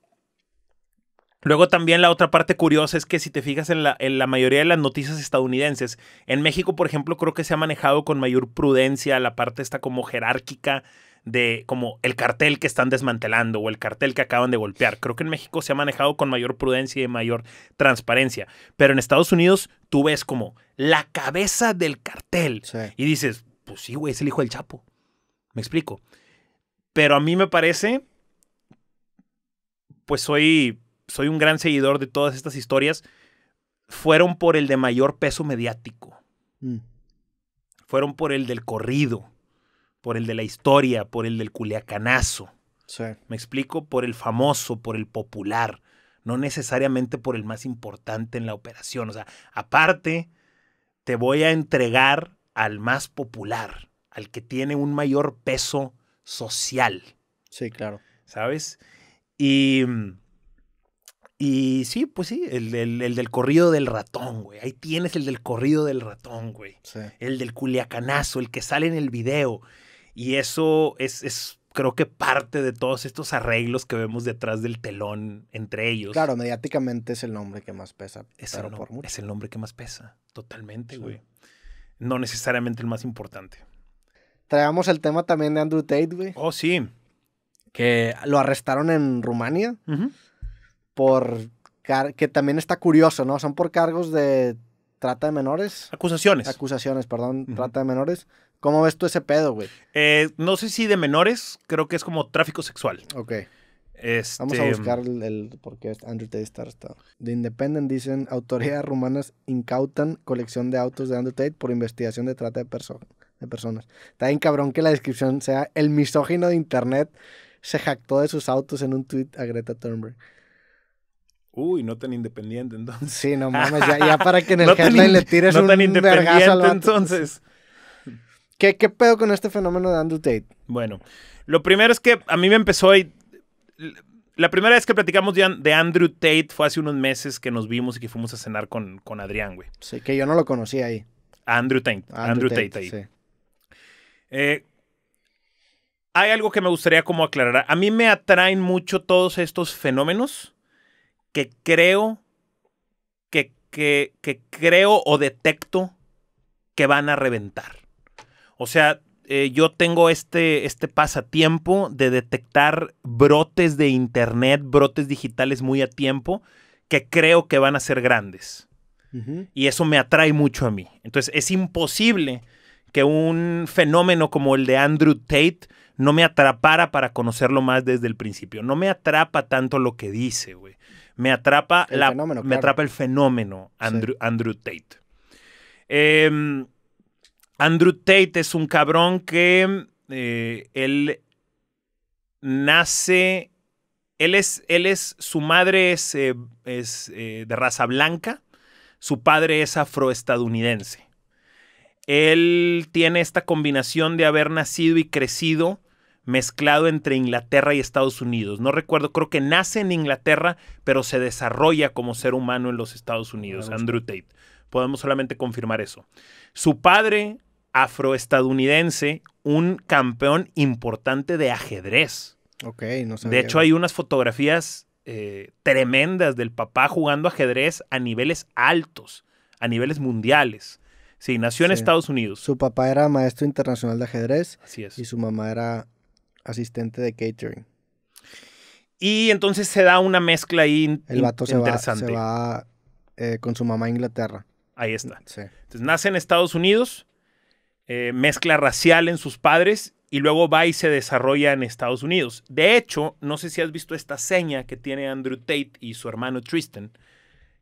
[SPEAKER 2] Luego también la otra parte curiosa es que si te fijas en la, en la mayoría de las noticias estadounidenses, en México, por ejemplo, creo que se ha manejado con mayor prudencia la parte esta como jerárquica de como el cartel que están desmantelando o el cartel que acaban de golpear. Creo que en México se ha manejado con mayor prudencia y mayor transparencia, pero en Estados Unidos tú ves como la cabeza del cartel y dices, pues sí, güey, es el hijo del Chapo. Me explico. Pero a mí me parece, pues soy, soy un gran seguidor de todas estas historias, fueron por el de mayor peso mediático. Mm. Fueron por el del corrido por el de la historia, por el del culiacanazo. Sí. Me explico, por el famoso, por el popular, no necesariamente por el más importante en la operación. O sea, aparte, te voy a entregar al más popular, al que tiene un mayor peso social. Sí, claro. ¿Sabes? Y, y sí, pues sí, el, el, del corrido del ratón, güey. Ahí tienes el del corrido del ratón, güey. Sí. El del culiacanazo, el que sale en el video. Y eso es, es creo que parte de todos estos arreglos que vemos detrás del telón entre ellos. Claro, mediáticamente es el nombre que más pesa. Es, el, nombre que más pesa, totalmente, güey. No necesariamente el más importante.
[SPEAKER 1] Traemos el tema también de Andrew Tate, güey. Oh, sí.
[SPEAKER 2] Que lo arrestaron
[SPEAKER 1] en Rumania por... que también está curioso, ¿no? Son por cargos de trata de menores. Acusaciones. Acusaciones, perdón, trata de menores ¿Cómo ves tú ese pedo, güey?
[SPEAKER 2] Eh, no sé si de menores, creo que es como tráfico sexual. Ok. Este, Vamos a buscar
[SPEAKER 1] el, porque por qué Andrew Tate está arrestado. The Independent dicen, autoridades rumanas incautan colección de autos de Andrew Tate por investigación de trata de, personas. Está bien cabrón que la descripción sea, el misógino de Internet se jactó de sus autos en un tweet a Greta Thunberg.
[SPEAKER 2] Uy, no tan independiente entonces. Sí, no mames, ya, para que en el headline le tires un tan independiente, entonces.
[SPEAKER 1] ¿Qué, pedo con este fenómeno de Andrew Tate?
[SPEAKER 2] Bueno, lo primero es que a mí me empezó y la primera vez que platicamos de, Andrew Tate fue hace unos meses que nos vimos y que fuimos a cenar con, Adrián, güey. Sí, que yo no lo conocía ahí. Andrew Tate. Andrew, Tate, ahí. Eh, hay algo que me gustaría como aclarar. A mí me atraen mucho todos estos fenómenos que creo que creo o detecto que van a reventar. O sea, eh, yo tengo este, este pasatiempo de detectar brotes de Internet, brotes digitales muy a tiempo, que creo que van a ser grandes. Y eso me atrae mucho a mí. Entonces es imposible que un fenómeno como el de Andrew Tate no me atrapara para conocerlo más desde el principio. No me atrapa tanto lo que dice, güey. Me atrapa, el la, fenómeno, me atrapa el fenómeno Andrew, Andrew Tate. Eh, Andrew Tate es un cabrón que eh, él nace, él es, él es, su madre es, eh, es eh, de raza blanca, su padre es afroestadounidense. Él tiene esta combinación de haber nacido y crecido mezclado entre Inglaterra y Estados Unidos. No recuerdo, creo que nace en Inglaterra, pero se desarrolla como ser humano en los Estados Unidos, Andrew Tate. Podemos solamente confirmar eso. Su padre afroestadounidense, un campeón importante de ajedrez. Ok, De hecho, hay unas fotografías eh, tremendas del papá jugando ajedrez a niveles altos, a niveles mundiales. Sí, nació en Estados Unidos.
[SPEAKER 1] Su papá era maestro internacional de ajedrez. Así es. Y su mamá era asistente de catering.
[SPEAKER 2] Y entonces se da una mezcla ahí
[SPEAKER 1] El interesante. Va, eh, con su mamá a Inglaterra.
[SPEAKER 2] Ahí está. Entonces nace en Estados Unidos, eh, mezcla racial en sus padres y luego va y se desarrolla en Estados Unidos. De hecho, no sé si has visto esta seña que tiene Andrew Tate y su hermano Tristan,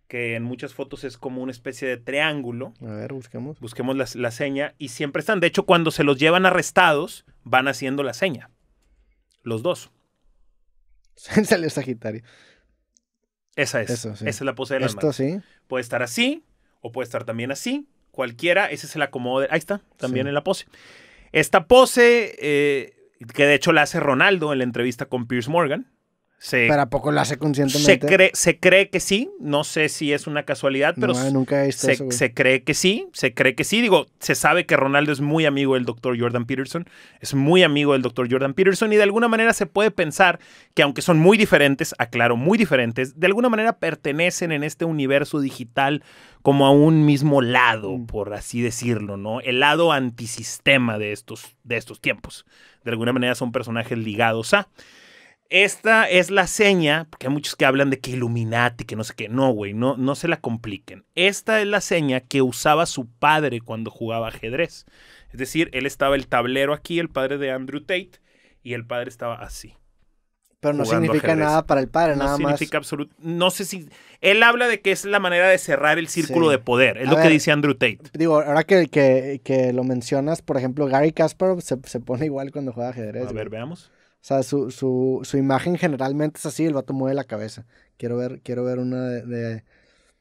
[SPEAKER 2] que en muchas fotos es como una especie de triángulo. A ver, busquemos. Busquemos la, seña y siempre están. De hecho, cuando se los llevan arrestados, van haciendo la seña. Los dos.
[SPEAKER 1] Sale Sagitario.
[SPEAKER 2] Esa es. Esa es la pose del Esto, sí. Puede estar así o puede estar también así cualquiera, ese es la acomodo. Ahí está, también en la pose. Esta pose, eh, que de hecho la hace Ronaldo en la entrevista con Pierce Morgan, se, poco lo hace conscientemente? Se cree, se cree que sí, no sé si es una casualidad, pero nunca se, cree que sí, se cree que sí. Digo, se sabe que Ronaldo es muy amigo del doctor Jordan Peterson, es muy amigo del doctor Jordan Peterson y de alguna manera se puede pensar que aunque son muy diferentes, aclaro, muy diferentes, de alguna manera pertenecen en este universo digital como a un mismo lado, mm. por así decirlo, ¿no? El lado antisistema de estos, de estos tiempos. De alguna manera son personajes ligados a... Esta es la seña, porque hay muchos que hablan de que Illuminati, que no sé qué. No, güey, no, no se la compliquen. Esta es la seña que usaba su padre cuando jugaba ajedrez. Es decir, él estaba el tablero aquí, el padre de Andrew Tate, y el padre estaba así.
[SPEAKER 1] Pero no significa nada para el padre, nada más. No significa
[SPEAKER 2] absoluto. No sé si. Él habla de que es la manera de cerrar el círculo de poder. Es lo que dice Andrew Tate.
[SPEAKER 1] Digo, ahora que, que, lo mencionas, por ejemplo, Gary Kasparov se, pone igual cuando juega ajedrez. A ver, veamos. O sea, su, su, su, imagen generalmente es así, el vato mueve la cabeza. Quiero ver, quiero ver una de,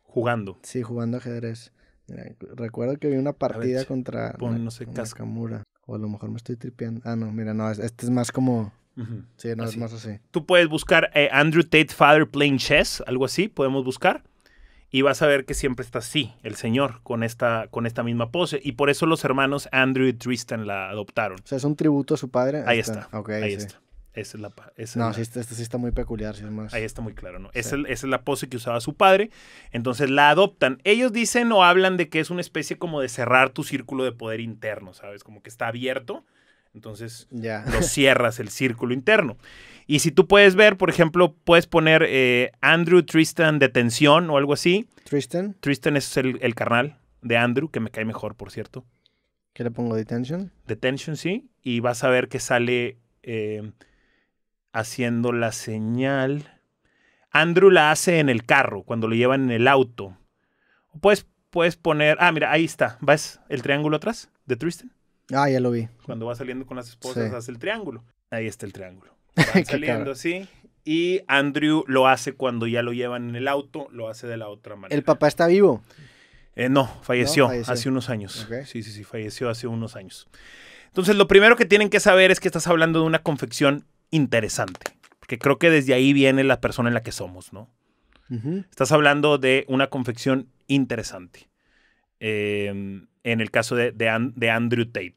[SPEAKER 1] Jugando. Sí, jugando ajedrez. Mira, recuerdo que vi una partida contra pon, no sé, Nakamura. O a lo mejor me estoy tripeando. Ah, no, mira, no, este es más como... Sí, no, es más así.
[SPEAKER 2] Tú puedes buscar eh, Andrew Tate Father Playing Chess, algo así, podemos buscar. Y vas a ver que siempre está así, el señor, con esta, con esta misma pose. Y por eso los hermanos Andrew y Tristan la adoptaron. O
[SPEAKER 1] sea, es un tributo a su padre. Ahí, este, está. ahí
[SPEAKER 2] está. Esa es la. no,
[SPEAKER 1] esta, sí está muy
[SPEAKER 2] peculiar, sí más. Ahí está muy claro, ¿no? Esa, es la pose que usaba su padre. Entonces la adoptan. Ellos dicen o hablan de que es una especie como de cerrar tu círculo de poder interno, ¿sabes? Como que está abierto. Entonces lo cierras el círculo interno. Y si tú puedes ver, por ejemplo, puedes poner eh, Andrew Tristan detención o algo así. Tristan. Tristan es el, el carnal de Andrew, que me cae mejor, por cierto. ¿Qué le pongo? ¿Detention? Detention, sí. Y vas a ver que sale. Eh, haciendo la señal. Andrew la hace en el carro, cuando lo llevan en el auto. Puedes, puedes poner. Ah, mira, ahí está. ¿Ves el triángulo atrás de Tristan? Ah, ya lo vi. Cuando va saliendo con las esposas, hace el triángulo. Ahí está el triángulo. saliendo así. Y Andrew lo hace cuando ya lo llevan en el auto, lo hace de la otra manera. ¿El
[SPEAKER 1] papá está vivo?
[SPEAKER 2] Eh, no, falleció, hace unos años. Sí, sí, sí, falleció hace unos años. Entonces, lo primero que tienen que saber es que estás hablando de una confección interesante. Porque creo que desde ahí viene la persona en la que somos, ¿no? Estás hablando de una confección interesante. Em, en el caso de, Andrew Tate.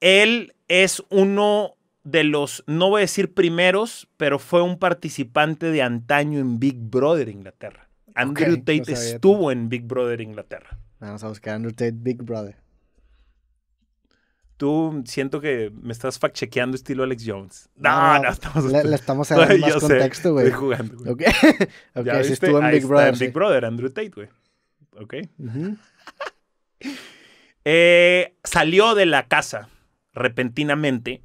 [SPEAKER 2] Él es uno de los, no voy a decir primeros, pero fue un participante de antaño en Big Brother Inglaterra. Andrew Tate estuvo en Big Brother Inglaterra. Vamos a buscar Andrew Tate Big Brother tú siento que me estás fact-chequeando estilo Alex Jones. No, no, estamos. Le, le estamos dando más yo contexto, güey. Estoy jugando, güey. Ok, okay ¿Ya viste? estuvo en Big Brother. En Big Brother, Andrew Tate, güey. Ok. Eh, salió de la casa repentinamente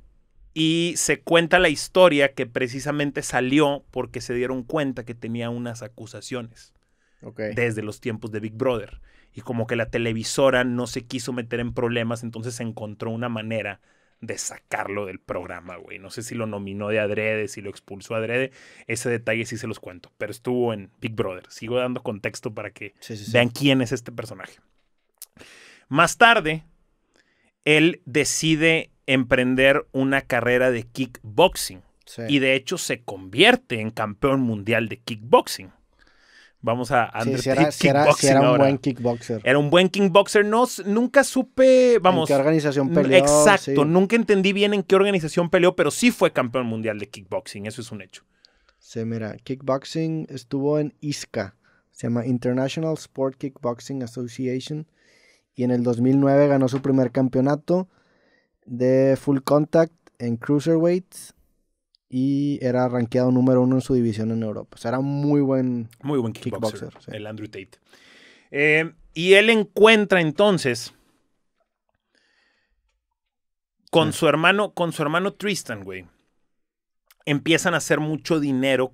[SPEAKER 2] y se cuenta la historia que precisamente salió porque se dieron cuenta que tenía unas acusaciones. Okay. Desde los tiempos de Big Brother y como que la televisora no se quiso meter en problemas, entonces encontró una manera de sacarlo del programa, güey. No sé si lo nominó de adrede, si lo expulsó adrede. Ese detalle sí se los cuento, pero estuvo en Big Brother. Sigo dando contexto para que vean quién es este personaje. Más tarde, él decide emprender una carrera de kickboxing y de hecho se convierte en campeón mundial de kickboxing. Vamos a Andrés Sí, era, un buen kickboxer. Era un buen kickboxer. No, nunca supe, vamos. ¿En qué organización peleó? Exacto, nunca entendí bien en qué organización peleó, pero sí fue campeón mundial de kickboxing, eso es un hecho.
[SPEAKER 1] Se mira, kickboxing estuvo en ISCA, se llama International Sport Kickboxing Association, y en el 2009 ganó su primer campeonato de full contact en cruiserweights y era rankeado número uno en su división en Europa. O sea, era muy buen, muy buen kickboxer,
[SPEAKER 2] el Andrew Tate. Eh, y él encuentra entonces con su hermano, con su hermano Tristan, güey. Empiezan a hacer mucho dinero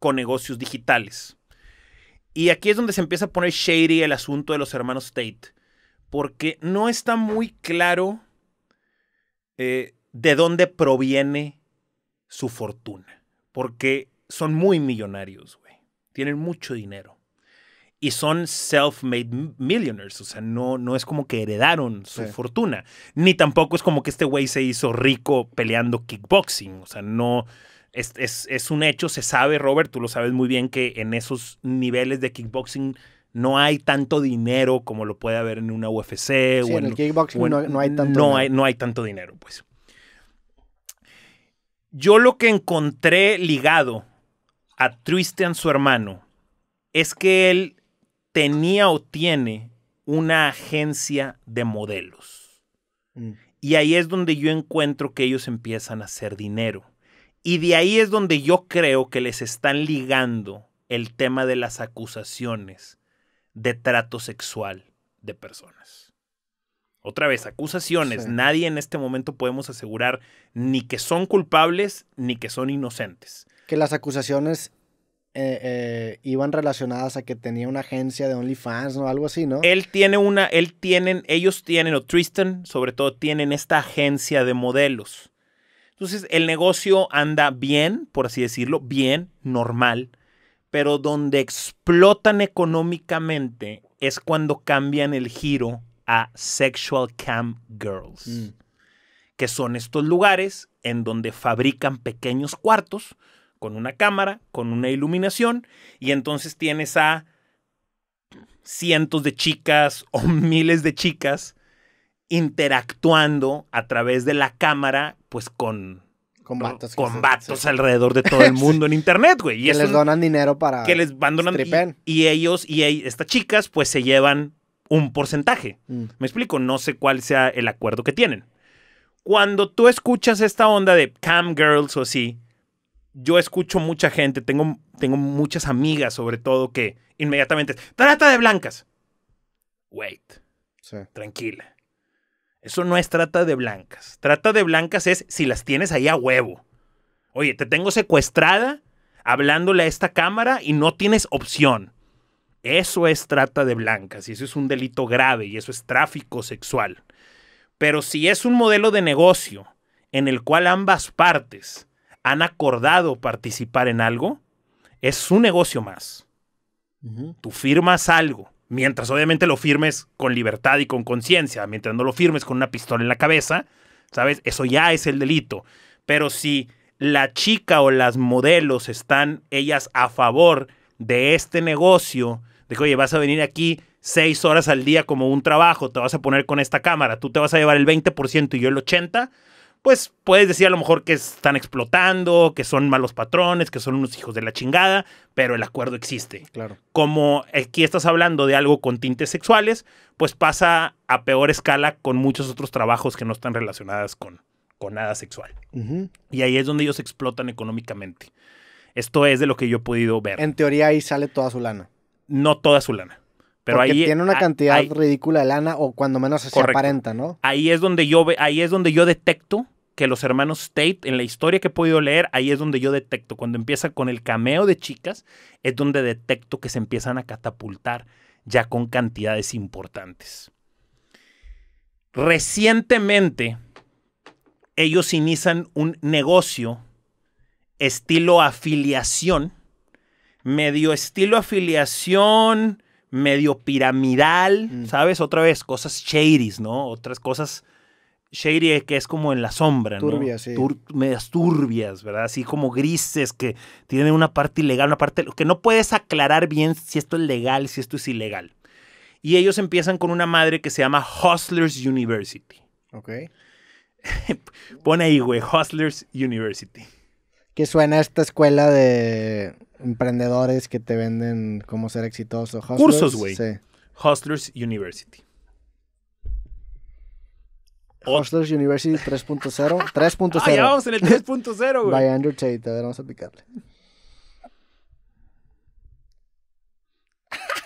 [SPEAKER 2] con negocios digitales. Y aquí es donde se empieza a poner shady el asunto de los hermanos Tate. Porque no está muy claro eh, de dónde proviene su fortuna, porque son muy millonarios, güey. Tienen mucho dinero. Y son self-made millionaires, o sea, no, no es como que heredaron su fortuna, ni tampoco es como que este güey se hizo rico peleando kickboxing, o sea, no, es, es, un hecho, se sabe, Robert, tú lo sabes muy bien, que en esos niveles de kickboxing no hay tanto dinero como lo puede haber en una UFC. o en, el kickboxing no,
[SPEAKER 1] hay tanto no dinero. Hay,
[SPEAKER 2] no hay tanto dinero, pues. Yo lo que encontré ligado a Tristan, su hermano, es que él tenía o tiene una agencia de modelos. Mm. Y ahí es donde yo encuentro que ellos empiezan a hacer dinero. Y de ahí es donde yo creo que les están ligando el tema de las acusaciones de trato sexual de personas. Otra vez, acusaciones. Nadie en este momento podemos asegurar ni que son culpables ni que son inocentes.
[SPEAKER 1] Que las acusaciones eh, eh, iban relacionadas a que tenía una agencia de OnlyFans o algo así, ¿no?
[SPEAKER 2] Él tiene una, él tienen, ellos tienen, o Tristan sobre todo, tienen esta agencia de modelos. Entonces, el negocio anda bien, por así decirlo, bien, normal, pero donde explotan económicamente es cuando cambian el giro a sexual cam girls, mm. que son estos lugares en donde fabrican pequeños cuartos con una cámara, con una iluminación, y entonces tienes a cientos de chicas o miles de chicas interactuando a través de la cámara, pues con con vatos, alrededor de todo el mundo en internet, güey. que les donan dinero para que les van donando y, ellos y estas chicas pues se llevan un porcentaje. Mm. Me explico, no sé cuál sea el acuerdo que tienen. Cuando tú escuchas esta onda de cam girls o así, yo escucho mucha gente, tengo, tengo muchas amigas sobre todo que inmediatamente, trata de blancas. Wait. Tranquila. Eso no es trata de blancas. Trata de blancas es si las tienes ahí a huevo. Oye, te tengo secuestrada hablándole a esta cámara y no tienes opción. Eso es trata de blancas y eso es un delito grave y eso es tráfico sexual. Pero si es un modelo de negocio en el cual ambas partes han acordado participar en algo, es un negocio más. Tú firmas algo, mientras obviamente lo firmes con libertad y con conciencia, mientras no lo firmes con una pistola en la cabeza, ¿sabes? Eso ya es el delito. Pero si la chica o las modelos están ellas a favor de este negocio Dijo, oye, vas a venir aquí seis horas al día como un trabajo, te vas a poner con esta cámara, tú te vas a llevar el 20% y yo el 80%, pues puedes decir a lo mejor que están explotando, que son malos patrones, que son unos hijos de la chingada, pero el acuerdo existe. Claro. Como aquí estás hablando de algo con tintes sexuales, pues pasa a peor escala con muchos otros trabajos que no están relacionados con, con nada sexual. Y ahí es donde ellos explotan económicamente. Esto es de lo que yo he podido ver. En teoría ahí sale toda su lana no toda su lana. Pero ahí tiene una cantidad
[SPEAKER 1] ridícula de lana o cuando menos se, aparenta,
[SPEAKER 2] ¿no? Ahí es donde yo ve, ahí es donde yo detecto que los hermanos State en la historia que he podido leer, ahí es donde yo detecto cuando empieza con el cameo de chicas, es donde detecto que se empiezan a catapultar ya con cantidades importantes. Recientemente ellos inician un negocio estilo afiliación medio estilo afiliación, medio piramidal, mm. ¿sabes? Otra vez, cosas shady, ¿no? Otras cosas shady que es como en la sombra, ¿no? Turbias, sí. medias turbias, ¿verdad? Así como grises que tienen una parte ilegal, una parte que no puedes aclarar bien si esto es legal, si esto es ilegal. Y ellos empiezan con una madre que se llama Hustlers University. Ok. Pone ahí, güey, Hustlers University.
[SPEAKER 1] Que suena a esta escuela de emprendedores que te venden cómo ser exitoso. Cursos, güey.
[SPEAKER 2] Hustlers University.
[SPEAKER 1] Hustlers University 3.0. 3.0. Ah, ya vamos en el 3.0, güey. By Andrew Tate. A ver, vamos a picarle.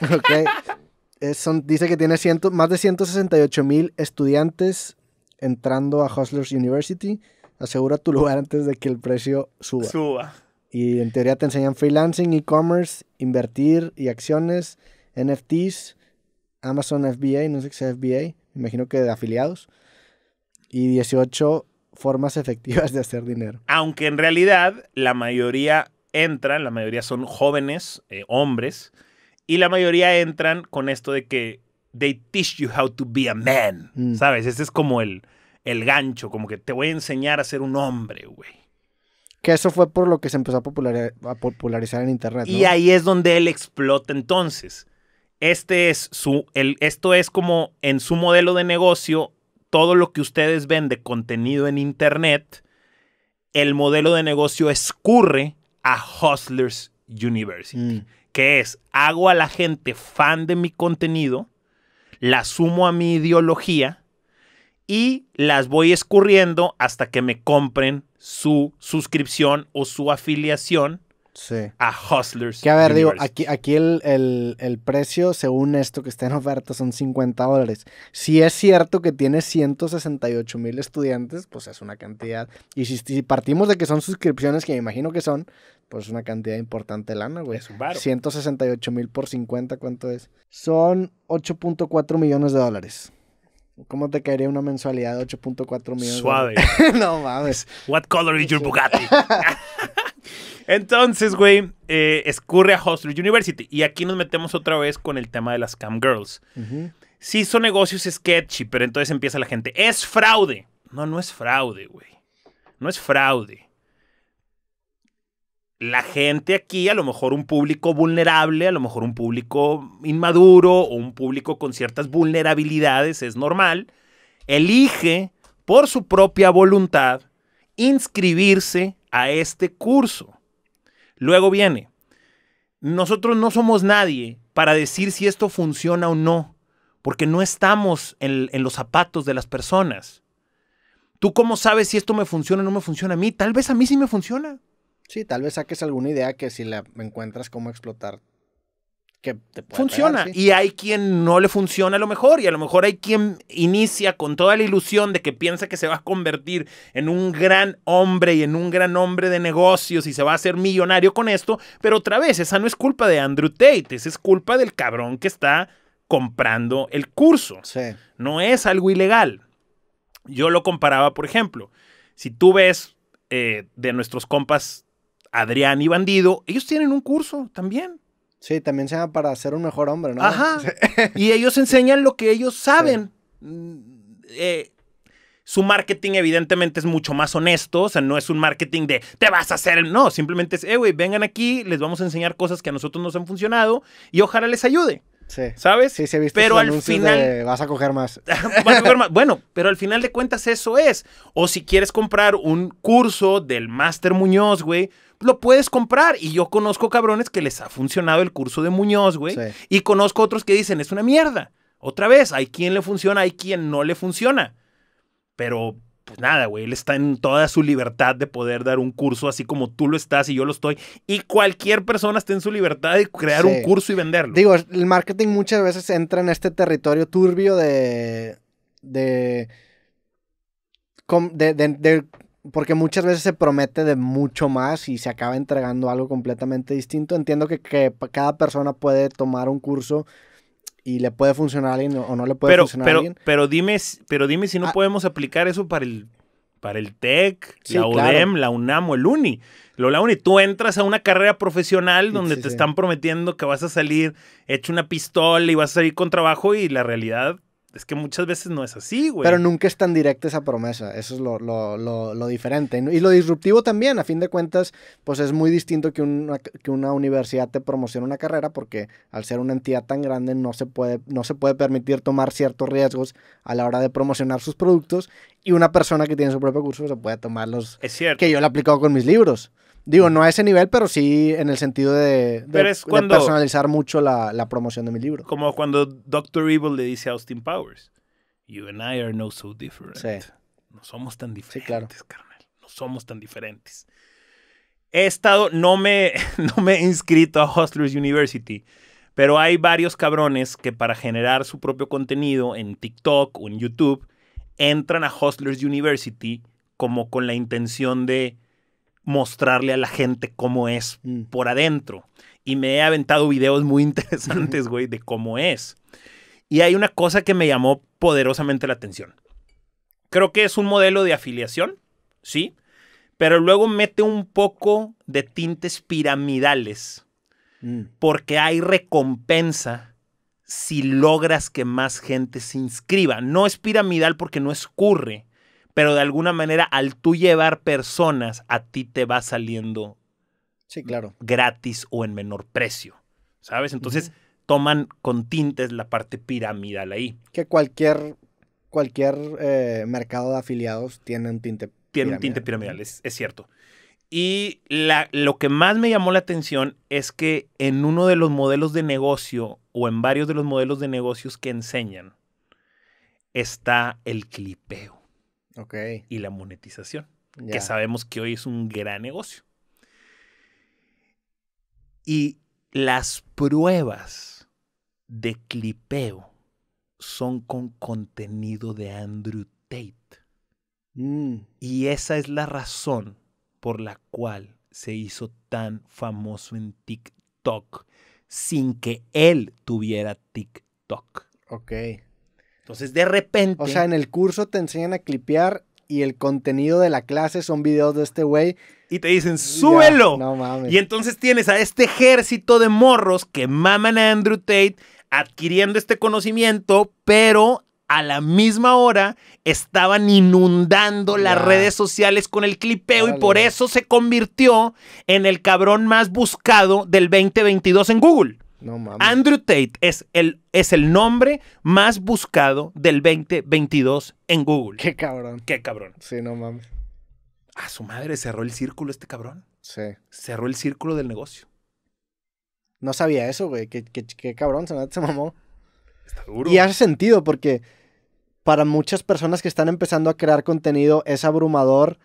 [SPEAKER 1] ok. dice que tiene ciento, más de 168 mil estudiantes entrando a Hustlers University. Asegura tu lugar antes de que el precio suba. Suba. Y en teoría te enseñan freelancing, e-commerce, invertir y acciones, NFTs, Amazon FBA, no sé qué sea FBA, imagino que de afiliados. Y 18 formas efectivas de hacer dinero.
[SPEAKER 2] Aunque en realidad la mayoría entran, la mayoría son jóvenes, eh, hombres, y la mayoría entran con esto de que they teach you how to be a man, mm. ¿sabes? ese es como el, el gancho, como que te voy a enseñar a ser un hombre, güey.
[SPEAKER 1] Que eso fue por lo que se empezó a, popularizar, en internet. Y
[SPEAKER 2] ahí es donde él explota entonces. Este es su, el, esto es como en su modelo de negocio, todo lo que ustedes ven de contenido en internet, el modelo de negocio escurre a Hustlers University, mm. que es, hago a la gente fan de mi contenido, la sumo a mi ideología y las voy escurriendo hasta que me compren su suscripción o su afiliación a Hustlers. Que a ver, digo,
[SPEAKER 1] aquí, aquí el, precio, según esto que está en oferta, son 50 dólares. Si es cierto que tiene 168 mil estudiantes, pues es una cantidad. Y si, partimos de que son suscripciones, que me imagino que son, pues es una cantidad importante lana, güey. Es 168 mil por 50, ¿cuánto es? Son 8.4 millones de dólares. ¿Cómo te caería una mensualidad de 8.4 millones? Suave.
[SPEAKER 2] no mames. What color is your Bugatti? Entonces, güey, eh, escurre a Hustler University. Y aquí nos metemos otra vez con el tema de las cam girls. Sí, son negocios sketchy, pero entonces empieza la gente. Es fraude. No, no es fraude, güey. No es fraude la gente aquí, a lo mejor un público vulnerable, a lo mejor un público inmaduro o un público con ciertas vulnerabilidades, es normal, elige por su propia voluntad inscribirse a este curso. Luego viene, nosotros no somos nadie para decir si esto funciona o no, porque no estamos en, los zapatos de las personas. ¿Tú cómo sabes si esto me funciona o no me funciona a mí? Tal vez a mí sí me funciona. Sí, tal vez saques alguna idea que si la encuentras cómo explotar, que te Funciona. Y hay quien no le funciona a lo mejor, y a lo mejor hay quien inicia con toda la ilusión de que piensa que se va a convertir en un gran hombre y en un gran hombre de negocios y se va a hacer millonario con esto, pero otra vez, esa no es culpa de Andrew Tate, esa es culpa del cabrón que está comprando el curso. Sí. No es algo ilegal. Yo lo comparaba, por ejemplo, si tú ves eh, de nuestros compas Adrián y Bandido, ellos tienen un curso también. Sí, también se llama para ser un mejor hombre, ¿no? Ajá. Y ellos enseñan lo que ellos saben. Mm, eh, su marketing evidentemente es mucho más honesto, o sea, no es un marketing de te vas a hacer, no, simplemente es, eh, güey, vengan aquí, les vamos a enseñar cosas que a nosotros nos han funcionado y ojalá les ayude. Sí. ¿Sabes? Sí, se sí, Pero al final.
[SPEAKER 1] vas a coger más.
[SPEAKER 2] vas a coger más. Bueno, pero al final de cuentas eso es. O si quieres comprar un curso del Master Muñoz, güey, lo puedes comprar. Y yo conozco cabrones que les ha funcionado el curso de Muñoz, güey. Y conozco otros que dicen, es una mierda. Otra vez, hay quien le funciona, hay quien no le funciona. Pero, pues nada, güey, él está en toda su libertad de poder dar un curso así como tú lo estás y yo lo estoy. Y cualquier persona está en su libertad de crear un curso y venderlo.
[SPEAKER 1] Digo, el marketing muchas veces entra en este territorio turbio de... De, de, de, porque muchas veces se promete de mucho más y se acaba entregando algo completamente distinto. Entiendo que, que cada persona puede tomar un curso y le puede funcionar alguien o no le puede funcionar pero,
[SPEAKER 2] Pero dime, pero dime si no ah. podemos aplicar eso para el, para el TEC, la UDEM, la UNAM o el UNI. Lo, la UNI, tú entras a una carrera profesional donde te están prometiendo que vas a salir hecho una pistola y vas a salir con trabajo y la realidad es que muchas veces no es así, güey. Pero nunca
[SPEAKER 1] es tan directa esa promesa, eso es lo, lo, lo, diferente. Y lo disruptivo también, a fin de cuentas, pues es muy distinto que una, que una universidad te promocione una carrera porque al ser una entidad tan grande no se, puede, no se puede permitir tomar ciertos riesgos a la hora de promocionar sus productos y una persona que tiene su propio curso se puede tomar los... Que yo lo he aplicado con mis libros. Digo, no a ese nivel, pero sí en el sentido de, personalizar mucho la, promoción de mi libro.
[SPEAKER 2] Como cuando Dr. Evil le dice a Austin Powers, You and I are no so different. No somos tan diferentes, No somos tan diferentes. He estado, no me, no me he inscrito a Hustlers University, pero hay varios cabrones que para generar su propio contenido en TikTok o en YouTube, entran a Hustlers University como con la intención de mostrarle a la gente cómo es mm. por adentro. Y me he aventado videos muy interesantes, güey, de cómo es. Y hay una cosa que me llamó poderosamente la atención. Creo que es un modelo de afiliación, ¿sí? Pero luego mete un poco de tintes piramidales, mm. porque hay recompensa si logras que más gente se inscriba. No es piramidal porque no escurre, pero de alguna manera al tú llevar personas, a ti te va saliendo sí, claro. gratis o en menor precio, ¿sabes? Entonces toman con tintes la parte piramidal ahí.
[SPEAKER 1] Que cualquier, cualquier eh, mercado de
[SPEAKER 2] afiliados tiene un tinte piramidal. Tiene un tinte piramidal, es, cierto. Y lo que más me llamó la atención es que en uno de los modelos de negocio o en varios de los modelos de negocios que enseñan está el clipeo. Y la monetización, que sabemos que hoy es un gran negocio. Y las pruebas de clipeo son con contenido de Andrew Tate. Mm. Y esa es la razón por la cual se hizo tan famoso en TikTok sin que él tuviera TikTok. Ok.
[SPEAKER 1] Entonces, de repente. O sea, en el curso te enseñan a clipear
[SPEAKER 2] y el contenido
[SPEAKER 1] de la clase son videos de este güey. Y te dicen, súbelo.
[SPEAKER 2] Y entonces tienes a este ejército de morros que maman a Andrew Tate adquiriendo este conocimiento, pero a la misma hora estaban inundando las redes sociales con el clipeo y por eso se convirtió en el cabrón más buscado del 2022 en Google. No mames. Andrew Tate es el, es el nombre más buscado del 2022 en Google. Qué cabrón. Qué cabrón. Sí, no mames. A su madre cerró el círculo este cabrón. Sí. Cerró el círculo del negocio.
[SPEAKER 1] No sabía eso, güey. Qué, cabrón, se, se mamó. Está duro. Y hace sentido porque para muchas personas que están empezando a crear contenido es abrumador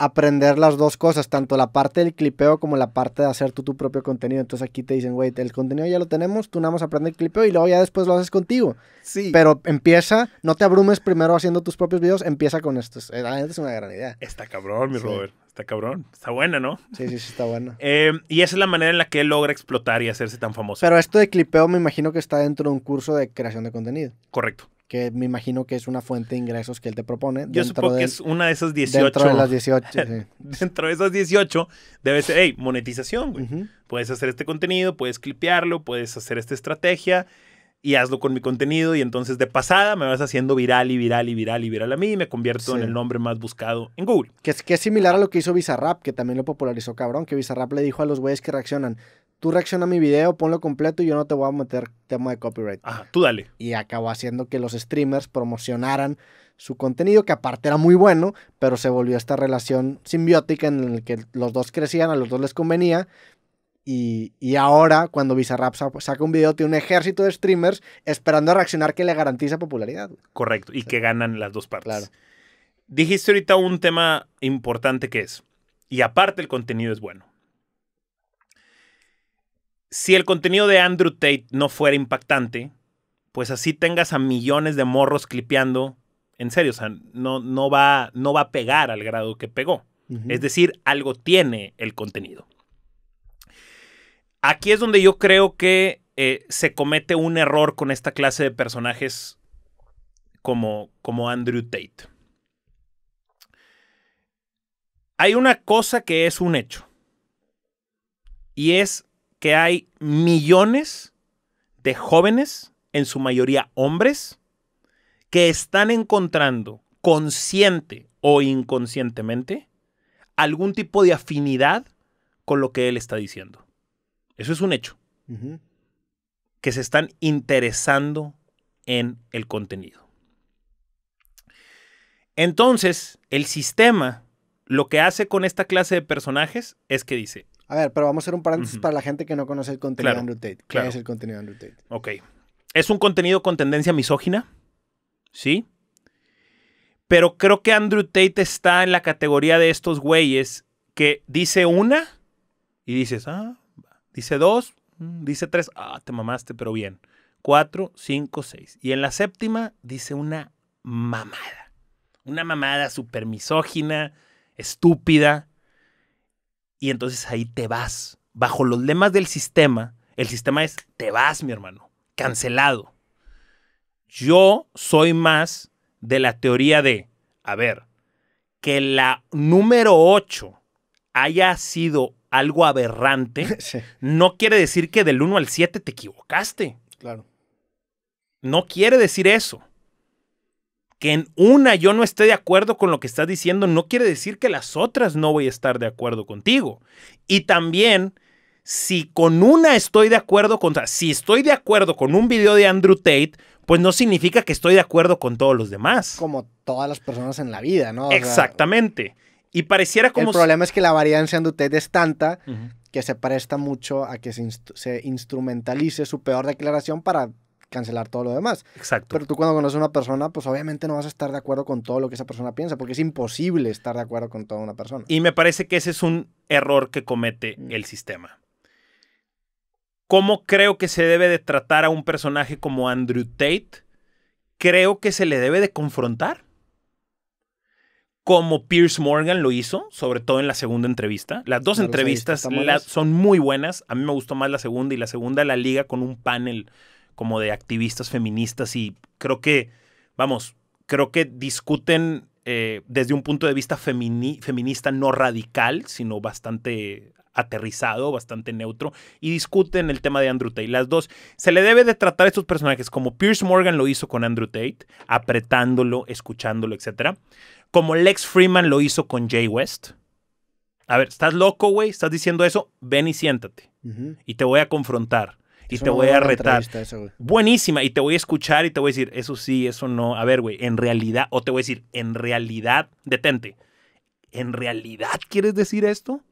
[SPEAKER 1] aprender las dos cosas, tanto la parte del clipeo como la parte de hacer tú tu propio contenido. Entonces aquí te dicen, güey, el contenido ya lo tenemos, tú nada más aprende el clipeo y luego ya después lo haces contigo. Sí. Pero empieza, no te abrumes primero haciendo tus propios videos, empieza con
[SPEAKER 2] estos. Eh, es una gran idea. Está cabrón, mi Robert. Está cabrón. Está buena, ¿no? Sí, sí, sí, está buena. Eh, y esa es la manera en la que él logra explotar y hacerse tan famoso. Pero
[SPEAKER 1] esto de clipeo me imagino que está dentro de un curso de creación de contenido. Correcto que me imagino que es una fuente de ingresos que él te propone. Yo supongo que es una de esas 18. Dentro de las 18. sí.
[SPEAKER 2] dentro de esas 18 debe ser, hey, monetización, Puedes hacer este contenido, puedes clipearlo, puedes hacer esta estrategia y hazlo con mi contenido y entonces de pasada me vas haciendo viral y viral y viral y viral a mí y me convierto en el nombre más buscado en Google.
[SPEAKER 1] Que es, que es similar a lo que hizo Bizarrap, que también lo popularizó cabrón, que Bizarrap le dijo a los güeyes que reaccionan, tú reacciona a mi video, ponlo completo y yo no te voy a meter tema de copyright. Ajá, tú dale. Y acabó haciendo que los streamers promocionaran su contenido, que aparte era muy bueno, pero se volvió esta relación simbiótica en la que los dos crecían, a los dos les convenía.
[SPEAKER 2] Y,
[SPEAKER 1] ahora, cuando Bizarrap saca un video, tiene un ejército de streamers esperando a reaccionar que le garantiza popularidad.
[SPEAKER 2] Correcto, y que ganan las dos partes. Claro. Dijiste ahorita un tema importante que es, y aparte el contenido es bueno si el contenido de Andrew Tate no fuera impactante, pues así tengas a millones de morros clipeando, en serio, o sea, no, no, va, no va a pegar al grado que pegó. Es decir, algo tiene el contenido. Aquí es donde yo creo que eh, se comete un error con esta clase de personajes como, como Andrew Tate. Hay una cosa que es un hecho. Y es que hay millones de jóvenes, en su mayoría hombres, que están encontrando consciente o inconscientemente algún tipo de afinidad con lo que él está diciendo. Eso es un hecho. Que se están interesando en el contenido. Entonces, el sistema lo que hace con esta clase de personajes es que dice, a
[SPEAKER 1] ver, pero vamos a hacer un paréntesis para la gente que no conoce el contenido de Andrew Tate. ¿Qué es el contenido de Andrew
[SPEAKER 2] Tate? Ok. Es un contenido con tendencia misógina, ¿sí? Pero creo que Andrew Tate está en la categoría de estos güeyes que dice una y dices, ah, dice dos, mm, dice tres, ah, te mamaste, pero bien. Cuatro, cinco, seis. Y en la séptima dice una mamada. Una mamada súper misógina, estúpida, y entonces ahí te vas. Bajo los lemas del sistema, el sistema es te vas, mi hermano, cancelado. Yo soy más de la teoría de, a ver, que la número 8 haya sido algo aberrante, no quiere decir que del 1 al 7 te equivocaste. Claro. No quiere decir eso que en una yo no esté de acuerdo con lo que estás diciendo no quiere decir que las otras no voy a estar de acuerdo contigo. Y también, si con una estoy de acuerdo con, si estoy de acuerdo con un video de Andrew Tate, pues no significa que estoy de acuerdo con todos los demás. Como todas las personas en la vida, ¿no? Exactamente. y pareciera como... El problema
[SPEAKER 1] es que la varianza de Andrew Tate es tanta que se presta mucho a que se instrumentalice su peor declaración para cancelar todo lo demás. Exacto. Pero tú cuando conoces a una persona, pues obviamente no vas a estar de acuerdo con todo lo que esa persona piensa, porque es imposible estar de acuerdo con toda una persona.
[SPEAKER 2] Y me parece que ese es un error que comete mm. el sistema. ¿Cómo creo que se debe de tratar a un personaje como Andrew Tate? Creo que se le debe de confrontar. Como Pierce Morgan lo hizo, sobre todo en la segunda entrevista. Las dos entrevistas son muy buenas. A mí me gustó más la segunda y la segunda la liga con un panel como de activistas feministas y creo que, vamos, creo que discuten eh, desde un punto de vista feminista no radical, sino bastante aterrizado, bastante neutro, y discuten el tema de Andrew Tate. Las dos, se le debe de tratar a estos personajes como Pierce Morgan lo hizo con Andrew Tate, apretándolo, escuchándolo, etc. Como Lex Freeman lo hizo con Jay West. A ver, ¿estás loco, güey? ¿Estás diciendo eso? Ven y siéntate. Y te voy a confrontar y te voy a retar. Buenísima, y te voy a escuchar y te voy a decir, eso sí, eso no. A ver, güey, en realidad, o te voy a decir, en realidad, detente. ¿En realidad quieres decir esto?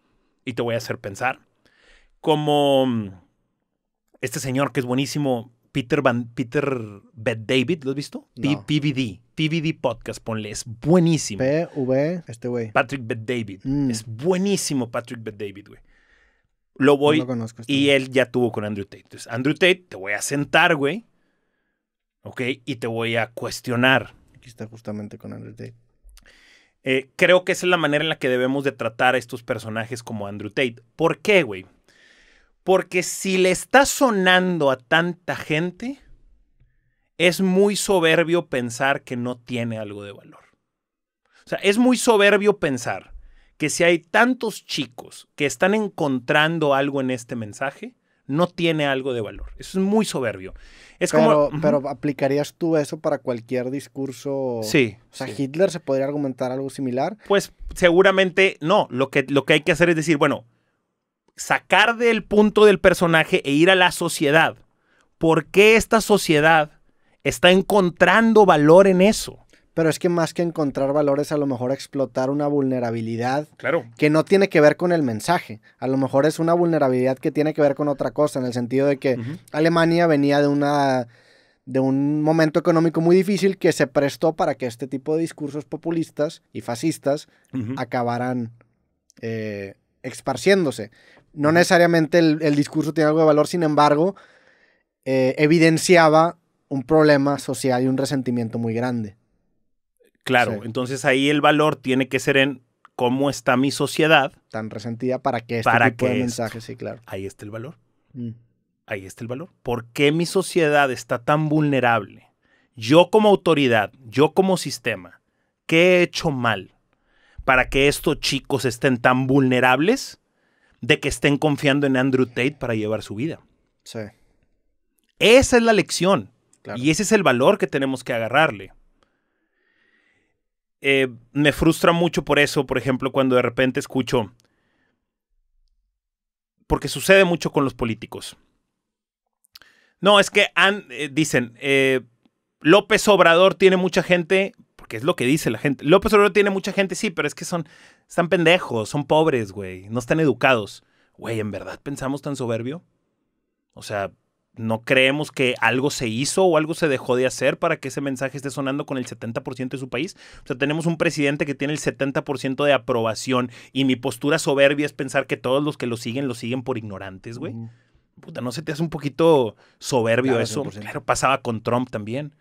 [SPEAKER 2] Y te voy a hacer pensar. Como mm, este señor que es buenísimo, Peter Van, Peter David, ¿lo has visto? PvD, PVD Podcast, ponle, es buenísimo. V este güey. Patrick Bed David. Mm. Es buenísimo Patrick Bet David, güey lo voy. Este y él ya tuvo con Andrew Tate. Entonces, Andrew Tate, te voy a sentar, güey. ¿Ok? Y te voy a cuestionar. Aquí está justamente con Andrew Tate. Eh, creo que esa es la manera en la que debemos de tratar a estos personajes como Andrew Tate. ¿Por qué, güey? Porque si le está sonando a tanta gente, es muy soberbio pensar que no tiene algo de valor. O sea, es muy soberbio pensar que si hay tantos chicos que están encontrando algo en este mensaje, no tiene algo de valor. Eso es muy soberbio. Es pero, como...
[SPEAKER 1] pero aplicarías tú eso para cualquier discurso. Sí. O sea, Hitler se podría argumentar
[SPEAKER 2] algo similar. Pues seguramente no. Lo que, lo que hay que hacer es decir, bueno, sacar del punto del personaje e ir a la sociedad. ¿Por qué esta sociedad está encontrando valor en eso? pero es que más que encontrar valores, a lo
[SPEAKER 1] mejor explotar una vulnerabilidad que no tiene que ver con el mensaje. A lo mejor es una vulnerabilidad que tiene que ver con otra cosa, en el sentido de que Alemania venía de una de un momento económico muy difícil que se prestó para que este tipo de discursos populistas y fascistas acabaran eh, esparciéndose. No necesariamente el, discurso tiene algo de valor, sin embargo, eh, evidenciaba un problema social y un resentimiento muy grande.
[SPEAKER 2] Claro, entonces ahí el valor tiene que ser en cómo está mi sociedad. Tan resentida para que este para que sí, claro. Ahí está el valor. Mm. Ahí está el valor. ¿Por qué mi sociedad está tan vulnerable? Yo como autoridad, yo como sistema, ¿qué he hecho mal para que estos chicos estén tan vulnerables de que estén confiando en Andrew Tate para llevar su vida? Sí. Esa es la lección. Y ese es el valor que tenemos que agarrarle. Eh, me frustra mucho por eso, por ejemplo, cuando de repente escucho, porque sucede mucho con los políticos. No, es que eh, dicen, eh, López Obrador tiene mucha gente, porque es lo que dice la gente. López Obrador tiene mucha gente, sí, pero es que son, están pendejos, son pobres, güey, no están educados. Güey, ¿en verdad pensamos tan soberbio? O sea, no creemos que algo se hizo o algo se dejó de hacer para que ese mensaje esté sonando con el 70% de su país. O sea, tenemos un presidente que tiene el 70% de aprobación y mi postura soberbia es pensar que todos los que lo siguen lo siguen por ignorantes, güey. Puta, ¿no se te hace un poquito soberbio eso? Claro, pasaba con Trump también.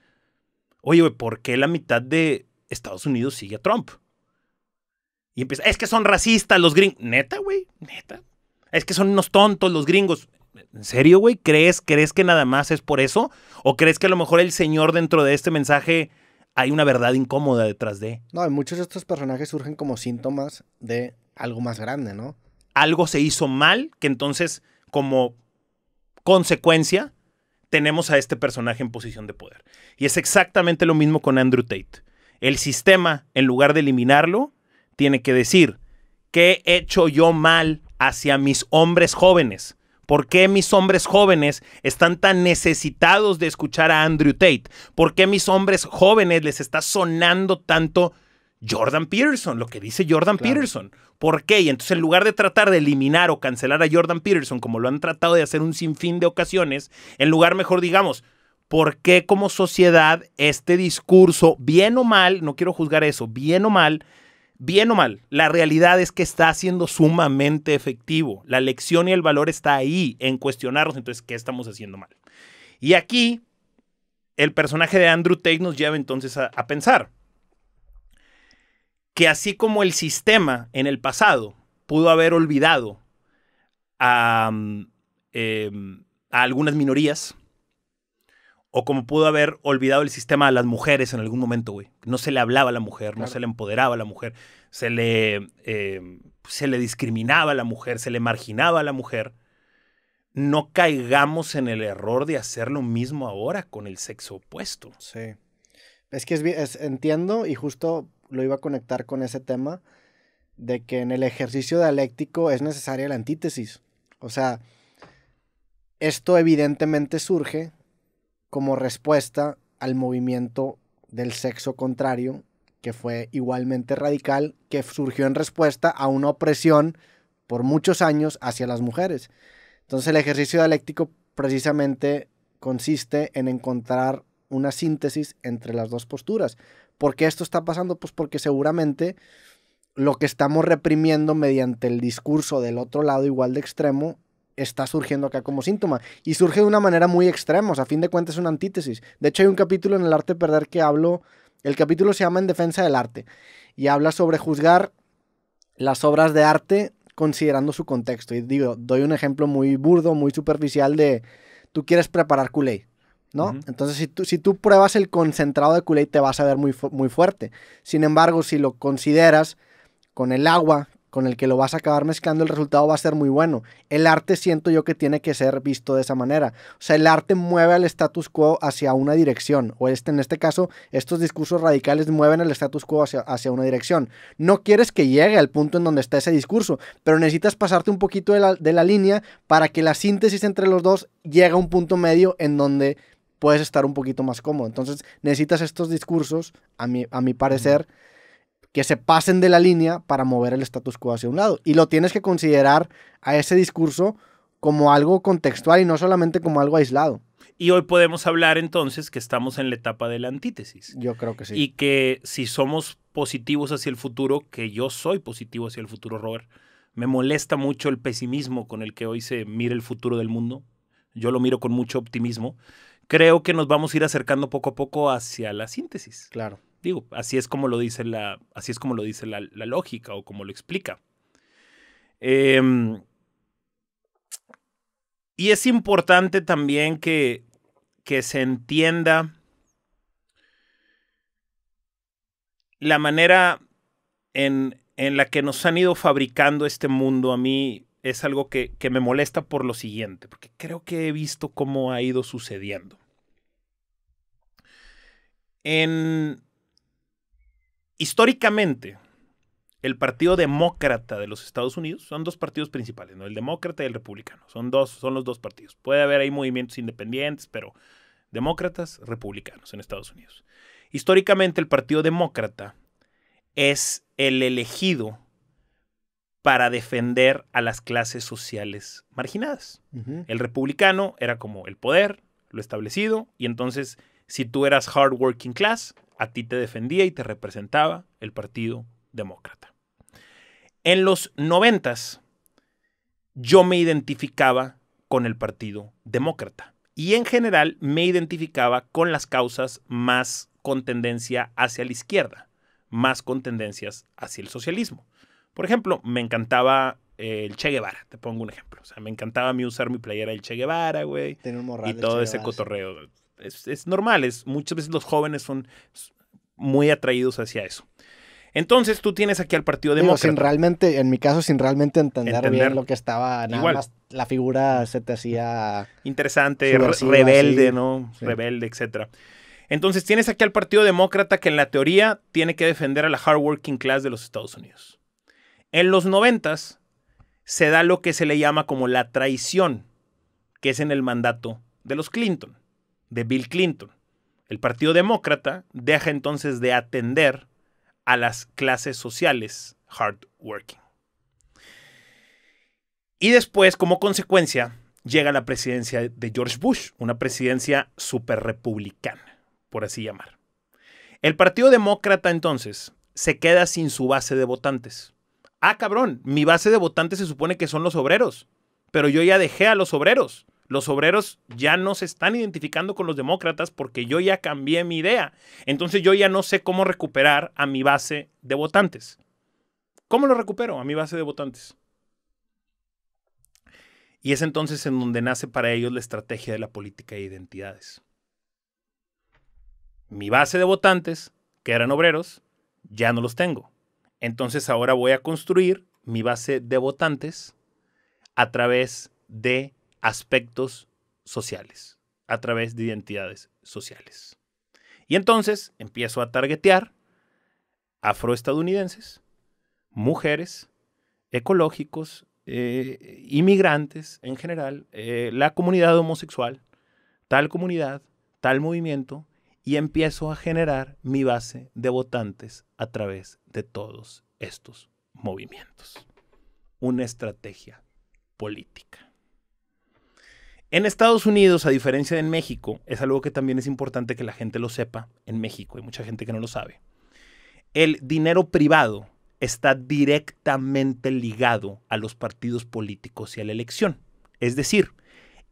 [SPEAKER 2] Oye, güey, ¿por qué la mitad de Estados Unidos sigue a Trump? Y empieza, es que son racistas los gringos. Neta, güey, neta. Es que son unos tontos los gringos. ¿En serio, güey? ¿Crees, ¿Crees que nada más es por eso? ¿O crees que a lo mejor el Señor dentro de este mensaje hay una verdad incómoda detrás de?
[SPEAKER 1] No, muchos de estos personajes surgen como síntomas de algo más grande, ¿no?
[SPEAKER 2] Algo se hizo mal, que entonces, como consecuencia, tenemos a este personaje en posición de poder. Y es exactamente lo mismo con Andrew Tate. El sistema, en lugar de eliminarlo, tiene que decir, ¿qué he hecho yo mal hacia mis hombres jóvenes? ¿Por qué mis hombres jóvenes están tan necesitados de escuchar a Andrew Tate? ¿Por qué mis hombres jóvenes les está sonando tanto Jordan Peterson, lo que dice Jordan Peterson. ¿Por qué? Y entonces en lugar de tratar de eliminar o cancelar a Jordan Peterson, como lo han tratado de hacer un sinfín de ocasiones, en lugar mejor digamos, ¿por qué como sociedad este discurso, bien o mal, no quiero juzgar eso, bien o mal, bien o mal, la realidad es que está siendo sumamente efectivo. La lección y el valor está ahí en cuestionarnos, entonces, ¿qué estamos haciendo mal? Y aquí, el personaje de Andrew Tate nos lleva entonces a, pensar que así como el sistema en el pasado pudo haber olvidado a mm, em, algunas minorías, o como pudo haber olvidado el sistema a las mujeres en algún momento, güey. No se le hablaba a la mujer, no se le empoderaba a la mujer, se le, eh, se le discriminaba a la mujer, se le marginaba a la mujer. No caigamos en el error de hacer lo mismo ahora con el sexo opuesto. Sí.
[SPEAKER 1] Es que entiendo y justo lo iba a conectar con ese tema de que en el ejercicio dialéctico es necesaria la antítesis. O sea, esto evidentemente surge como respuesta al movimiento del sexo contrario, que fue igualmente radical, que surgió en respuesta a una opresión por muchos años hacia las mujeres. Entonces el ejercicio dialéctico precisamente consiste en encontrar una síntesis entre las dos posturas. ¿Por qué esto está pasando? Pues porque seguramente lo que estamos reprimiendo mediante el discurso del otro lado igual de extremo está surgiendo acá como síntoma. Y surge de una manera muy extrema, o sea, a fin de cuentas es una antítesis. De hecho, hay un capítulo en El Arte Perder que hablo, el capítulo se llama En Defensa del Arte, y habla sobre juzgar las obras de arte considerando su contexto. Y digo, doy un ejemplo muy burdo, muy superficial de, tú quieres preparar culé, ¿no? Entonces, si tú, si tú pruebas el concentrado de culé, te vas a ver muy, muy fuerte. Sin embargo, si lo consideras con el agua con el que lo vas a acabar mezclando, el resultado va a ser muy bueno. El arte siento yo que tiene que ser visto de esa manera. O sea, el arte mueve al status quo hacia una dirección, o este, en este caso, estos discursos radicales mueven el status quo hacia, una dirección. No quieres que llegue al punto en donde está ese discurso, pero necesitas pasarte un poquito de la, línea para que la síntesis entre los dos llegue a un punto medio en donde puedes estar un poquito más cómodo. Entonces necesitas estos discursos, a mi, a mi parecer, que se pasen de la línea para mover el status quo hacia un lado. Y lo tienes que considerar a ese discurso como algo contextual y no solamente como algo aislado.
[SPEAKER 2] Y hoy podemos hablar entonces que estamos en la etapa de la antítesis. Yo creo que sí. Y que si somos positivos hacia el futuro, que yo soy positivo hacia el futuro, Robert, me molesta mucho el pesimismo con el que hoy se mira el futuro del mundo. Yo lo miro con mucho optimismo. Creo que nos vamos a ir acercando poco a poco hacia la síntesis. Claro. Digo, así es como lo dice la, así es como lo dice la, lógica o como lo explica. Em, y es importante también que, que se entienda la manera en, la que nos han ido fabricando este mundo. A mí es algo que, que me molesta por lo siguiente, porque creo que he visto cómo ha ido sucediendo. En históricamente, el Partido Demócrata de los Estados Unidos son dos partidos principales, ¿no? El Demócrata y el Republicano. Son dos, son los dos partidos. Puede haber ahí movimientos independientes, pero demócratas, republicanos en Estados Unidos. Históricamente, el Partido Demócrata es el elegido para defender a las clases sociales marginadas. El republicano era como el poder, lo establecido, y entonces si tú eras hard working class, a ti te defendía y te representaba el Partido Demócrata. En los noventas, yo me identificaba con el Partido Demócrata y en general me identificaba con las causas más con tendencia hacia la izquierda, más con tendencias hacia el socialismo. Por ejemplo, me encantaba eh, el Che Guevara, te pongo un ejemplo. O sea, me encantaba a mí usar mi playera el Che Guevara, güey. Y todo ese cotorreo es, normal, muchas veces los jóvenes son muy atraídos hacia eso. Entonces tú tienes aquí al Partido Demócrata. sin
[SPEAKER 1] realmente, en mi caso, sin realmente entender, bien lo que
[SPEAKER 2] estaba, nada más la figura se
[SPEAKER 1] te hacía...
[SPEAKER 2] Interesante, rebelde, ¿no? Rebelde, etcétera. Entonces tienes aquí al Partido Demócrata que en la teoría tiene que defender a la hardworking class de los Estados Unidos. En los noventas se da lo que se le llama como la traición, que es en el mandato de los Clinton de Bill Clinton. El Partido Demócrata deja entonces de atender a las clases sociales hardworking. Y después, como consecuencia, llega la presidencia de George Bush, una presidencia superrepublicana, por así llamar. El Partido Demócrata entonces se queda sin su base de votantes. Ah, cabrón, mi base de votantes se supone que son los obreros, pero yo ya dejé a los obreros los obreros ya no se están identificando con los demócratas porque yo ya cambié mi idea. Entonces yo ya no sé cómo recuperar a mi base de votantes. ¿Cómo lo recupero a mi base de votantes? Y es entonces en donde nace para ellos la estrategia de la política de identidades. Mi base de votantes, que eran obreros, ya no los tengo. Entonces ahora voy a construir mi base de votantes a través de aspectos sociales, a través de identidades sociales. Y entonces empiezo a targetear afroestadounidenses, mujeres, ecológicos, eh, inmigrantes en general, eh, la comunidad homosexual, tal comunidad, tal movimiento, y empiezo a generar mi base de votantes a través de todos estos movimientos. Una estrategia política. En Estados Unidos, a diferencia de en México, es algo que también es importante que la gente lo sepa en México, hay mucha gente que no lo sabe. El dinero privado está directamente ligado a los partidos políticos y a la elección. Es decir,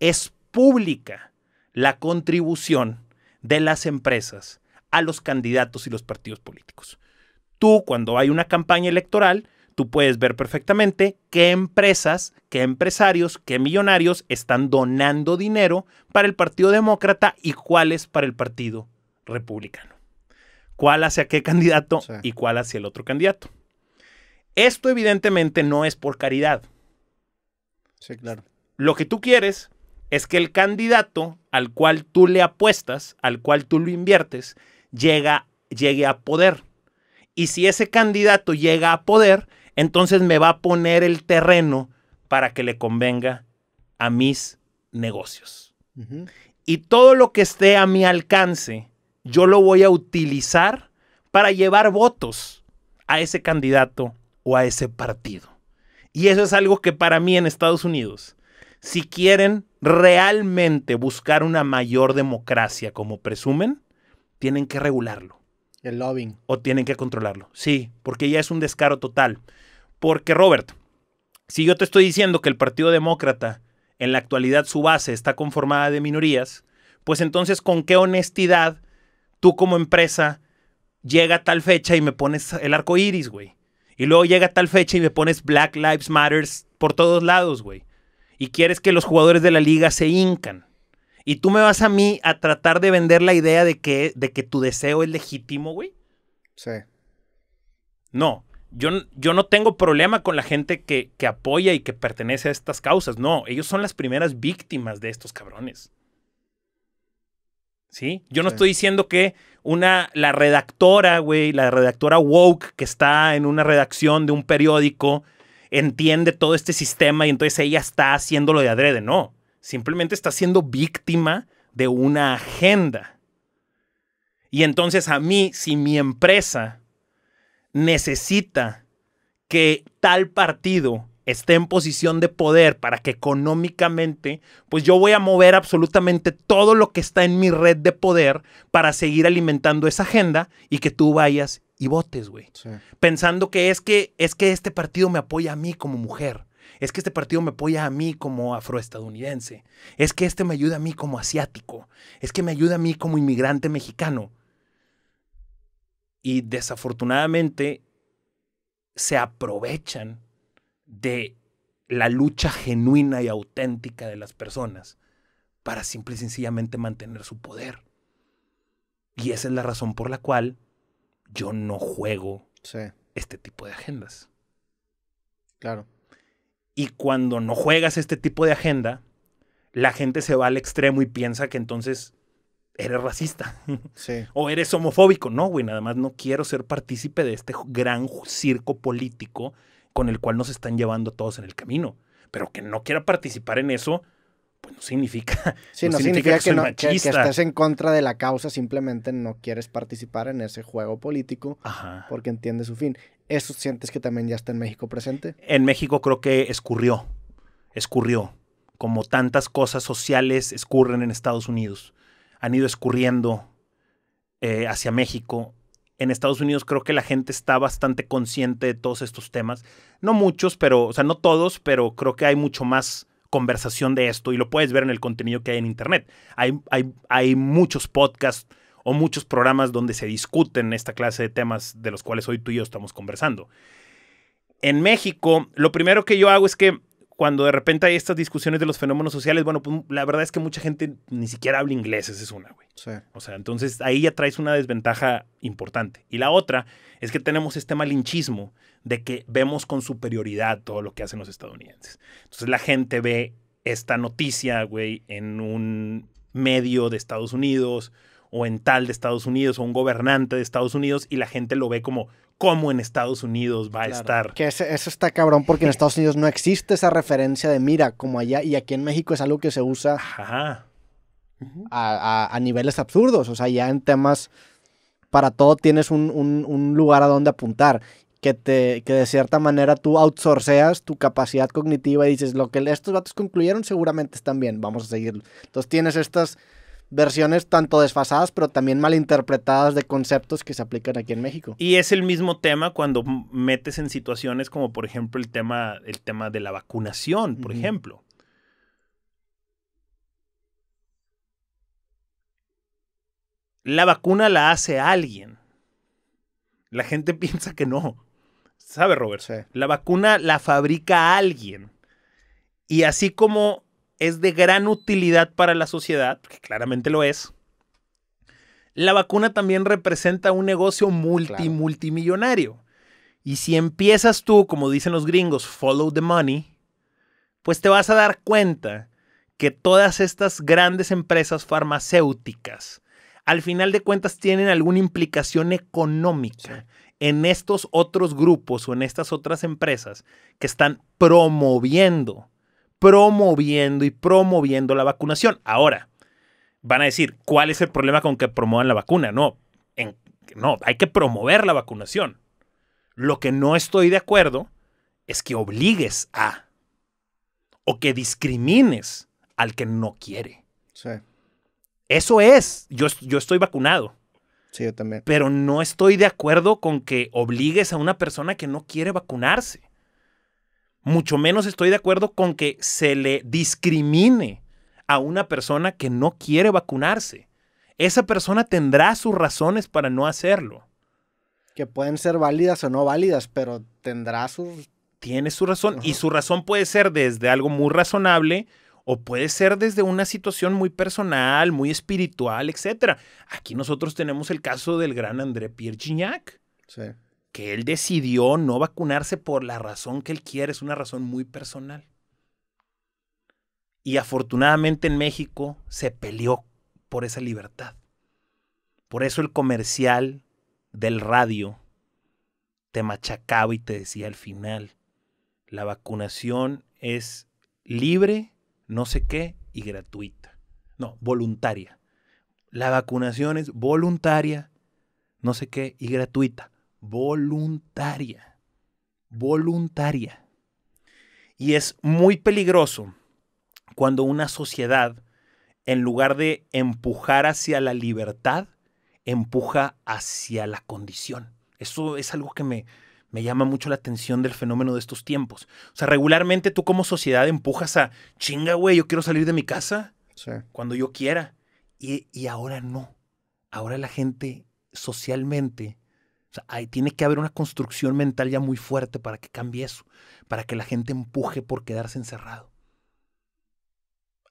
[SPEAKER 2] es pública la contribución de las empresas a los candidatos y los partidos políticos. Tú, cuando hay una campaña electoral, tú puedes ver perfectamente qué empresas, qué empresarios, qué millonarios están donando dinero para el Partido Demócrata y cuáles para el Partido Republicano. Cuál hacia qué candidato y cuál hacia el otro candidato. Esto evidentemente no es por caridad. Sí, claro. Lo que tú quieres es que el candidato al cual tú le apuestas, al cual tú lo inviertes, llega, llegue a poder. Y si ese candidato llega a poder, entonces me va a poner el terreno para que le convenga a mis negocios. Y todo lo que esté a mi alcance, yo lo voy a utilizar para llevar votos a ese candidato o a ese partido. Y eso es algo que para mí en Estados Unidos, si quieren realmente buscar una mayor democracia como presumen, tienen que regularlo. El lobbying. O tienen que controlarlo. Sí, porque ya es un descaro total. Porque Robert, si yo te estoy diciendo que el Partido Demócrata en la actualidad su base está conformada de minorías, pues entonces con qué honestidad tú como empresa llega a tal fecha y me pones el arco iris, güey. Y luego llega a tal fecha y me pones Black Lives Matters por todos lados, güey. Y quieres que los jugadores de la liga se hincan. Y tú me vas a mí a tratar de vender la idea de que, de que tu deseo es legítimo, güey. Sí. No, yo, yo, no tengo problema con la gente que, apoya y que pertenece a estas causas. No, ellos son las primeras víctimas de estos cabrones. ¿Sí? Yo no estoy diciendo que una, la redactora, güey, la redactora woke que está en una redacción de un periódico entiende todo este sistema y entonces ella está haciéndolo de adrede. No, simplemente está siendo víctima de una agenda. Y entonces a mí, si mi empresa necesita que tal partido esté en posición de poder para que económicamente, pues yo voy a mover absolutamente todo lo que está en mi red de poder para seguir alimentando esa agenda y que tú vayas y votes, güey. Pensando que es que es que este partido me apoya a mí como mujer. Es que este partido me apoya a mí como afroestadounidense. Es que este me ayuda a mí como asiático. Es que me ayuda a mí como inmigrante mexicano y desafortunadamente se aprovechan de la lucha genuina y auténtica de las personas para simple y sencillamente mantener su poder. Y esa es la razón por la cual yo no juego este tipo de agendas. Claro. Y cuando no juegas este tipo de agenda, la gente se va al extremo y piensa que entonces eres racista. Sí. o eres homofóbico. No, güey, nada más no quiero ser partícipe de este gran circo político con el cual nos están llevando todos en el camino. Pero que no quiera participar en eso, pues no significa, que, estés
[SPEAKER 1] en contra de la causa, simplemente no quieres participar en ese juego político porque entiende su fin. ¿Eso sientes que también ya está en México presente?
[SPEAKER 2] En México creo que escurrió, escurrió, como tantas cosas sociales escurren en Estados Unidos han ido escurriendo eh, hacia México. En Estados Unidos creo que la gente está bastante consciente de todos estos temas. No muchos, pero, o sea, no todos, pero creo que hay mucho más conversación de esto y lo puedes ver en el contenido que hay en Internet. Hay, hay, hay muchos podcasts o muchos programas donde se discuten esta clase de temas de los cuales hoy tú y yo estamos conversando. En México, lo primero que yo hago es que cuando de repente hay estas discusiones de los fenómenos sociales, bueno, pues la verdad es que mucha gente ni siquiera habla inglés, esa es una, güey. O sea, entonces ahí ya traes una desventaja importante. Y la otra es que tenemos este malinchismo de que vemos con superioridad todo lo que hacen los estadounidenses. Entonces la gente ve esta noticia, güey, en un medio de Estados Unidos o en tal de Estados Unidos o un gobernante de Estados Unidos y la gente lo ve como, cómo en Estados Unidos va a estar. Que eso
[SPEAKER 1] está cabrón porque en Estados Unidos no existe esa referencia de mira como allá y aquí en México es algo que se usa A, niveles absurdos, o sea, ya en temas para todo tienes un, lugar a donde apuntar. Que, te, que de cierta manera tú outsourceas tu capacidad cognitiva y dices, lo que estos datos concluyeron seguramente están bien, vamos a seguirlo. Entonces tienes estas versiones tanto desfasadas, pero también malinterpretadas de conceptos que se aplican aquí en México.
[SPEAKER 2] Y es el mismo tema cuando metes en situaciones como, por ejemplo, el tema, el tema de la vacunación, por ejemplo. La vacuna la hace alguien. La gente piensa que no. ¿Sabe, Robert? La vacuna la fabrica alguien. Y así como es de gran utilidad para la sociedad, que claramente lo es, la vacuna también representa un negocio multimillonario. Y si empiezas tú, como dicen los gringos, follow the money, pues te vas a dar cuenta que todas estas grandes empresas farmacéuticas, al final de cuentas, tienen alguna implicación económica en estos otros grupos o en estas otras empresas que están promoviendo promoviendo y promoviendo la vacunación. Ahora, van a decir, ¿cuál es el problema con que promuevan la vacuna? No, no, hay que promover la vacunación. Lo que no estoy de acuerdo es que obligues a o que discrimines al que no quiere. Sí. Eso es, yo, yo estoy vacunado. Sí, yo también. Pero no estoy de acuerdo con que obligues a una persona que no quiere vacunarse. Mucho menos estoy de acuerdo con que se le discrimine a una persona que no quiere vacunarse. Esa persona tendrá sus razones para no hacerlo.
[SPEAKER 1] Que pueden ser válidas o no válidas, pero
[SPEAKER 2] tendrá sus... Tiene su razón. Y su razón puede ser desde algo muy razonable o puede ser desde una situación muy personal, muy espiritual, etc. Aquí nosotros tenemos el caso del gran André Pierre Gignac. Sí que él decidió no vacunarse por la razón que él quiere, es una razón muy personal. Y afortunadamente en México se peleó por esa libertad. Por eso el comercial del radio te machacaba y te decía al final, la vacunación es libre, no sé qué, y gratuita. No, voluntaria. La vacunación es voluntaria, no sé qué, y gratuita voluntaria. Voluntaria. Y es muy peligroso cuando una sociedad, en lugar de empujar hacia la libertad, empuja hacia la condición. Eso es algo que me, llama mucho la atención del fenómeno de estos tiempos. O sea, regularmente tú como sociedad empujas a, chinga, güey, yo quiero salir de mi casa cuando yo quiera. y ahora no. Ahora la gente socialmente o sea, tiene que haber una construcción mental ya muy fuerte para que cambie eso, para que la gente empuje por quedarse encerrado.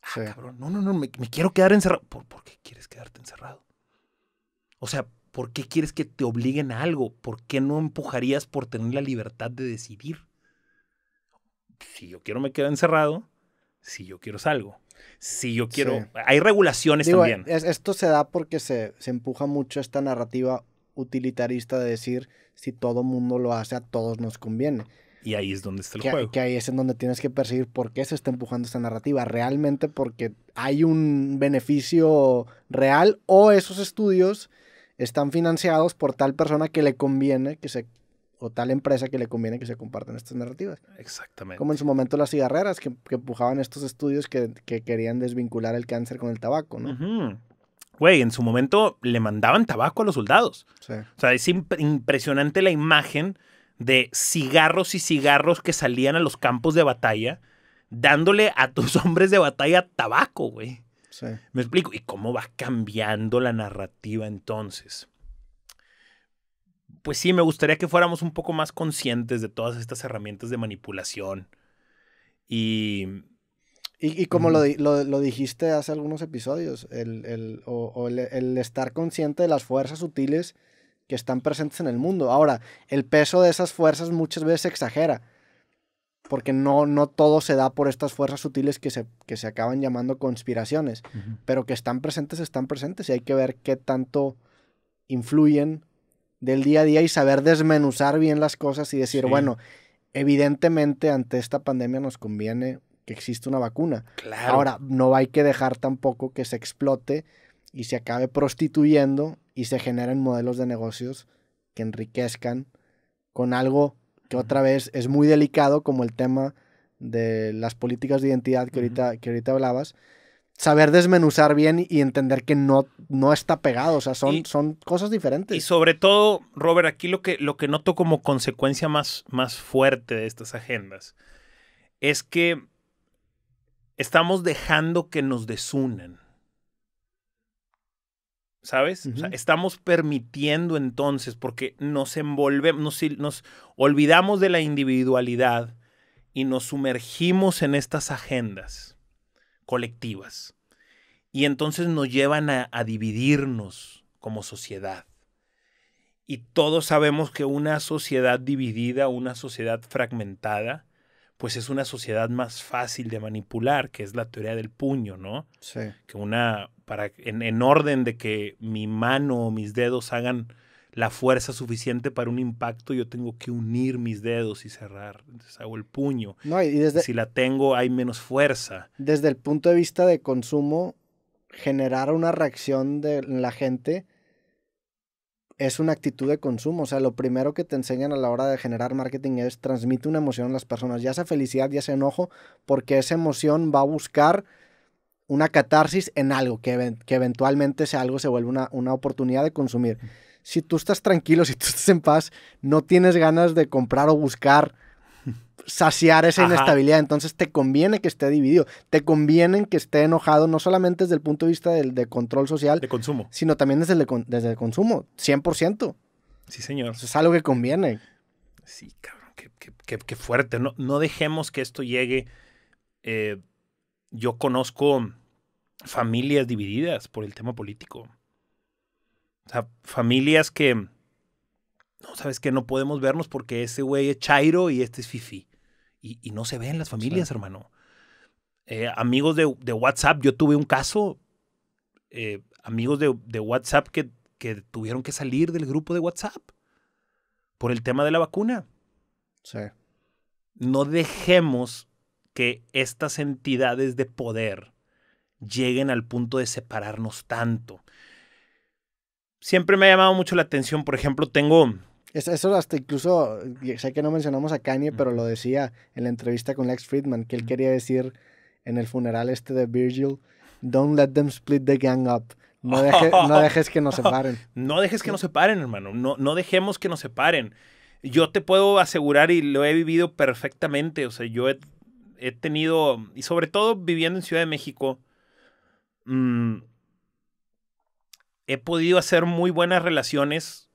[SPEAKER 2] Ah, cabrón, no, no, no, me, quiero quedar encerrado. ¿Por, qué quieres quedarte encerrado? O sea, ¿por qué quieres que te obliguen a algo? ¿Por qué no empujarías por tener la libertad de decidir? Si yo quiero me quedo encerrado, si yo quiero salgo. Si yo quiero... Hay regulaciones también.
[SPEAKER 1] esto se da porque se, se empuja mucho esta narrativa utilitarista de decir, si todo mundo lo hace, a todos nos conviene.
[SPEAKER 2] Y ahí es donde está el juego. Que
[SPEAKER 1] ahí es en donde tienes que percibir por qué se está empujando esta narrativa. Realmente porque hay un beneficio real o esos estudios están financiados por tal persona que le conviene que se o tal empresa que le
[SPEAKER 2] conviene que se compartan estas narrativas. Exactamente. Como en
[SPEAKER 1] su momento las cigarreras que, empujaban estos estudios
[SPEAKER 2] que, querían desvincular el cáncer con el tabaco, ¿no? güey, en su momento le mandaban tabaco a los soldados. O sea, es impresionante la imagen de cigarros y cigarros que salían a los campos de batalla, dándole a tus hombres de batalla tabaco, güey. ¿Me explico? ¿Y cómo va cambiando la narrativa entonces? Pues sí, me gustaría que fuéramos un poco más conscientes de todas estas herramientas de manipulación y y, como
[SPEAKER 1] lo, dijiste hace algunos episodios, el, o, el, estar consciente de las fuerzas sutiles que están presentes en el mundo. Ahora, el peso de esas fuerzas muchas veces se exagera, porque no, no todo se da por estas fuerzas sutiles que se, se acaban llamando conspiraciones, pero que están presentes, están presentes, y hay que ver qué tanto influyen del día a día y saber desmenuzar bien las cosas y decir, bueno, evidentemente ante esta pandemia nos conviene que existe una vacuna. Ahora, no hay que dejar tampoco que se explote y se acabe prostituyendo y se generen modelos de negocios que enriquezcan con algo que otra vez es muy delicado, como el tema de las políticas de identidad que ahorita, que ahorita hablabas saber desmenuzar bien y entender que no, no está pegado. O sea, son, son cosas diferentes.
[SPEAKER 2] Y sobre todo, Robert, aquí lo que, lo que noto como consecuencia más, más fuerte de estas agendas es que estamos dejando que nos desunan. ¿Sabes? estamos permitiendo entonces, porque nos envolvemos, nos, olvidamos de la individualidad y nos sumergimos en estas agendas colectivas. Y entonces nos llevan a dividirnos como sociedad. Y todos sabemos que una sociedad dividida, una sociedad fragmentada, pues es una sociedad más fácil de manipular, que es la teoría del puño, ¿no? Sí. Que una, en, orden de que mi mano o mis dedos hagan la fuerza suficiente para un impacto, yo tengo que unir mis dedos y cerrar. Entonces hago el puño. si la tengo, hay menos fuerza. Desde
[SPEAKER 1] el punto de vista de consumo, generar una reacción de la gente es una actitud de consumo. O sea, lo primero que te enseñan a la hora de generar marketing es transmite una emoción a las personas, ya sea felicidad, ya sea enojo, porque esa emoción va a buscar una catarsis en algo, que, que eventualmente sea algo se vuelve una, una oportunidad de consumir. Si tú estás tranquilo, si tú estás en paz, no tienes ganas de comprar o buscar saciar esa inestabilidad. Entonces te conviene que esté dividido, te conviene que esté enojado, no solamente desde el punto de vista del control social, de consumo, sino también desde el, desde consumo, 100%.
[SPEAKER 2] Sí, señor. es
[SPEAKER 1] algo que conviene. Sí,
[SPEAKER 2] cabrón, qué, fuerte. No, dejemos que esto llegue. Eh, yo conozco familias divididas por el tema político. O sea, familias que no, sabes que no podemos vernos porque ese güey es Chairo y este es Fifi. Y, no se ven las familias, hermano. Eh, amigos de, WhatsApp, yo tuve un caso, eh, amigos de, WhatsApp que, que, tuvieron que salir del grupo de WhatsApp por el tema de la vacuna. Sí. No dejemos que estas entidades de poder lleguen al punto de separarnos tanto. Siempre me ha llamado mucho la atención, por ejemplo, tengo eso hasta incluso, sé que no
[SPEAKER 1] mencionamos a Kanye, pero lo decía en la entrevista con Lex Friedman, que él quería decir en el funeral este de Virgil, don't let them split the gang up. No, dejes que nos separen.
[SPEAKER 2] No dejes que nos separen, hermano. No, no dejemos que nos separen. Yo te puedo asegurar y lo he vivido perfectamente. O sea, yo he, tenido, y sobre todo viviendo en Ciudad de México, mm, he podido hacer muy buenas relaciones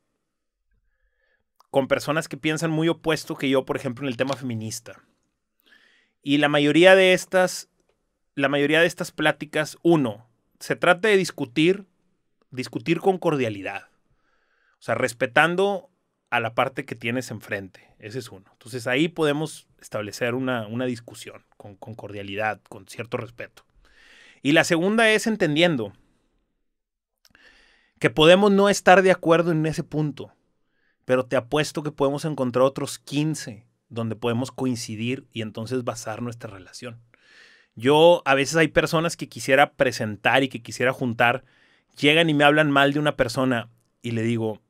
[SPEAKER 2] con personas que piensan muy opuesto que yo, por ejemplo, en el tema feminista. Y la mayoría de estas, la mayoría de estas pláticas, uno, se trata de discutir, discutir con cordialidad. O sea, respetando a la parte que tienes enfrente. Ese es uno. Entonces ahí podemos establecer una, discusión con, con cordialidad, con cierto respeto. Y la segunda es entendiendo que podemos no estar de acuerdo en ese punto pero te apuesto que podemos encontrar otros 15 donde podemos coincidir y entonces basar nuestra relación. Yo a veces hay personas que quisiera presentar y que quisiera juntar, llegan y me hablan mal de una persona y le digo,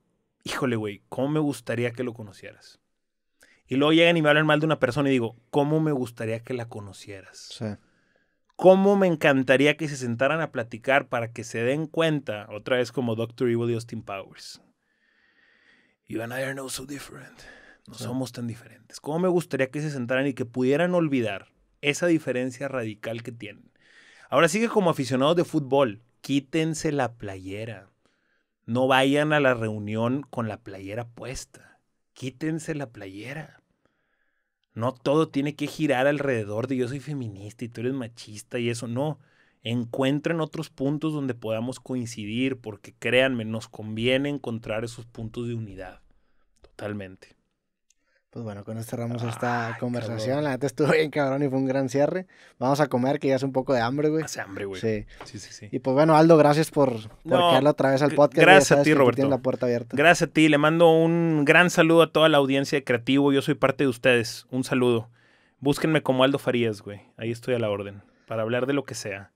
[SPEAKER 2] híjole, güey, ¿cómo me gustaría que lo conocieras? Y luego llegan y me hablan mal de una persona y digo, ¿cómo me gustaría que la conocieras? ¿Cómo me encantaría que se sentaran a platicar para que se den cuenta, otra vez como Doctor Evil y Austin Powers? You and I are no so different. No somos tan diferentes. ¿Cómo me gustaría que se sentaran y que pudieran olvidar esa diferencia radical que tienen? Ahora sigue como aficionados de fútbol, quítense la playera. No vayan a la reunión con la playera puesta. Quítense la playera. No todo tiene que girar alrededor de yo soy feminista y tú eres machista y eso. No, encuentren otros puntos donde podamos coincidir, porque créanme, nos conviene encontrar esos puntos de unidad. Totalmente. Pues bueno, con
[SPEAKER 1] esto cerramos esta conversación. La neta estuvo bien cabrón y fue un gran cierre. Vamos a comer, que ya hace un poco de hambre, güey. Hace hambre, güey. Sí. sí. sí, Y pues bueno, Aldo, gracias por, por otra vez al podcast. Gracias a ti, Roberto.
[SPEAKER 2] Gracias a ti. Le mando un gran saludo a toda la audiencia de Creativo. Yo soy parte de ustedes. Un saludo. Búsquenme como Aldo Farías, güey. Ahí estoy a la orden. Para hablar de lo que sea.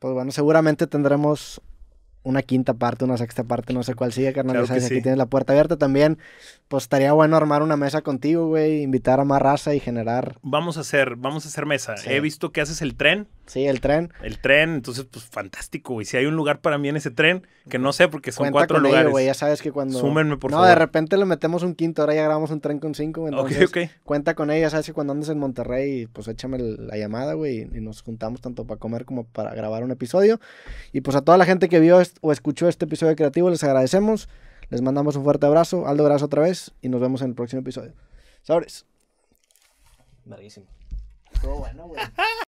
[SPEAKER 1] Pues bueno, seguramente tendremos una quinta parte, una sexta parte, no sé cuál sigue, carnal. Claro sabes, aquí tienes la puerta abierta también. Pues estaría bueno armar una mesa contigo, güey, invitar a más raza y generar.
[SPEAKER 2] Vamos a hacer, vamos a hacer mesa. He visto que haces el tren, Sí, el tren. El tren, entonces, pues fantástico, güey. Si hay un lugar para mí en ese tren, que no sé, porque son cuatro lugares. güey. Ya sabes que cuando. Súmenme, por no, de
[SPEAKER 1] repente le metemos un quinto, ahora ya grabamos un tren con cinco, güey. ok, ok. Cuenta con ella, sabes que cuando andes en Monterrey, pues échame la llamada, güey, y nos juntamos tanto para comer como para grabar un episodio. Y pues a toda la gente que vio o escuchó este episodio creativo, les agradecemos. Les mandamos un fuerte abrazo. Aldo, gracias otra vez. Y nos vemos en el próximo episodio. Sabores.
[SPEAKER 2] Marguísimo. Todo bueno, güey.